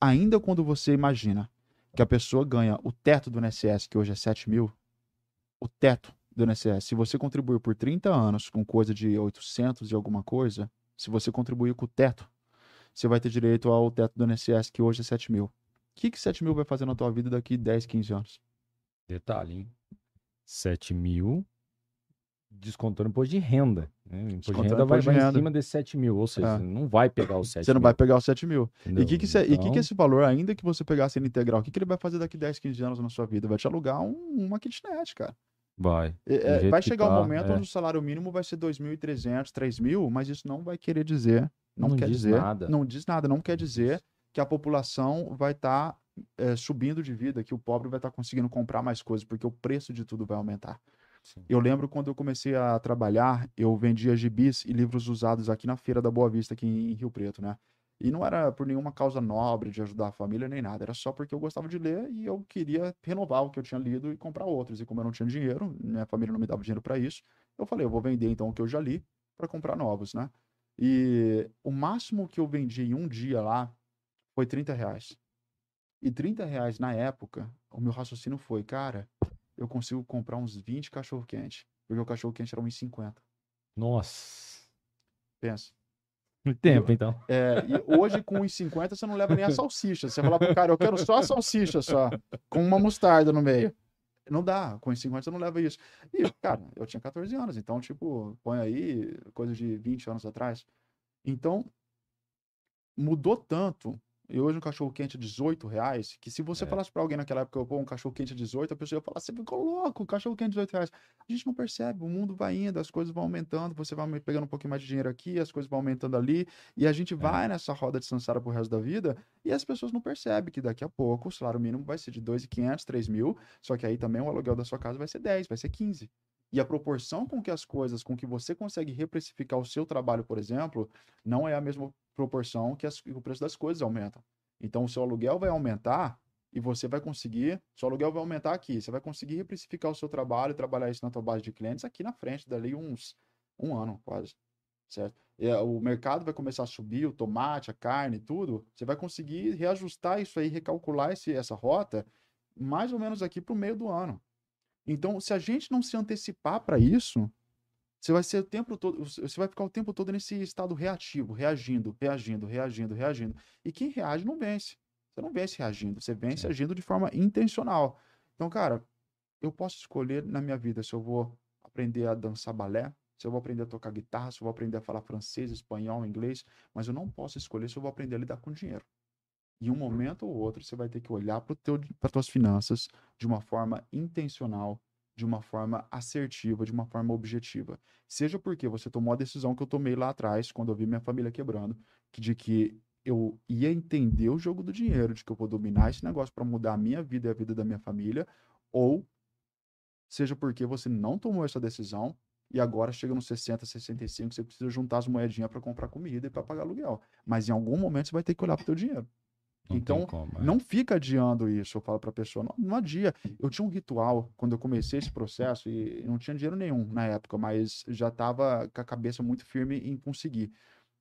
ainda quando você imagina que a pessoa ganha o teto do INSS, que hoje é 7 mil, o teto do INSS, se você contribuir por 30 anos com coisa de 800 e alguma coisa, se você contribuir com o teto, você vai ter direito ao teto do INSS, que hoje é 7 mil. O que, que 7 mil vai fazer na tua vida daqui 10, 15 anos? Detalhe, hein? 7 mil descontando imposto de renda. Né? Imposto de renda vai, de vai renda. em cima desses 7 mil, ou seja, é. não vai pegar o 7 mil. Você não mil. vai pegar o 7 mil. Entendeu? E o que, que, então... que, que esse valor, ainda que você pegasse ele integral, o que, que ele vai fazer daqui 10, 15 anos na sua vida? Vai te alugar um, uma kitnet, cara. Vai. É, é vai chegar tá, um momento é. onde o salário mínimo vai ser 2.300, 3.000, mas isso não vai querer dizer, não, não quer dizer, nada. não diz nada, não quer dizer que a população vai estar tá, é, subindo de vida, que o pobre vai estar tá conseguindo comprar mais coisas, porque o preço de tudo vai aumentar. Sim. Eu lembro quando eu comecei a trabalhar, eu vendia gibis e livros usados aqui na Feira da Boa Vista, aqui em Rio Preto, né? E não era por nenhuma causa nobre de ajudar a família nem nada, era só porque eu gostava de ler e eu queria renovar o que eu tinha lido e comprar outros. E como eu não tinha dinheiro, minha família não me dava dinheiro para isso, eu falei, eu vou vender então o que eu já li para comprar novos, né? E o máximo que eu vendi em um dia lá foi 30 reais. E 30 reais na época, o meu raciocínio foi, cara, eu consigo comprar uns 20 cachorro-quente, porque o cachorro-quente era uns 50. Nossa! Pensa. Tempo, então. É, e hoje, com uns 50, você não leva nem a salsicha. Você fala pro cara, eu quero só a salsicha só, com uma mostarda no meio. Não dá, com uns 50 você não leva isso. E, cara, eu tinha 14 anos, então, tipo, põe aí coisa de 20 anos atrás. Então, mudou tanto e hoje um cachorro quente é 18 reais, que se você é. falasse para alguém naquela época, pô, um cachorro quente a é 18, a pessoa ia falar, você ficou louco, cachorro quente é 18 reais. A gente não percebe, o mundo vai indo, as coisas vão aumentando, você vai pegando um pouquinho mais de dinheiro aqui, as coisas vão aumentando ali, e a gente é. vai nessa roda de samsara pro resto da vida, e as pessoas não percebem que daqui a pouco o salário mínimo vai ser de 2.500, 3 mil, só que aí também o aluguel da sua casa vai ser 10, vai ser 15. E a proporção com que as coisas, com que você consegue reprecificar o seu trabalho, por exemplo, não é a mesma proporção que, as, que o preço das coisas aumentam. Então, o seu aluguel vai aumentar e você vai conseguir, seu aluguel vai aumentar aqui, você vai conseguir reprecificar o seu trabalho, trabalhar isso na tua base de clientes aqui na frente, dali uns um ano quase, certo? E, o mercado vai começar a subir, o tomate, a carne, tudo, você vai conseguir reajustar isso aí, recalcular esse, essa rota mais ou menos aqui para o meio do ano. Então, se a gente não se antecipar para isso, você vai ser o tempo todo, você vai ficar o tempo todo nesse estado reativo, reagindo, reagindo, reagindo, reagindo. E quem reage não vence. Você não vence reagindo, você vence Sim. agindo de forma intencional. Então, cara, eu posso escolher na minha vida se eu vou aprender a dançar balé, se eu vou aprender a tocar guitarra, se eu vou aprender a falar francês, espanhol, inglês, mas eu não posso escolher se eu vou aprender a lidar com dinheiro. Em um momento ou outro você vai ter que olhar para suas finanças de uma forma intencional, de uma forma assertiva, de uma forma objetiva. Seja porque você tomou a decisão que eu tomei lá atrás, quando eu vi minha família quebrando, que de que eu ia entender o jogo do dinheiro, de que eu vou dominar esse negócio para mudar a minha vida e a vida da minha família, ou seja porque você não tomou essa decisão e agora chega nos 60, 65, você precisa juntar as moedinhas para comprar comida e para pagar aluguel. Mas em algum momento você vai ter que olhar para o teu dinheiro então, como, é. não fica adiando isso, eu falo para a pessoa, não, não adia. Eu tinha um ritual quando eu comecei esse processo e não tinha dinheiro nenhum na época, mas já estava com a cabeça muito firme em conseguir,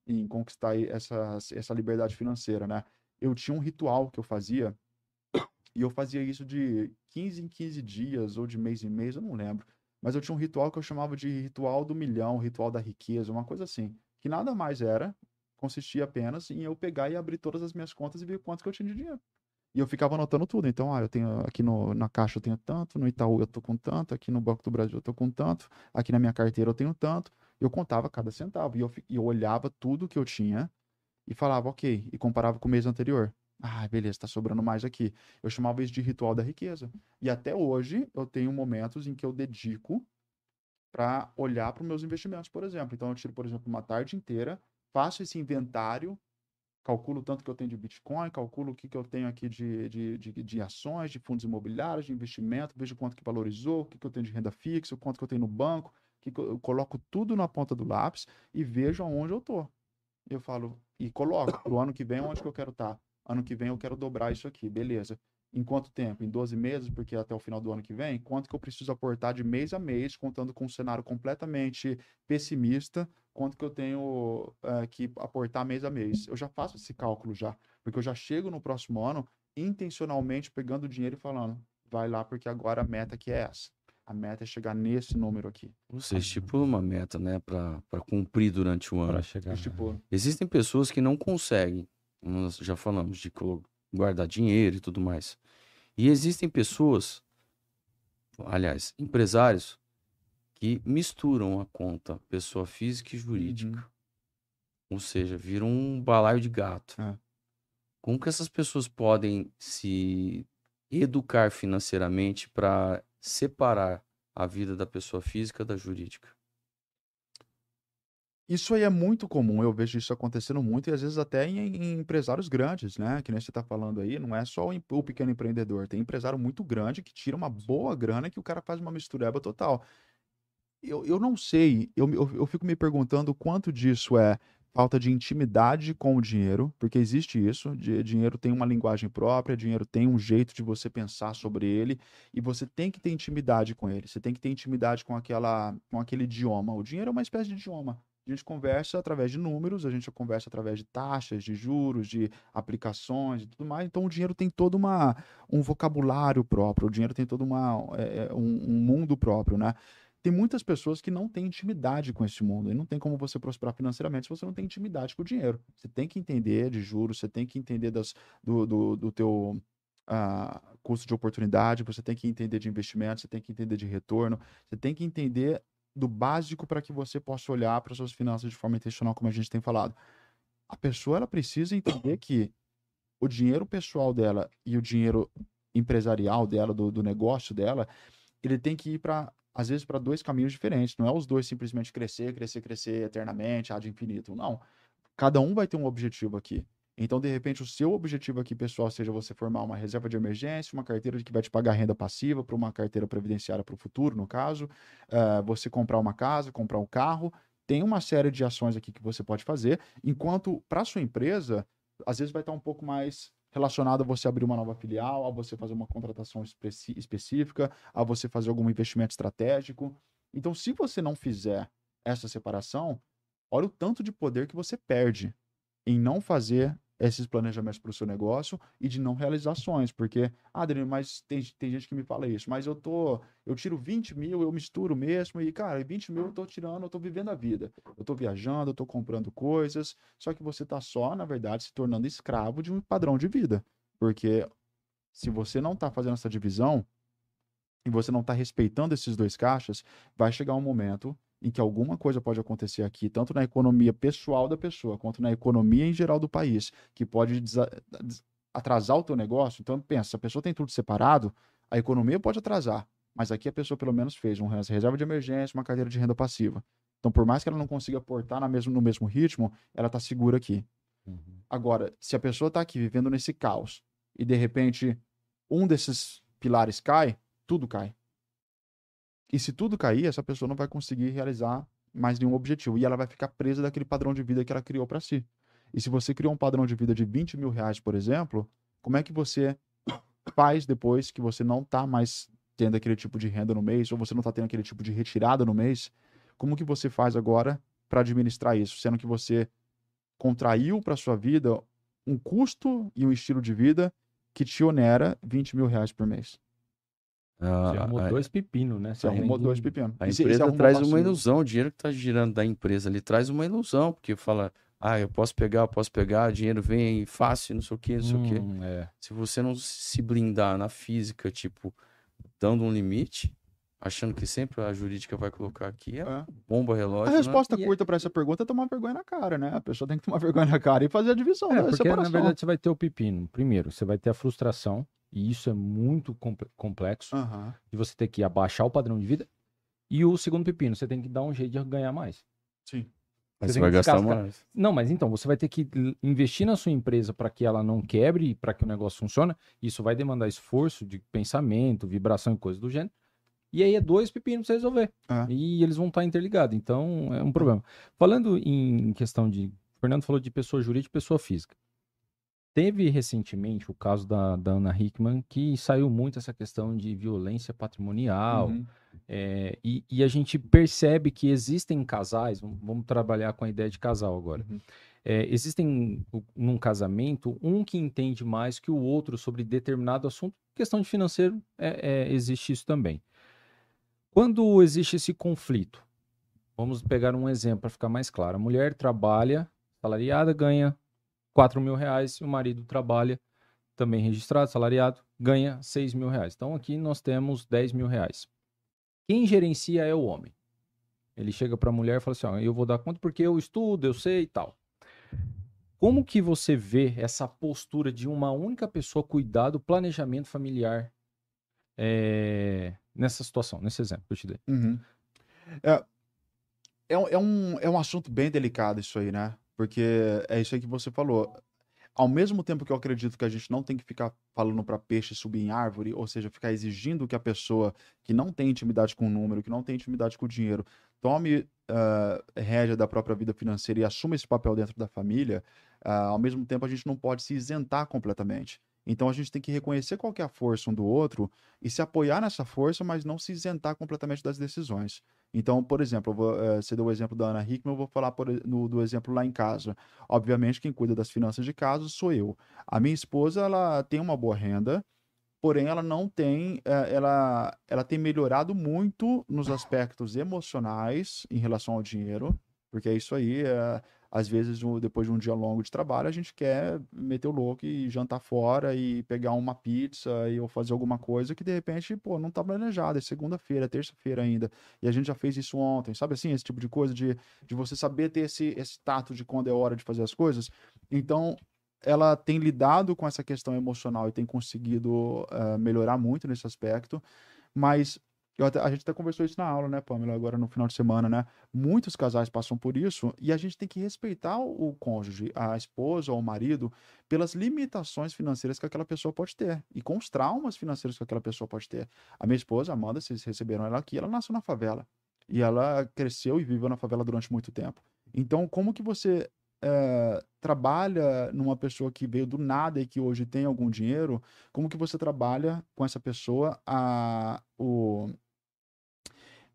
em conquistar essa, essa liberdade financeira, né? Eu tinha um ritual que eu fazia e eu fazia isso de 15 em 15 dias ou de mês em mês, eu não lembro. Mas eu tinha um ritual que eu chamava de ritual do milhão, ritual da riqueza, uma coisa assim. Que nada mais era consistia apenas em eu pegar e abrir todas as minhas contas e ver quanto que eu tinha de dinheiro. E eu ficava anotando tudo. Então, ah, eu tenho aqui no, na Caixa eu tenho tanto, no Itaú eu tô com tanto, aqui no Banco do Brasil eu tô com tanto, aqui na minha carteira eu tenho tanto. Eu contava cada centavo e eu, eu olhava tudo que eu tinha e falava, ok, e comparava com o mês anterior. Ah, beleza, tá sobrando mais aqui. Eu chamava isso de ritual da riqueza. E até hoje eu tenho momentos em que eu dedico para olhar para os meus investimentos, por exemplo. Então eu tiro, por exemplo, uma tarde inteira faço esse inventário, calculo tanto que eu tenho de Bitcoin, calculo o que, que eu tenho aqui de, de, de, de ações, de fundos imobiliários, de investimento, vejo quanto que valorizou, o que, que eu tenho de renda fixa, quanto que eu tenho no banco, que eu coloco tudo na ponta do lápis e vejo aonde eu estou. Eu falo, e coloco, o ano que vem onde que eu quero estar. Tá. Ano que vem eu quero dobrar isso aqui, beleza. Em quanto tempo? Em 12 meses, porque até o final do ano que vem? Quanto que eu preciso aportar de mês a mês, contando com um cenário completamente pessimista? Quanto que eu tenho eh, que aportar mês a mês? Eu já faço esse cálculo já, porque eu já chego no próximo ano intencionalmente pegando o dinheiro e falando, vai lá, porque agora a meta que é essa. A meta é chegar nesse número aqui. Você estipula é uma meta, né, para cumprir durante o ano. Para chegar. Estipula. Né? Existem pessoas que não conseguem, nós já falamos de guardar dinheiro e tudo mais. E existem pessoas, aliás, empresários, que misturam a conta pessoa física e jurídica. Uhum. Ou seja, viram um balaio de gato. É. Como que essas pessoas podem se educar financeiramente para separar a vida da pessoa física da jurídica? Isso aí é muito comum, eu vejo isso acontecendo muito e às vezes até em, em empresários grandes, né? Que nem você está falando aí, não é só o, o, pequeno empreendedor, tem empresário muito grande que tira uma boa grana que o cara faz uma mistureba total. Eu, eu não sei, eu, eu, eu fico me perguntando quanto disso é falta de intimidade com o dinheiro, porque existe isso, de, dinheiro tem uma linguagem própria, dinheiro tem um jeito de você pensar sobre ele, e você tem que ter intimidade com ele, você tem que ter intimidade com, aquela, com aquele idioma. O dinheiro é uma espécie de idioma. A gente conversa através de números, a gente conversa através de taxas, de juros, de aplicações e tudo mais. Então o dinheiro tem todo uma, um vocabulário próprio, o dinheiro tem todo uma, é, é, um, um mundo próprio, né? Tem muitas pessoas que não têm intimidade com esse mundo e não tem como você prosperar financeiramente se você não tem intimidade com o dinheiro. Você tem que entender de juros, você tem que entender das, do, do, do teu uh, custo de oportunidade, você tem que entender de investimento, você tem que entender de retorno, você tem que entender do básico para que você possa olhar para suas finanças de forma intencional, como a gente tem falado. A pessoa ela precisa entender que o dinheiro pessoal dela e o dinheiro empresarial dela, do, do negócio dela, ele tem que ir para às vezes para dois caminhos diferentes. Não é os dois simplesmente crescer, crescer, crescer eternamente, ad infinito. Não. Cada um vai ter um objetivo aqui. Então, de repente, o seu objetivo aqui, pessoal, seja você formar uma reserva de emergência, uma carteira que vai te pagar renda passiva para uma carteira previdenciária para o futuro, no caso, uh, você comprar uma casa, comprar um carro, tem uma série de ações aqui que você pode fazer, enquanto para sua empresa, às vezes vai estar um pouco mais relacionado a você abrir uma nova filial, a você fazer uma contratação específica, a você fazer algum investimento estratégico. Então, se você não fizer essa separação, olha o tanto de poder que você perde em não fazer esses planejamentos para o seu negócio e de não realizações, porque, ah, Adriano, mas tem, tem gente que me fala isso, mas eu tô, eu tiro 20 mil, eu misturo mesmo, e, cara, 20 mil eu tô tirando, eu tô vivendo a vida. Eu tô viajando, eu tô comprando coisas, só que você tá só, na verdade, se tornando escravo de um padrão de vida. Porque se você não tá fazendo essa divisão e você não tá respeitando esses dois caixas, vai chegar um momento em que alguma coisa pode acontecer aqui, tanto na economia pessoal da pessoa, quanto na economia em geral do país, que pode atrasar o teu negócio. Então, pensa, a pessoa tem tudo separado, a economia pode atrasar, mas aqui a pessoa pelo menos fez uma reserva de emergência, uma carteira de renda passiva. Então, por mais que ela não consiga aportar mesmo, no mesmo ritmo, ela está segura aqui. Uhum. Agora, se a pessoa está aqui vivendo nesse caos e de repente um desses pilares cai, tudo cai. E se tudo cair, essa pessoa não vai conseguir realizar mais nenhum objetivo. E ela vai ficar presa daquele padrão de vida que ela criou para si. E se você criou um padrão de vida de 20 mil reais, por exemplo, como é que você faz depois que você não está mais tendo aquele tipo de renda no mês, ou você não está tendo aquele tipo de retirada no mês? Como que você faz agora para administrar isso? Sendo que você contraiu para sua vida um custo e um estilo de vida que te onera 20 mil reais por mês. Ah, você arrumou a... dois pepinos, né? Você, arrumou do... dois pepinos. A empresa traz uma ilusão, o dinheiro que está girando da empresa ali traz uma ilusão, porque fala, ah, eu posso pegar, eu posso pegar, dinheiro vem fácil, não sei o quê, não sei hum, o quê. Hum, é. Se você não se blindar na física, tipo, dando um limite, achando que sempre a jurídica vai colocar aqui, é, é. bomba relógio. A né? resposta né? curta para essa pergunta é tomar vergonha na cara, né? A pessoa tem que tomar vergonha na cara e fazer a divisão. É, né? É porque separação. na verdade você vai ter o pepino. Primeiro, você vai ter a frustração e isso é muito complexo. Uhum. De você ter que abaixar o padrão de vida. E o segundo pepino, você tem que dar um jeito de ganhar mais. Sim. Mas você, vai gastar mais. Não, mas então, você vai ter que investir na sua empresa para que ela não quebre, e para que o negócio funcione. Isso vai demandar esforço de pensamento, vibração e coisas do gênero. E aí é dois pepinos para você resolver. É. E eles vão estar tá interligados. Então, é um problema. Falando em questão de. O Fernando falou de pessoa jurídica e pessoa física. Teve recentemente o caso da, da Ana Hickman, que saiu muito essa questão de violência patrimonial. Uhum. É, e, e, a gente percebe que existem casais, vamos trabalhar com a ideia de casal agora. Uhum. É, existem num casamento um que entende mais que o outro sobre determinado assunto. Questão de financeiro, é, é existe isso também. Quando existe esse conflito, vamos pegar um exemplo para ficar mais claro. A mulher trabalha salariada, ganha 4 mil reais, o marido trabalha, também registrado, salariado, ganha 6 mil reais. Então aqui nós temos 10 mil reais. Quem gerencia é o homem. Ele chega para a mulher e fala assim: ó, eu vou dar conta porque eu estudo, eu sei e tal. Como que você vê essa postura de uma única pessoa cuidar do planejamento familiar é, nessa situação, nesse exemplo que eu te dei? Uhum. É, é, um, é um assunto bem delicado isso aí, né? Porque é isso aí que você falou. Ao mesmo tempo que eu acredito que a gente não tem que ficar falando para peixe subir em árvore, ou seja, ficar exigindo que a pessoa que não tem intimidade com o número, que não tem intimidade com o dinheiro, tome uh, rédea da própria vida financeira e assuma esse papel dentro da família, uh, ao mesmo tempo a gente não pode se isentar completamente. Então a gente tem que reconhecer qual que é a força um do outro e se apoiar nessa força, mas não se isentar completamente das decisões. Então, por exemplo, vou, eh, você deu o exemplo da Ana Hickman, eu vou falar por, no, do exemplo lá em casa. Obviamente, quem cuida das finanças de casa sou eu. A minha esposa, ela tem uma boa renda, porém ela não tem, eh, ela, ela tem melhorado muito nos aspectos emocionais em relação ao dinheiro, porque é isso aí, é, às vezes, depois de um dia longo de trabalho, a gente quer meter o louco e jantar fora e pegar uma pizza e, ou fazer alguma coisa que, de repente, pô, não tá planejado. É segunda-feira, é terça-feira ainda. E a gente já fez isso ontem. Sabe assim, esse tipo de coisa de, de você saber ter esse, esse tato de quando é hora de fazer as coisas. Então, ela tem lidado com essa questão emocional e tem conseguido uh, melhorar muito nesse aspecto. Mas eu, a gente até conversou isso na aula, né, Pamela, agora no final de semana, né? Muitos casais passam por isso e a gente tem que respeitar o cônjuge, a esposa ou o marido, pelas limitações financeiras que aquela pessoa pode ter e com os traumas financeiros que aquela pessoa pode ter. A minha esposa, Amanda, vocês receberam ela aqui, ela nasceu na favela e ela cresceu e viveu na favela durante muito tempo. Então, como que você é, trabalha numa pessoa que veio do nada e que hoje tem algum dinheiro? Como que você trabalha com essa pessoa a, o,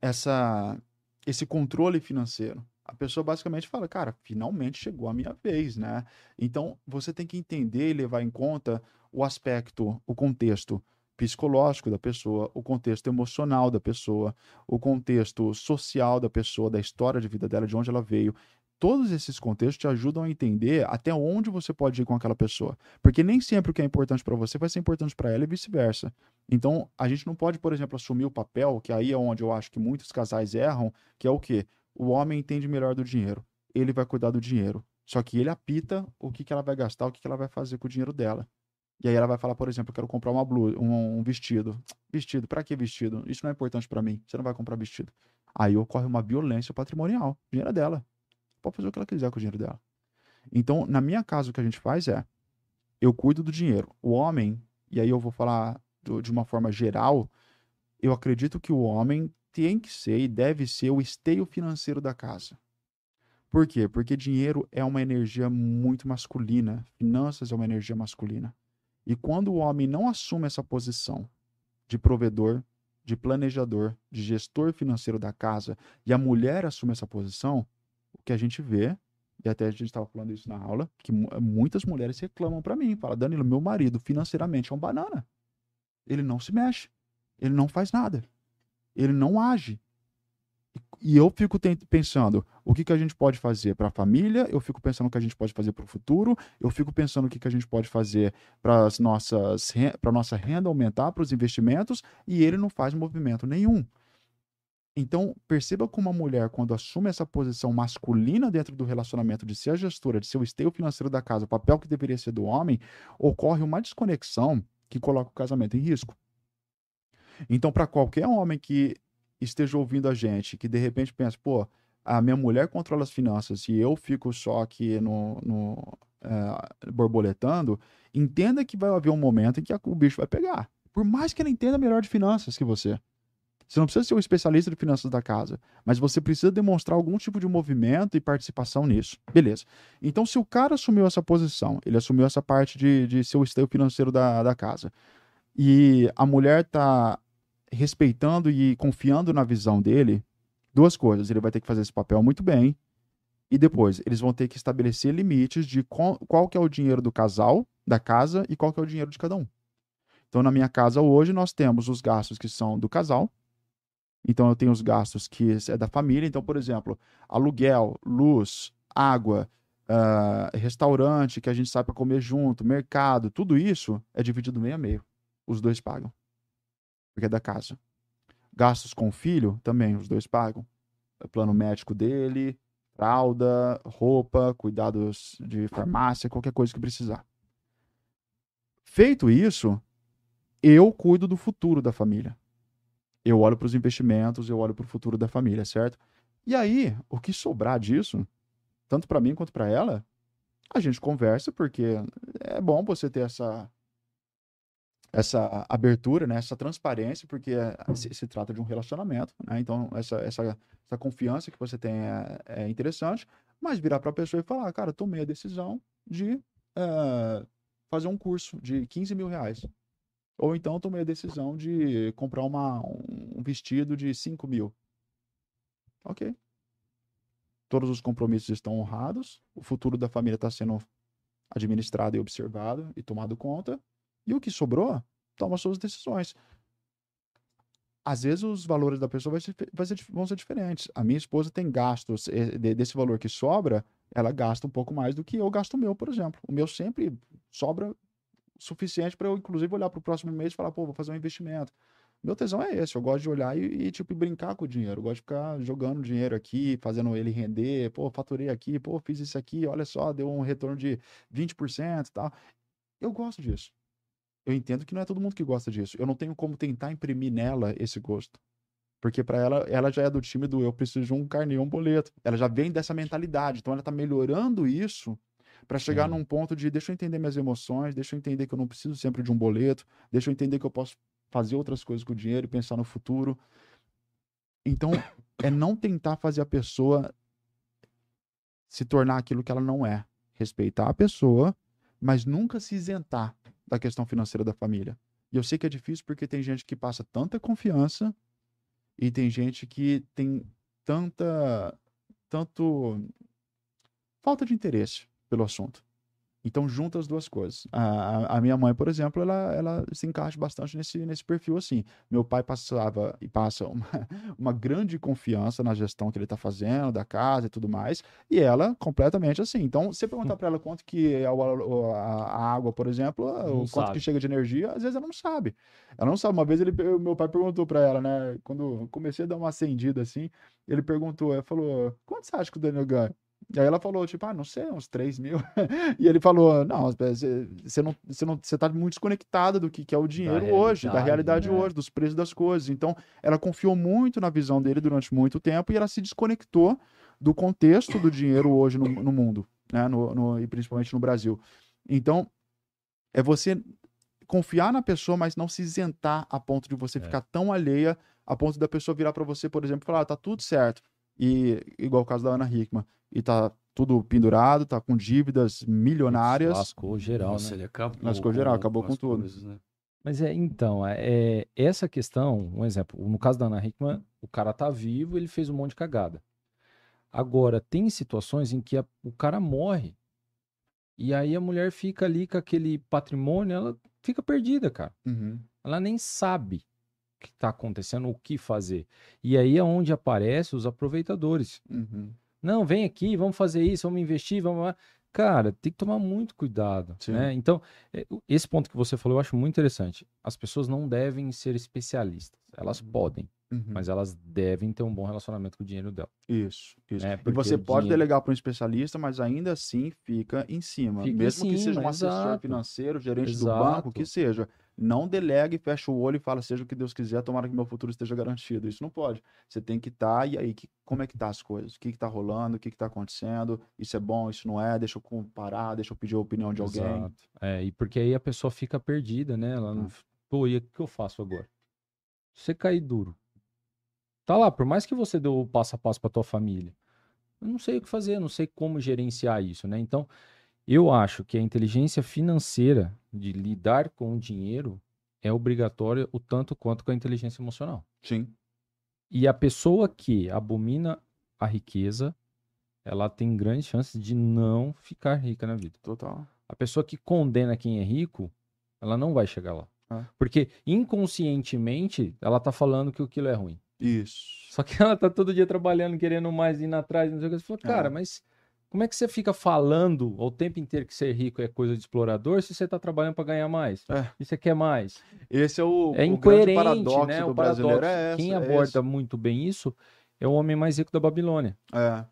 essa esse controle financeiro. A pessoa basicamente fala, cara, finalmente chegou a minha vez, né? Então você tem que entender e levar em conta o aspecto, o contexto psicológico da pessoa, o contexto emocional da pessoa, o contexto social da pessoa, da história de vida dela, de onde ela veio todos esses contextos te ajudam a entender até onde você pode ir com aquela pessoa. Porque nem sempre o que é importante para você vai ser importante para ela e vice-versa. Então, a gente não pode, por exemplo, assumir o papel, que aí é onde eu acho que muitos casais erram, que é o quê? O homem entende melhor do dinheiro. Ele vai cuidar do dinheiro. Só que ele apita o que, que ela vai gastar, o que, que ela vai fazer com o dinheiro dela. E aí ela vai falar, por exemplo, eu quero comprar uma blusa, um, um vestido. Vestido, para que vestido? Isso não é importante para mim. Você não vai comprar vestido. Aí ocorre uma violência patrimonial. O dinheiro é dela pode fazer o que ela quiser com o dinheiro dela. Então, na minha casa, o que a gente faz é, eu cuido do dinheiro. O homem, e aí eu vou falar do, de uma forma geral, eu acredito que o homem tem que ser e deve ser o esteio financeiro da casa. Por quê? Porque dinheiro é uma energia muito masculina, finanças é uma energia masculina. E quando o homem não assume essa posição de provedor, de planejador, de gestor financeiro da casa, e a mulher assume essa posição, o que a gente vê, e até a gente estava falando isso na aula, que eh, muitas mulheres reclamam para mim, fala Danilo, meu marido financeiramente é um banana. Ele não se mexe, ele não faz nada, ele não age. E eu fico pensando o que, que a gente pode fazer para a família, eu fico pensando o que a gente pode fazer para o futuro, eu fico pensando o que, que a gente pode fazer para a nossa renda aumentar, para os investimentos, e ele não faz movimento nenhum. Então, perceba como a mulher, quando assume essa posição masculina dentro do relacionamento, de ser a gestora, de ser o esteio financeiro da casa, o papel que deveria ser do homem, ocorre uma desconexão que coloca o casamento em risco. Então, para qualquer homem que esteja ouvindo a gente, que de repente pensa, pô, a minha mulher controla as finanças e eu fico só aqui no, no é, borboletando, entenda que vai haver um momento em que o bicho vai pegar. Por mais que ela entenda melhor de finanças que você. Você não precisa ser um especialista de finanças da casa, mas você precisa demonstrar algum tipo de movimento e participação nisso. Beleza. Então, se o cara assumiu essa posição, ele assumiu essa parte de, de ser o esteio financeiro da, da casa, e a mulher tá respeitando e confiando na visão dele, duas coisas. Ele vai ter que fazer esse papel muito bem, e depois eles vão ter que estabelecer limites de qual, qual que é o dinheiro do casal, da casa, e qual que é o dinheiro de cada um. Então, na minha casa hoje, nós temos os gastos que são do casal, então eu tenho os gastos que é da família. Então, por exemplo, aluguel, luz, água, uh, restaurante que a gente sai para comer junto, mercado, tudo isso é dividido meio a meio. Os dois pagam, porque é da casa. Gastos com o filho também os dois pagam. É plano médico dele, fralda, roupa, cuidados de farmácia, qualquer coisa que precisar. Feito isso, eu cuido do futuro da família eu olho para os investimentos, eu olho para o futuro da família, certo? E aí, o que sobrar disso, tanto para mim quanto para ela, a gente conversa, porque é bom você ter essa essa abertura, né? essa transparência, porque é, se, se trata de um relacionamento, né? Então, essa, essa, essa confiança que você tem é, é interessante, mas virar para a pessoa e falar, cara, tomei a decisão de eh, fazer um curso de 15 mil reais. Ou então tomei a decisão de comprar uma, um vestido de 5 mil. Ok. Todos os compromissos estão honrados, o futuro da família está sendo administrado e observado e tomado conta. E o que sobrou, toma suas decisões. Às vezes os valores da pessoa vai ser, vai ser, vão ser diferentes. A minha esposa tem gastos eh, desse valor que sobra, ela gasta um pouco mais do que eu gasto o meu, por exemplo. O meu sempre sobra suficiente para eu, inclusive, olhar para o próximo mês e falar, pô, vou fazer um investimento. Meu tesão é esse, eu gosto de olhar e, e, tipo, brincar com o dinheiro. Eu gosto de ficar jogando dinheiro aqui, fazendo ele render, pô, faturei aqui, pô, fiz isso aqui, olha só, deu um retorno de 20% e tal. Eu gosto disso. Eu entendo que não é todo mundo que gosta disso. Eu não tenho como tentar imprimir nela esse gosto. Porque para ela, ela já é do time do eu preciso de um carnê, um boleto. Ela já vem dessa mentalidade. Então ela está melhorando isso para chegar num ponto de deixa eu entender minhas emoções, deixa eu entender que eu não preciso sempre de um boleto, deixa eu entender que eu posso fazer outras coisas com o dinheiro e pensar no futuro. Então, é não tentar fazer a pessoa se tornar aquilo que ela não é. Respeitar a pessoa, mas nunca se isentar da questão financeira da família. E eu sei que é difícil porque tem gente que passa tanta confiança e tem gente que tem tanta tanto falta de interesse pelo assunto. Então, junta as duas coisas. A, a, minha mãe, por exemplo, ela, ela se encaixa bastante nesse, nesse perfil assim. Meu pai passava e passa uma, uma grande confiança na gestão que ele está fazendo, da casa e tudo mais, e ela completamente assim. Então, se perguntar para ela quanto que é a, a, água, por exemplo, não quanto sabe. que chega de energia, às vezes ela não sabe. Ela não sabe. Uma vez ele, meu pai perguntou para ela, né? Quando comecei a dar uma acendida assim, ele perguntou, ela falou, quanto você acha que o Daniel ganha? E aí ela falou, tipo, ah, não sei, uns 3 mil. e ele falou, não, eh, você não, você não, você tá muito desconectada do que, que é o dinheiro da hoje, da realidade né? hoje, dos preços das coisas. Então, ela confiou muito na visão dele durante muito tempo e ela se desconectou do contexto do dinheiro hoje no, no mundo, né, no, no, e principalmente no Brasil. Então, é você confiar na pessoa, mas não se isentar a ponto de você é. ficar tão alheia a ponto da pessoa virar para você, por exemplo, e falar, ah, tá tudo certo e igual o caso da Ana Hickman, e tá tudo pendurado, tá com dívidas milionárias. Lascou geral, Nossa, né? ele acabou. Lascou geral, acabou com, com tudo. Coisas, né? Mas é, então, é, é, essa questão, um exemplo, no caso da Ana Hickman, o cara tá vivo, ele fez um monte de cagada. Agora, tem situações em que a, o cara morre e aí a mulher fica ali com aquele patrimônio, ela fica perdida, cara. Uhum. Ela nem sabe que está acontecendo, o que fazer. E aí é onde aparecem os aproveitadores. Uhum. Não, vem aqui, vamos fazer isso, vamos investir, vamos lá. Cara, tem que tomar muito cuidado. Né? Então, é, esse ponto que você falou eu acho muito interessante. As pessoas não devem ser especialistas. Elas uhum. podem, uhum. mas elas devem ter um bom relacionamento com o dinheiro dela. Isso, isso. Né? porque E você pode dinheiro... delegar para um especialista, mas ainda assim fica em cima. Fica mesmo em cima, que seja um assessor exato. financeiro, gerente exato. do banco, que seja não delegue, fecha o olho e fala, seja o que Deus quiser, tomara que meu futuro esteja garantido. Isso não pode. Você tem que estar, tá, e aí, que, como é que tá as coisas? O que, que tá rolando? O que, que tá acontecendo? Isso é bom, isso não é? Deixa eu comparar, deixa eu pedir a opinião de Exato. alguém. É, e porque aí a pessoa fica perdida, né? Ela não... É. Pô, e o que eu faço agora? você cair duro, tá lá, por mais que você deu o passo a passo para tua família, eu não sei o que fazer, eu não sei como gerenciar isso, né? Então, eu acho que a inteligência financeira de lidar com o dinheiro é obrigatória o tanto quanto com a inteligência emocional. Sim. E a pessoa que abomina a riqueza, ela tem grandes chances de não ficar rica na vida. Total. A pessoa que condena quem é rico, ela não vai chegar lá. É. Porque inconscientemente ela tá falando que o é ruim. Isso. Só que ela tá todo dia trabalhando, querendo mais, indo atrás, não sei o que. Você fala, é. cara, mas como é que você fica falando o tempo inteiro que ser rico é coisa de explorador se você está trabalhando para ganhar mais? É. E você quer mais? Esse é o, é o incoerente, paradoxo né? do o paradoxo. brasileiro. É essa, Quem é aborda muito bem isso é o homem mais rico da Babilônia. É.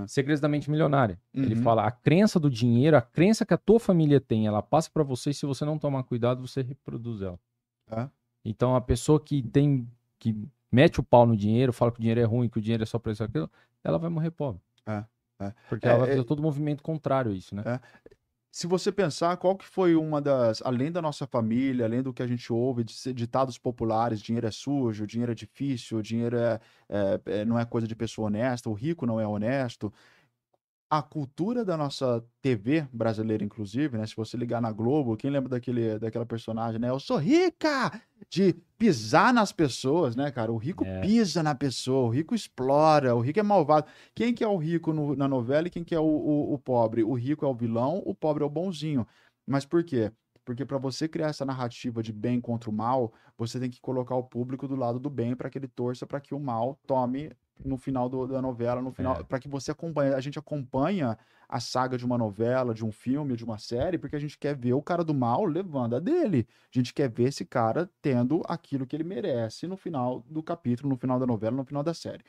é. Segredos da Mente Milionária. Uhum. Ele fala: a crença do dinheiro, a crença que a tua família tem, ela passa para você e se você não tomar cuidado, você reproduz ela. É. Então, a pessoa que tem, que mete o pau no dinheiro, fala que o dinheiro é ruim, que o dinheiro é só para isso aquilo, ela vai morrer pobre. É. É. Porque é, ela vai é fazer todo o movimento contrário a isso, né? É. Se você pensar qual que foi uma das, além da nossa família, além do que a gente ouve, de ditados populares, dinheiro é sujo, dinheiro é difícil, dinheiro é, não é coisa de pessoa honesta, o rico não é honesto, a cultura da nossa TV brasileira, inclusive, né? Se você ligar na Globo, quem lembra daquele, daquela personagem, né? Eu sou rica! De pisar nas pessoas, né, cara? O rico é. pisa na pessoa, o rico explora, o rico é malvado. Quem que é o rico no, na novela e quem que é o, o, o pobre? O rico é o vilão, o pobre é o bonzinho. Mas por quê? Porque para você criar essa narrativa de bem contra o mal, você tem que colocar o público do lado do bem para que ele torça para que o mal tome no final do, da novela, no final, é. para que você acompanhe. A gente acompanha a saga de uma novela, de um filme, de uma série, porque a gente quer ver o cara do mal levando a dele. A gente quer ver esse cara tendo aquilo que ele merece no final do capítulo, no final da novela, no final da série.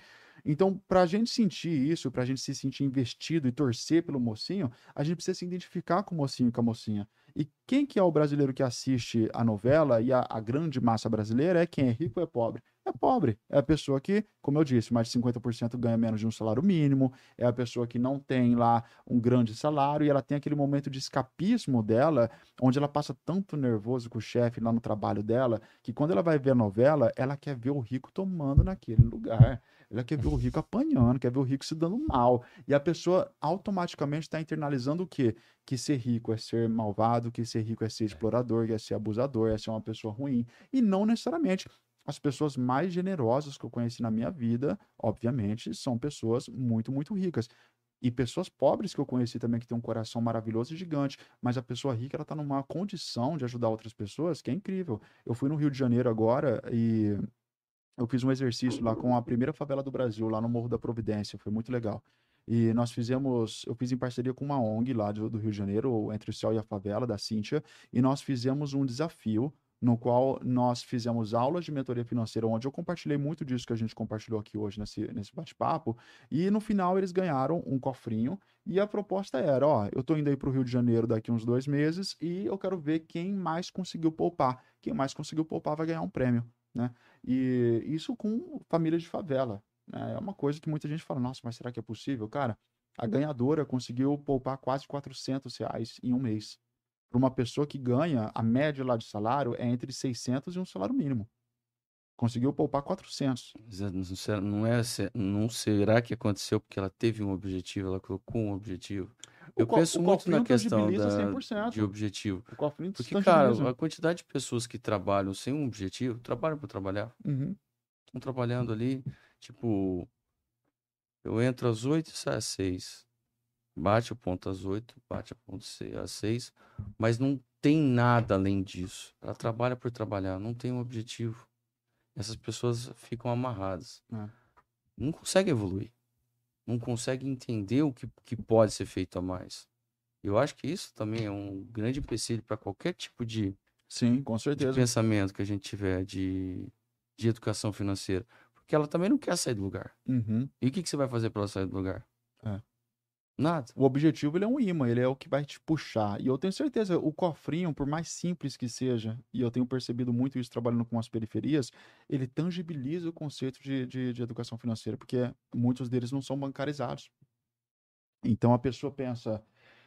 Então, para a gente sentir isso, para a gente se sentir investido e torcer pelo mocinho, a gente precisa se identificar com o mocinho e com a mocinha. E quem que é o brasileiro que assiste a novela e a, a grande massa brasileira é quem é rico ou é pobre é pobre. É a pessoa que, como eu disse, mais de 50% ganha menos de um salário mínimo, é a pessoa que não tem lá um grande salário e ela tem aquele momento de escapismo dela, onde ela passa tanto nervoso com o chefe lá no trabalho dela, que quando ela vai ver a novela, ela quer ver o rico tomando naquele lugar. Ela quer ver o rico apanhando, quer ver o rico se dando mal. E a pessoa automaticamente está internalizando o quê? Que ser rico é ser malvado, que ser rico é ser é. explorador, que é ser abusador, é ser uma pessoa ruim. E não necessariamente. As pessoas mais generosas que eu conheci na minha vida, obviamente, são pessoas muito, muito ricas. E pessoas pobres que eu conheci também, que tem um coração maravilhoso e gigante, mas a pessoa rica, ela tá numa condição de ajudar outras pessoas que é incrível. Eu fui no Rio de Janeiro agora e eu fiz um exercício lá com a primeira favela do Brasil, lá no Morro da Providência, foi muito legal. E nós fizemos, eu fiz em parceria com uma ONG lá do, do Rio de Janeiro, Entre o Céu e a Favela, da Cíntia, e nós fizemos um desafio no qual nós fizemos aulas de mentoria financeira, onde eu compartilhei muito disso que a gente compartilhou aqui hoje nesse, nesse bate-papo. E no final eles ganharam um cofrinho. E a proposta era: ó, eu tô indo aí para o Rio de Janeiro daqui uns dois meses e eu quero ver quem mais conseguiu poupar. Quem mais conseguiu poupar vai ganhar um prêmio. Né? E isso com família de favela. Né? É uma coisa que muita gente fala: nossa, mas será que é possível? Cara, a ganhadora conseguiu poupar quase 400 reais em um mês para uma pessoa que ganha, a média lá de salário é entre 600 e um salário mínimo. Conseguiu poupar 400. Não, é, não será que aconteceu porque ela teve um objetivo, ela colocou um objetivo? Eu co, penso muito na questão da, de objetivo. Porque, cara, a quantidade de pessoas que trabalham sem um objetivo, trabalham para trabalhar. Uhum. Estão trabalhando ali, tipo, eu entro às 8 e saio às 6 bate o ponto às 8, bate o ponto às 6, mas não tem nada além disso. Ela trabalha por trabalhar, não tem um objetivo. Essas pessoas ficam amarradas. É. Não consegue evoluir. Não consegue entender o que, que pode ser feito a mais. Eu acho que isso também é um grande empecilho para qualquer tipo de, Sim, com certeza. de pensamento que a gente tiver de, de educação financeira. Porque ela também não quer sair do lugar. Uhum. E o que, que você vai fazer para ela sair do lugar? É. Nada. O objetivo ele é um imã, ele é o que vai te puxar. E eu tenho certeza, o cofrinho, por mais simples que seja, e eu tenho percebido muito isso trabalhando com as periferias, ele tangibiliza o conceito de, de, de educação financeira, porque muitos deles não são bancarizados. Então a pessoa pensa,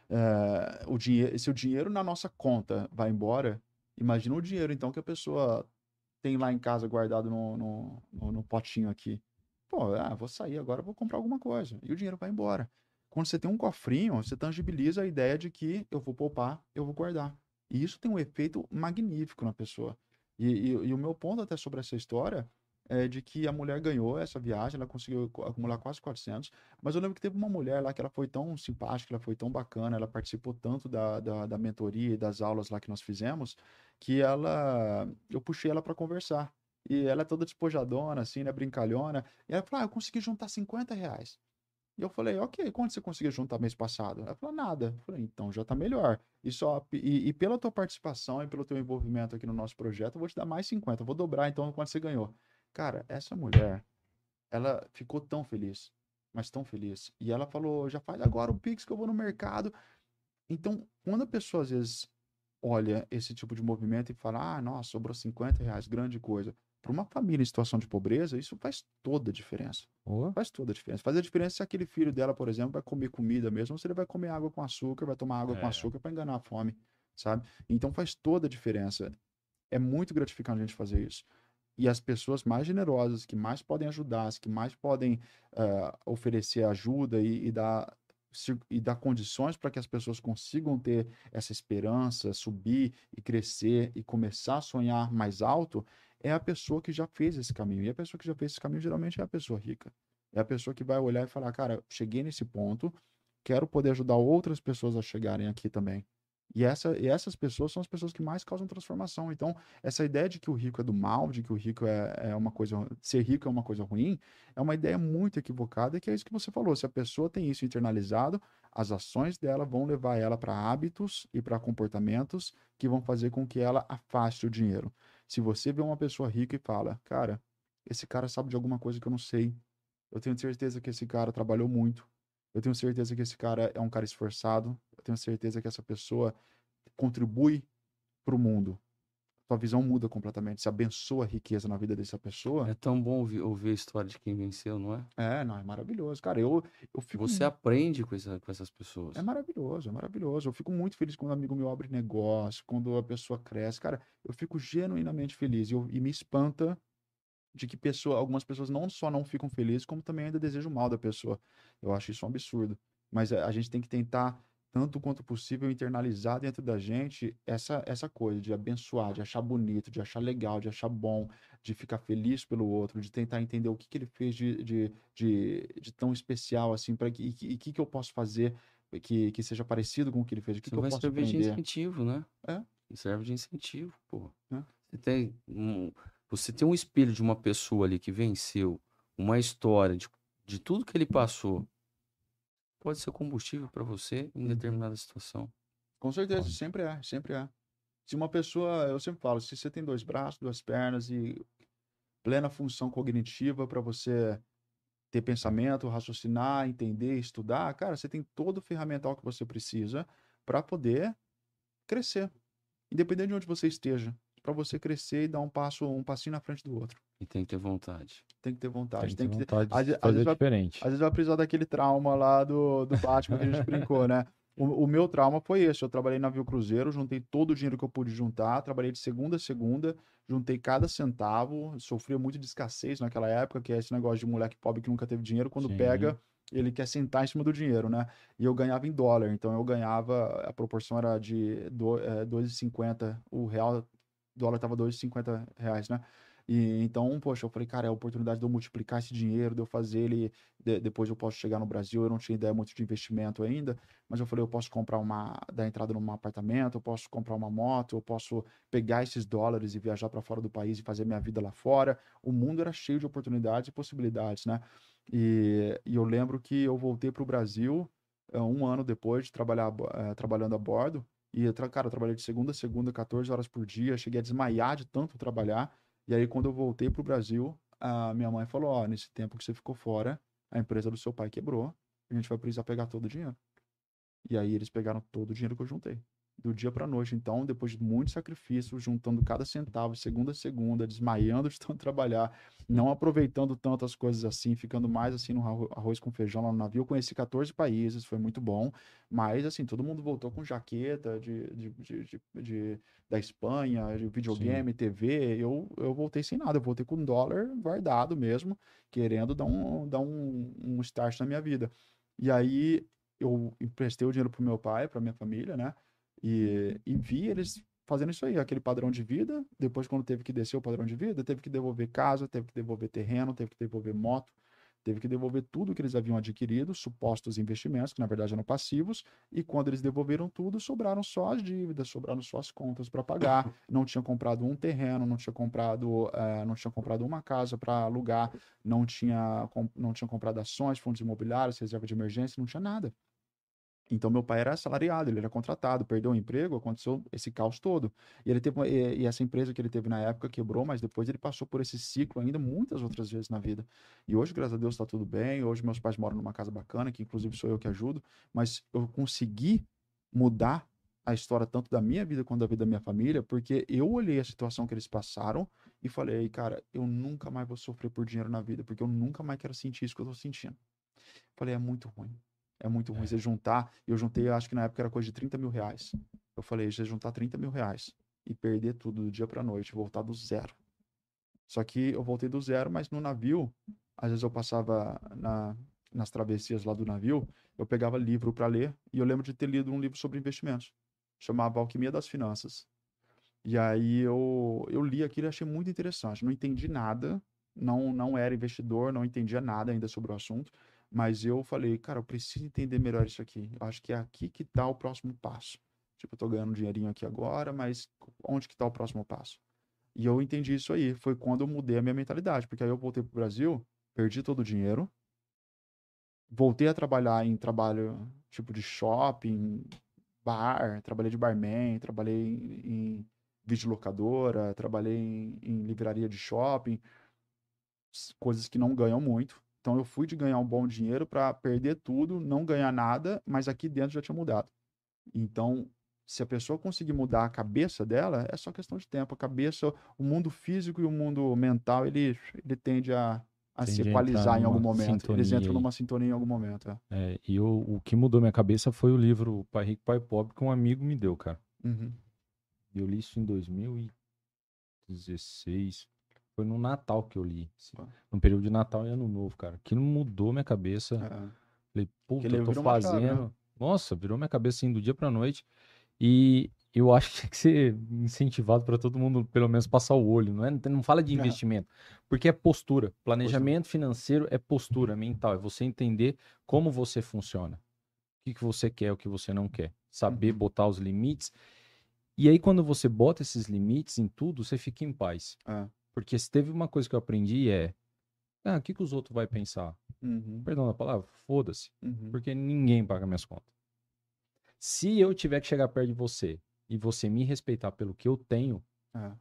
eh, o dinheiro, se o dinheiro na nossa conta vai embora, imagina o dinheiro então que a pessoa tem lá em casa guardado no, no, no, no potinho aqui. Pô, ah, vou sair agora, vou comprar alguma coisa. E o dinheiro vai embora. Quando você tem um cofrinho, você tangibiliza a ideia de que eu vou poupar, eu vou guardar. E isso tem um efeito magnífico na pessoa. E, e, e o meu ponto até sobre essa história é de que a mulher ganhou essa viagem, ela conseguiu acumular quase 400. Mas eu lembro que teve uma mulher lá que ela foi tão simpática, ela foi tão bacana, ela participou tanto da, da, da mentoria e das aulas lá que nós fizemos, que ela eu puxei ela para conversar. E ela é toda despojadona, assim, né, brincalhona. E ela falou: ah, eu consegui juntar 50 reais. E eu falei, ok, quanto você conseguiu juntar mês passado? Ela falou, nada. Eu falei, então já tá melhor. E, só, e, e, pela tua participação e pelo teu envolvimento aqui no nosso projeto, eu vou te dar mais 50. Eu vou dobrar então quanto você ganhou. Cara, essa mulher, ela ficou tão feliz, mas tão feliz. E ela falou, já faz agora o Pix que eu vou no mercado. Então, quando a pessoa às vezes olha esse tipo de movimento e fala, ah, nossa, sobrou 50 reais, grande coisa para uma família em situação de pobreza, isso faz toda a diferença. Faz toda a diferença. Faz a diferença se aquele filho dela, por exemplo, vai comer comida mesmo, ou se ele vai comer água com açúcar, vai tomar água é. com açúcar para enganar a fome, sabe? Então faz toda a diferença. É muito gratificante a gente fazer isso. E as pessoas mais generosas, que mais podem ajudar, as que mais podem uh, oferecer ajuda e, e dar e dar condições para que as pessoas consigam ter essa esperança, subir e crescer e começar a sonhar mais alto, é a pessoa que já fez esse caminho. E a pessoa que já fez esse caminho geralmente é a pessoa rica. É a pessoa que vai olhar e falar: cara, cheguei nesse ponto, quero poder ajudar outras pessoas a chegarem aqui também. E, essa, e essas pessoas são as pessoas que mais causam transformação. Então, essa ideia de que o rico é do mal, de que o rico é, é uma coisa. Ser rico é uma coisa ruim, é uma ideia muito equivocada, que é isso que você falou. Se a pessoa tem isso internalizado, as ações dela vão levar ela para hábitos e para comportamentos que vão fazer com que ela afaste o dinheiro. Se você vê uma pessoa rica e fala, cara, esse cara sabe de alguma coisa que eu não sei, eu tenho certeza que esse cara trabalhou muito, eu tenho certeza que esse cara é um cara esforçado, eu tenho certeza que essa pessoa contribui para o mundo tua visão muda completamente. Você abençoa a riqueza na vida dessa pessoa. É tão bom ouvir, ouvir a história de quem venceu, não é? É, não, é maravilhoso. Cara, eu, eu fico. Você aprende com, essa, com essas pessoas. É maravilhoso, é maravilhoso. Eu fico muito feliz quando um amigo meu abre negócio, quando a pessoa cresce. Cara, eu fico genuinamente feliz. E, eu, e me espanta de que pessoa, algumas pessoas não só não ficam felizes, como também ainda desejam mal da pessoa. Eu acho isso um absurdo. Mas a, a gente tem que tentar tanto quanto possível, internalizar dentro da gente essa, essa coisa de abençoar, de achar bonito, de achar legal, de achar bom, de ficar feliz pelo outro, de tentar entender o que, que ele fez de, de, de, de tão especial assim, para que, e o que, que eu posso fazer que, que seja parecido com o que ele fez, o que, que eu posso aprender. Serve de incentivo, né? É. Serve de incentivo, pô. É. Você tem um, você tem um espelho de uma pessoa ali que venceu uma história de, de tudo que ele passou pode ser combustível para você em uhum. determinada situação. Com certeza, pode. sempre é, sempre é. Se uma pessoa, eu sempre falo, se você tem dois braços, duas pernas e plena função cognitiva para você ter pensamento, raciocinar, entender, estudar, cara, você tem todo o ferramental que você precisa para poder crescer, independente de onde você esteja para você crescer e dar um passo, um passinho na frente do outro. E tem que ter vontade. Tem que ter vontade. Tem que ter, tem que ter... Às, de às diferente. às vezes vai precisar daquele trauma lá do, do Batman que a gente brincou, né? O, o, meu trauma foi esse. Eu trabalhei na Via Cruzeiro, juntei todo o dinheiro que eu pude juntar, trabalhei de segunda a segunda, juntei cada centavo, sofria muito de escassez naquela época, que é esse negócio de moleque pobre que nunca teve dinheiro, quando Sim. pega, ele quer sentar em cima do dinheiro, né? E eu ganhava em dólar, então eu ganhava, a proporção era de 2,50 eh, o real dólar tava 2,50 reais, né? E, então, poxa, eu falei, cara, é a oportunidade de eu multiplicar esse dinheiro, de eu fazer ele. De, depois eu posso chegar no Brasil, eu não tinha ideia muito de investimento ainda, mas eu falei, eu posso comprar uma. dar entrada num apartamento, eu posso comprar uma moto, eu posso pegar esses dólares e viajar para fora do país e fazer minha vida lá fora. O mundo era cheio de oportunidades e possibilidades, né? E, e eu lembro que eu voltei para o Brasil eh, um ano depois de trabalhar, é, trabalhando a bordo, e, eu, cara, eu trabalhei de segunda a segunda, 14 horas por dia. Cheguei a desmaiar de tanto trabalhar. E aí, quando eu voltei pro Brasil, a minha mãe falou: Ó, oh, nesse tempo que você ficou fora, a empresa do seu pai quebrou. A gente vai precisar pegar todo o dinheiro. E aí, eles pegaram todo o dinheiro que eu juntei do dia para noite. Então, depois de muito sacrifício, juntando cada centavo, segunda a segunda, desmaiando de tanto trabalhar, não aproveitando tanto as coisas assim, ficando mais assim no arroz com feijão lá no navio. Eu conheci 14 países, foi muito bom, mas assim, todo mundo voltou com jaqueta de, de, de, de da Espanha, de videogame, Sim. TV. Eu, eu voltei sem nada, eu voltei com um dólar guardado mesmo, querendo dar um, dar um, um start na minha vida. E aí eu emprestei o dinheiro pro meu pai, para minha família, né? E, e vi eles fazendo isso aí, aquele padrão de vida. Depois, quando teve que descer o padrão de vida, teve que devolver casa, teve que devolver terreno, teve que devolver moto, teve que devolver tudo que eles haviam adquirido, supostos investimentos, que na verdade eram passivos. E quando eles devolveram tudo, sobraram só as dívidas, sobraram só as contas para pagar. Não tinha comprado um terreno, não tinha comprado, é, não tinha comprado uma casa para alugar, não tinha, não tinha comprado ações, fundos imobiliários, reserva de emergência, não tinha nada. Então, meu pai era assalariado, ele era contratado, perdeu o emprego, aconteceu esse caos todo. E, ele teve, e, e, essa empresa que ele teve na época quebrou, mas depois ele passou por esse ciclo ainda muitas outras vezes na vida. E hoje, graças a Deus, está tudo bem. Hoje, meus pais moram numa casa bacana, que inclusive sou eu que ajudo. Mas eu consegui mudar a história tanto da minha vida quanto da vida da minha família, porque eu olhei a situação que eles passaram e falei, cara, eu nunca mais vou sofrer por dinheiro na vida, porque eu nunca mais quero sentir isso que eu estou sentindo. Falei, é muito ruim é muito ruim é. você juntar. Eu juntei, acho que na época era coisa de 30 mil reais. Eu falei, você juntar 30 mil reais e perder tudo do dia pra noite, voltar do zero. Só que eu voltei do zero, mas no navio, às vezes eu passava na, nas travessias lá do navio, eu pegava livro para ler e eu lembro de ter lido um livro sobre investimentos. Chamava Alquimia das Finanças. E aí eu, eu li aquilo e achei muito interessante. Não entendi nada, não, não era investidor, não entendia nada ainda sobre o assunto, mas eu falei, cara, eu preciso entender melhor isso aqui. Eu acho que é aqui que tá o próximo passo. Tipo, eu tô ganhando dinheirinho aqui agora, mas onde que tá o próximo passo? E eu entendi isso aí. Foi quando eu mudei a minha mentalidade, porque aí eu voltei pro Brasil, perdi todo o dinheiro, voltei a trabalhar em trabalho tipo de shopping, bar, trabalhei de barman, trabalhei em, em videolocadora, trabalhei em, em livraria de shopping, coisas que não ganham muito, então eu fui de ganhar um bom dinheiro para perder tudo, não ganhar nada, mas aqui dentro já tinha mudado. Então, se a pessoa conseguir mudar a cabeça dela, é só questão de tempo. A cabeça, o mundo físico e o mundo mental, ele, ele tende a, a tende se equalizar em algum momento. Eles entram numa sintonia em algum momento. É. É, e eu, o que mudou minha cabeça foi o livro Pai Rico, Pai Pobre, que um amigo me deu, cara. Uhum. Eu li isso em 2016. Foi no Natal que eu li. Assim, no período de Natal e Ano Novo, cara. Aquilo mudou minha cabeça. É. Falei, puta, eu tô fazendo. né? Nossa, virou minha cabeça assim do dia pra noite. E eu acho que tinha que ser incentivado para todo mundo, pelo menos, passar o olho. Não, é? não fala de é. investimento, porque é postura. Planejamento postura. financeiro é postura mental. É você entender como você funciona. O que, que você quer, o que você não quer. Saber uhum. botar os limites. E aí, quando você bota esses limites em tudo, você fica em paz. É. Porque se teve uma coisa que eu aprendi é. Ah, o que, que os outros vão pensar? Uhum. Perdão a palavra, foda-se. Uhum. Porque ninguém paga minhas contas. Se eu tiver que chegar perto de você e você me respeitar pelo que eu tenho, é.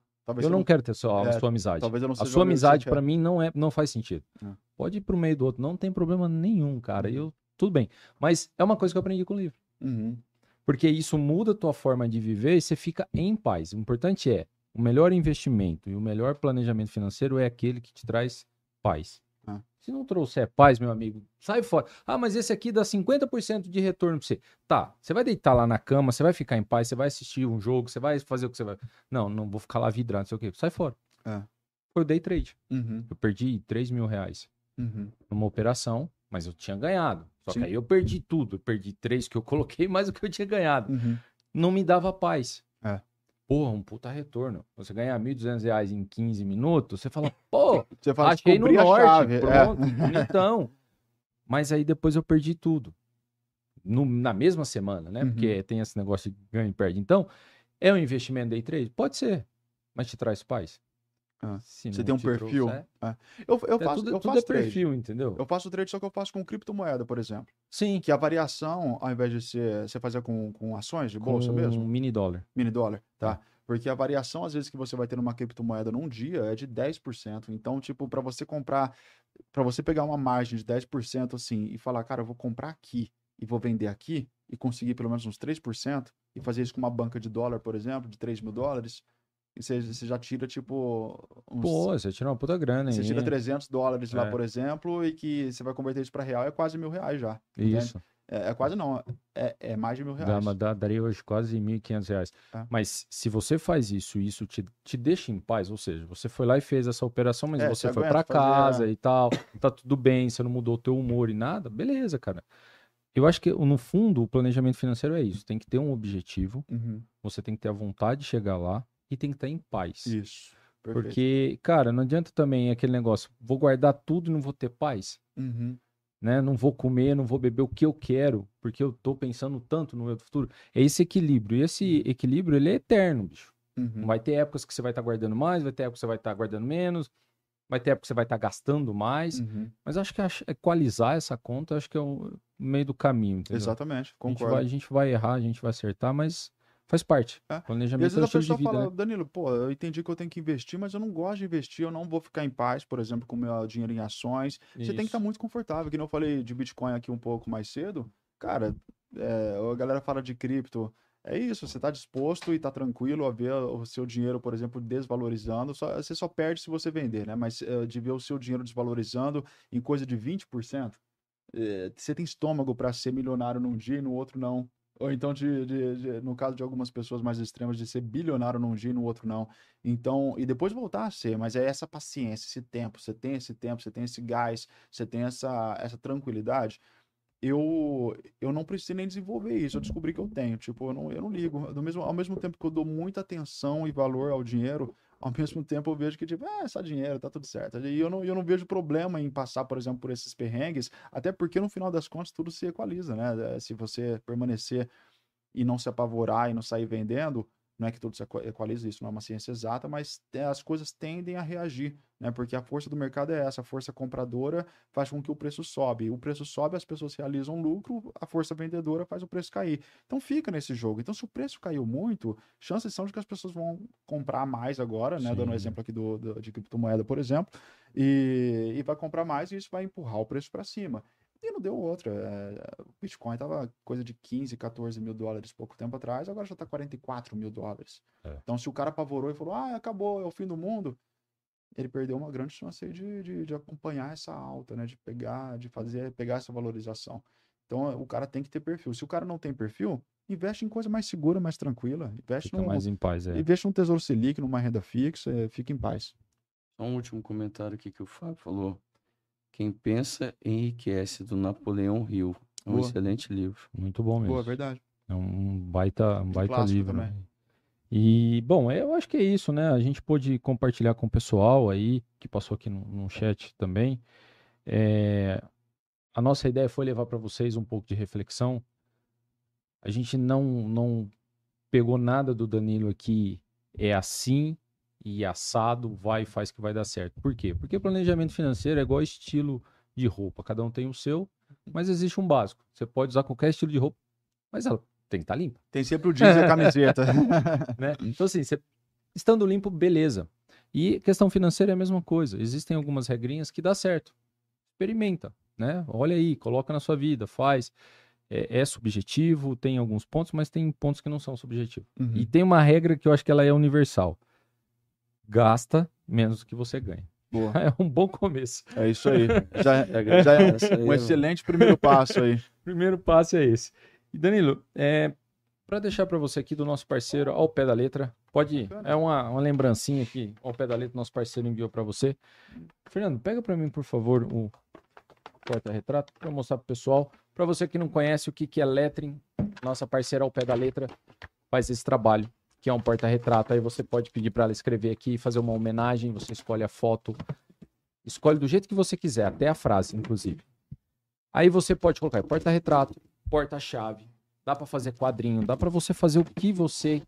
eu não, quero ter sua, é, sua amizade. a sua amizade para mim não é, não faz sentido. É. Pode ir pro meio do outro, não tem problema nenhum, cara. Uhum. Eu tudo bem. Mas é uma coisa que eu aprendi com o livro. Uhum. Porque isso muda a tua forma de viver e você fica em paz. O importante é, o melhor investimento e o melhor planejamento financeiro é aquele que te traz paz. Ah. Se não trouxer paz, meu amigo, sai fora. Ah, mas esse aqui dá 50% de retorno pra você. Tá, você vai deitar lá na cama, você vai ficar em paz, você vai assistir um jogo, você vai fazer o que você vai. Não, não vou ficar lá vidrado, não sei o quê. Sai fora. Ah. Eu dei trade. Uhum. Eu perdi 3 mil reais uhum. numa operação, mas eu tinha ganhado. Só Sim. que aí eu perdi tudo. Eu perdi três que eu coloquei, mais o que eu tinha ganhado. Uhum. Não me dava paz porra, um puta retorno. Você ganhar 1.200 reais em 15 minutos, você fala, pô, você fala, achei no norte, chave, é. pronto. É. Então, mas aí depois eu perdi tudo. No, na mesma semana, né? Uhum. Porque tem esse negócio de ganha e perde. Então, é um investimento day trade? Pode ser, mas te traz paz. Ah, você tem um perfil. é. Eu, eu é, faço, tudo, eu tudo é faço é trade. perfil, entendeu? Eu faço trade, só que eu faço com criptomoeda, por exemplo. Sim. Que a variação, ao invés de ser, você fazer com, com ações de bolsa com mesmo? Mini dólar. Mini dólar, tá. É. Porque a variação, às vezes, que você vai ter numa criptomoeda num dia é de 10%. Então, tipo, para você comprar, para você pegar uma margem de 10% assim e falar, cara, eu vou comprar aqui e vou vender aqui e conseguir pelo menos uns 3% e fazer isso com uma banca de dólar, por exemplo, de 3 mil dólares, e você, já tira, tipo. Uns... Pô, você tira uma puta grana, Você tira 300 dólares é. lá, por exemplo, e que você vai converter isso pra real, é quase mil reais já. Isso. É, é, quase não, é, é mais de mil reais. Dá, dá, daria hoje quase mil e quinhentos reais. É. Mas se você faz isso, isso te, te deixa em paz, ou seja, você foi lá e fez essa operação, mas é, você, você foi para casa fazer... É. e tal, tá tudo bem, você não mudou o teu humor e nada, beleza, cara. Eu acho que, no fundo, o planejamento financeiro é isso. Tem que ter um objetivo, uhum. você tem que ter a vontade de chegar lá, e tem que estar em paz. Isso. Perfeito. Porque, cara, não adianta também aquele negócio, vou guardar tudo e não vou ter paz. Uhum. Né? Não vou comer, não vou beber o que eu quero, porque eu tô pensando tanto no meu futuro. É esse equilíbrio. E esse uhum. equilíbrio, ele é eterno, bicho. Uhum. vai ter épocas que você vai estar tá guardando mais, vai ter épocas que você vai estar tá guardando menos, vai ter época que você vai estar tá gastando mais. Uhum. Mas acho que equalizar essa conta, acho que é o meio do caminho, entendeu? Exatamente, concordo. A gente, vai, a gente vai errar, a gente vai acertar, mas Faz parte. É. Planejamento e às vezes tá a pessoa vida, fala, né? Danilo, pô, eu entendi que eu tenho que investir, mas eu não gosto de investir, eu não vou ficar em paz, por exemplo, com o meu dinheiro em ações. Isso. Você tem que estar tá muito confortável, que não falei de Bitcoin aqui um pouco mais cedo. Cara, é, a galera fala de cripto. É isso, você está disposto e está tranquilo a ver o seu dinheiro, por exemplo, desvalorizando. Só, você só perde se você vender, né? Mas eh, de ver o seu dinheiro desvalorizando em coisa de 20%, eh, você tem estômago para ser milionário num dia e no outro não. Ou então, de, de, de, no caso de algumas pessoas mais extremas, de ser bilionário num dia e no outro não. Então, e depois voltar a ser, mas é essa paciência, esse tempo. Você tem esse tempo, você tem esse gás, você tem essa, essa tranquilidade. Eu, eu não preciso nem desenvolver isso, eu descobri que eu tenho. Tipo, eu não, eu não ligo. Do mesmo, ao mesmo tempo que eu dou muita atenção e valor ao dinheiro, ao mesmo tempo eu vejo que, tipo, ah, é, só dinheiro, tá tudo certo. E eu não, eu não vejo problema em passar, por exemplo, por esses perrengues, até porque no final das contas tudo se equaliza, né? É, se você permanecer e não se apavorar e não sair vendendo, não é que todos equalizam isso, não é uma ciência exata, mas as coisas tendem a reagir, né? Porque a força do mercado é essa, a força compradora faz com que o preço sobe. O preço sobe, as pessoas realizam lucro, a força vendedora faz o preço cair. Então fica nesse jogo. Então, se o preço caiu muito, chances são de que as pessoas vão comprar mais agora, né? Sim. Dando um exemplo aqui do, do, de criptomoeda, por exemplo, e, e vai comprar mais e isso vai empurrar o preço para cima. E não deu outra. É, o é, Bitcoin estava coisa de 15, 14 mil dólares pouco tempo atrás, agora já tá 44 mil dólares. É. Então, se o cara apavorou e falou, ah, acabou, é o fim do mundo, ele perdeu uma grande chance de, de, de, acompanhar essa alta, né? De pegar, de fazer, pegar essa valorização. Então, o cara tem que ter perfil. Se o cara não tem perfil, investe em coisa mais segura, mais tranquila. Investe fica num, mais em paz, é. Investe num tesouro selic, numa renda fixa, é, fica em paz. Um último comentário aqui que o Fábio falou. Quem Pensa Enriquece, do Napoleão Hill. Um Boa. excelente livro. Muito bom mesmo. Boa, verdade. É um baita, um baita livro. Né? Também. E, bom, é, eu acho que é isso, né? A gente pôde compartilhar com o pessoal aí, que passou aqui no, no chat também. É, a nossa ideia foi levar para vocês um pouco de reflexão. A gente não, não pegou nada do Danilo aqui, é assim, e assado, vai, e faz que vai dar certo. Por quê? Porque planejamento financeiro é igual estilo de roupa, cada um tem o seu, mas existe um básico. Você pode usar qualquer estilo de roupa, mas ela tem que estar tá limpa. Tem sempre o jeans e a camiseta. né? Então, assim, você, estando limpo, beleza. E questão financeira é a mesma coisa. Existem algumas regrinhas que dá certo. Experimenta, né? Olha aí, coloca na sua vida, faz. É, é subjetivo, tem alguns pontos, mas tem pontos que não são subjetivos. Uhum. E tem uma regra que eu acho que ela é universal gasta menos do que você ganha. Boa. É um bom começo. É isso aí. Já, é, já é um é excelente primeiro passo aí. primeiro passo é esse. E Danilo, é, para deixar para você aqui do nosso parceiro ao pé da letra, pode é uma, uma lembrancinha aqui ao pé da letra nosso parceiro enviou para você. Fernando, pega para mim por favor o porta-retrato para mostrar para o pessoal. Para você que não conhece o que que é Letrin, nossa parceira ao pé da letra faz esse trabalho que é um porta-retrato. Aí você pode pedir para ela escrever aqui, fazer uma homenagem, você escolhe a foto, escolhe do jeito que você quiser, até a frase, inclusive. Aí você pode colocar porta-retrato, porta-chave, dá para fazer quadrinho, dá para você fazer o que você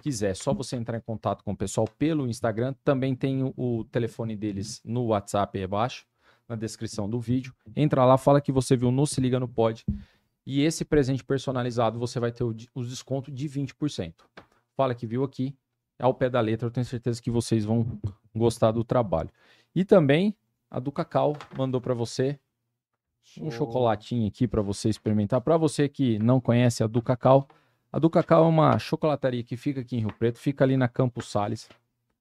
quiser. Só você entrar em contato com o pessoal pelo Instagram. Também tem o, telefone deles no WhatsApp aí abaixo, na descrição do vídeo. Entra lá, fala que você viu no Se Liga no Pod. E esse presente personalizado você vai ter o, o desconto de 20% fala que viu aqui, ao pé da letra, eu tenho certeza que vocês vão gostar do trabalho. E também a do Cacau mandou para você um chocolatinho aqui para você experimentar. Para você que não conhece a do Cacau, a do Cacau é uma chocolataria que fica aqui em Rio Preto, fica ali na Campos Sales.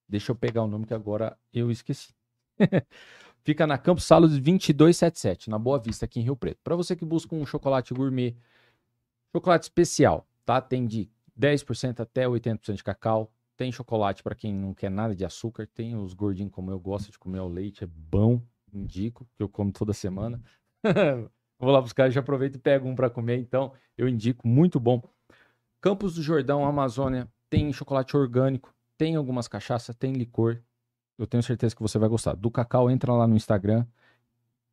Deixa eu pegar o nome que agora eu esqueci. fica na Campos Sales 2277, na Boa Vista, aqui em Rio Preto. Para você que busca um chocolate gourmet, chocolate especial, tá? Tem de 10% até 80% de cacau. Tem chocolate para quem não quer nada de açúcar. Tem os gordinhos como eu gosto de comer o leite, é bom, indico, que eu como toda semana. Vou lá buscar, já aproveito e pego um para comer, então eu indico, muito bom. Campos do Jordão, Amazônia, tem chocolate orgânico, tem algumas cachaças, tem licor. Eu tenho certeza que você vai gostar. Do Cacau, entra lá no Instagram.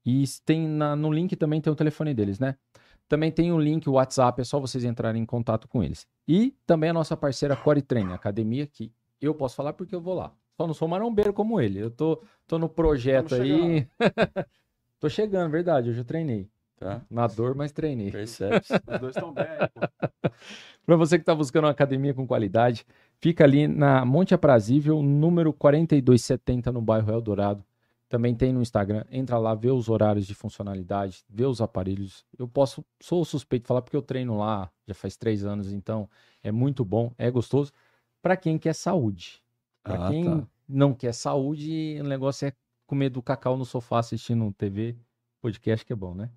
E tem na, no link também tem o telefone deles, né? Também tem um link, o WhatsApp, é só vocês entrarem em contato com eles. E também a nossa parceira Core Training, academia que eu posso falar porque eu vou lá. Só não sou marombeiro como ele. Eu tô, tô no projeto aí. tô chegando, verdade. Hoje eu treinei. Tá. Na dor, mas treinei. Percebe. Os dois estão bem aí, Para você que está buscando uma academia com qualidade, fica ali na Monte Aprazível, número 4270, no bairro Eldorado. Também tem no Instagram. Entra lá, vê os horários de funcionalidade, vê os aparelhos. Eu posso, sou suspeito de falar porque eu treino lá já faz três anos, então é muito bom, é gostoso. Para quem quer saúde. Para ah, quem tá. não quer saúde, o negócio é comer do cacau no sofá assistindo TV, podcast que é bom, né?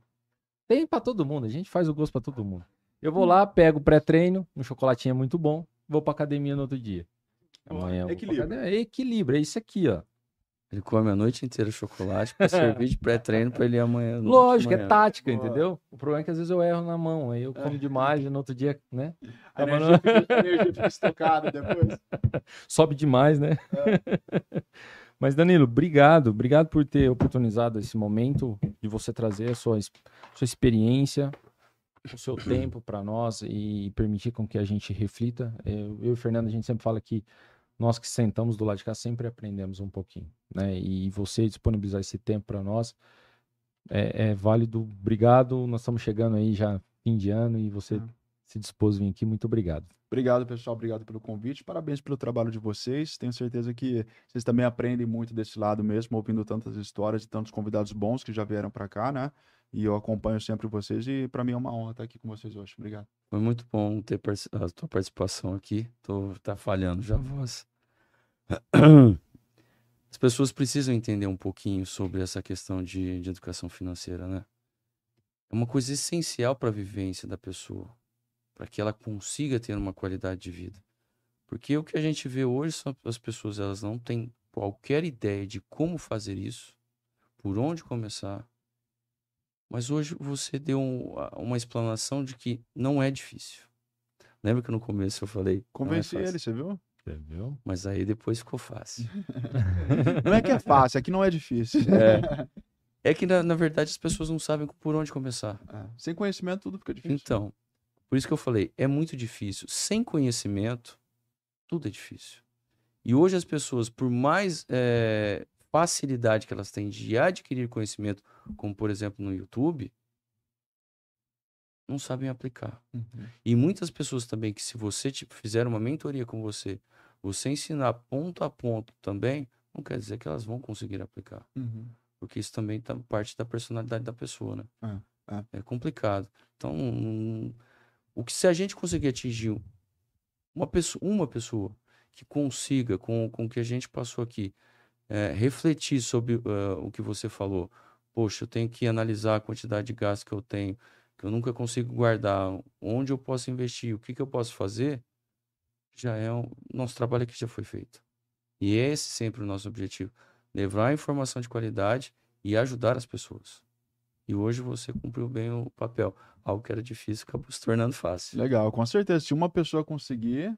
Tem para todo mundo, a gente faz o gosto para todo mundo. Eu vou lá, pego o pré-treino, um chocolatinho é muito bom, vou pra academia no outro dia. Amanhã. Equilíbrio. é equilíbrio, é isso aqui, ó. Ele come a noite inteira chocolate para servir de pré-treino para ele amanhã. Lógico, é tática, Boa. entendeu? O problema é que às vezes eu erro na mão, aí eu como demais e no outro dia, né? A tá energia, fica, energia fica estocada depois. Sobe demais, né? É. Mas Danilo, obrigado, obrigado por ter oportunizado esse momento de você trazer a sua, sua experiência, o seu tempo para nós e permitir com que a gente reflita. Eu, é, eu e o Fernando, a gente sempre fala que nós que sentamos do lado de cá sempre aprendemos um pouquinho, né? E você disponibilizar esse tempo para nós é, é, válido. Obrigado. Nós estamos chegando aí já fim de ano e você é. se dispôs a vir aqui. Muito obrigado. Obrigado, pessoal. Obrigado pelo convite. Parabéns pelo trabalho de vocês. Tenho certeza que vocês também aprendem muito desse lado mesmo, ouvindo tantas histórias de tantos convidados bons que já vieram para cá, né? E eu acompanho sempre vocês e para mim é uma honra estar aqui com vocês hoje. Obrigado. Foi muito bom ter a tua participação aqui. Tô tá falhando já a voz. As pessoas precisam entender um pouquinho sobre essa questão de, de educação financeira, né? É uma coisa essencial para a vivência da pessoa, para que ela consiga ter uma qualidade de vida. Porque o que a gente vê hoje são as pessoas, elas não têm qualquer ideia de como fazer isso, por onde começar, mas hoje você deu um, uma explanação de que não é difícil. Lembra que no começo eu falei. É Convenci é ele, você viu? Mas aí depois ficou fácil. não é que é fácil, é que não é difícil. É. É que, na, na, verdade, as pessoas não sabem por onde começar. É. Sem conhecimento, tudo fica difícil. Então, por isso que eu falei, é muito difícil. Sem conhecimento, tudo é difícil. E hoje as pessoas, por mais é, facilidade que elas têm de adquirir conhecimento, como por exemplo no YouTube, não sabem aplicar. Uhum. E muitas pessoas também que se você tipo, fizer uma mentoria com você, você ensinar ponto a ponto também, não quer dizer que elas vão conseguir aplicar. Uhum. Porque isso também tá parte da personalidade da pessoa, né? É, é. é complicado. Então, um, o que se a gente conseguir atingir uma pessoa, uma pessoa que consiga, com, com o que a gente passou aqui, é, refletir sobre uh, o que você falou. Poxa, eu tenho que analisar a quantidade de gasto que eu tenho, que eu nunca consigo guardar, onde eu posso investir, o que, que eu posso fazer, já é um nosso trabalho que já foi feito. E esse sempre é o nosso objetivo: levar informação de qualidade e ajudar as pessoas. E hoje você cumpriu bem o papel. Algo que era difícil acabou se tornando fácil. Legal, com certeza. Se uma pessoa conseguir,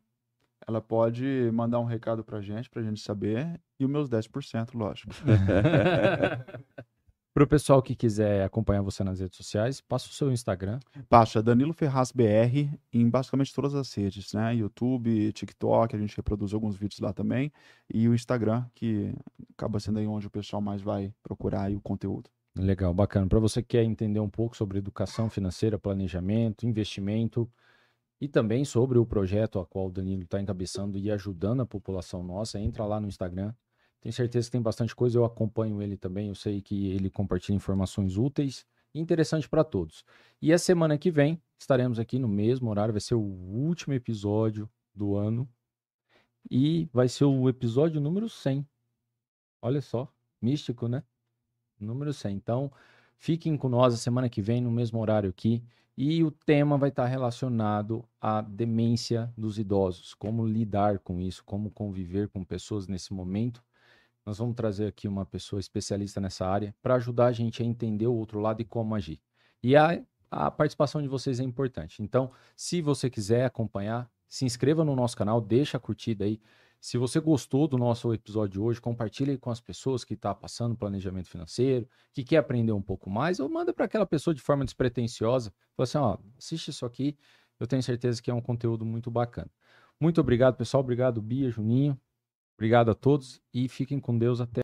ela pode mandar um recado para gente, para gente saber, e os meus 10%, lógico. Para o pessoal que quiser acompanhar você nas redes sociais, passa o seu Instagram. Passa, Danilo Ferraz BR, em basicamente todas as redes, né? YouTube, TikTok, a gente reproduz alguns vídeos lá também. E o Instagram, que acaba sendo aí onde o pessoal mais vai procurar o conteúdo. Legal, bacana. Para você que quer entender um pouco sobre educação financeira, planejamento, investimento e também sobre o projeto a qual o Danilo está encabeçando e ajudando a população nossa, entra lá no Instagram, tenho certeza que tem bastante coisa. Eu acompanho ele também. Eu sei que ele compartilha informações úteis e interessantes para todos. E a semana que vem estaremos aqui no mesmo horário. Vai ser o último episódio do ano. E vai ser o episódio número 100. Olha só, místico, né? Número 100. Então, fiquem com nós a semana que vem no mesmo horário aqui. E o tema vai estar relacionado à demência dos idosos, como lidar com isso, como conviver com pessoas nesse momento nós vamos trazer aqui uma pessoa especialista nessa área para ajudar a gente a entender o outro lado e como agir. E a, a participação de vocês é importante. Então, se você quiser acompanhar, se inscreva no nosso canal, deixa a curtida aí. Se você gostou do nosso episódio de hoje, compartilhe com as pessoas que estão tá passando planejamento financeiro, que quer aprender um pouco mais, ou manda para aquela pessoa de forma despretensiosa. Fala assim, ó, assiste isso aqui, eu tenho certeza que é um conteúdo muito bacana. Muito obrigado, pessoal. Obrigado, Bia, Juninho. Obrigado a todos e fiquem com Deus até.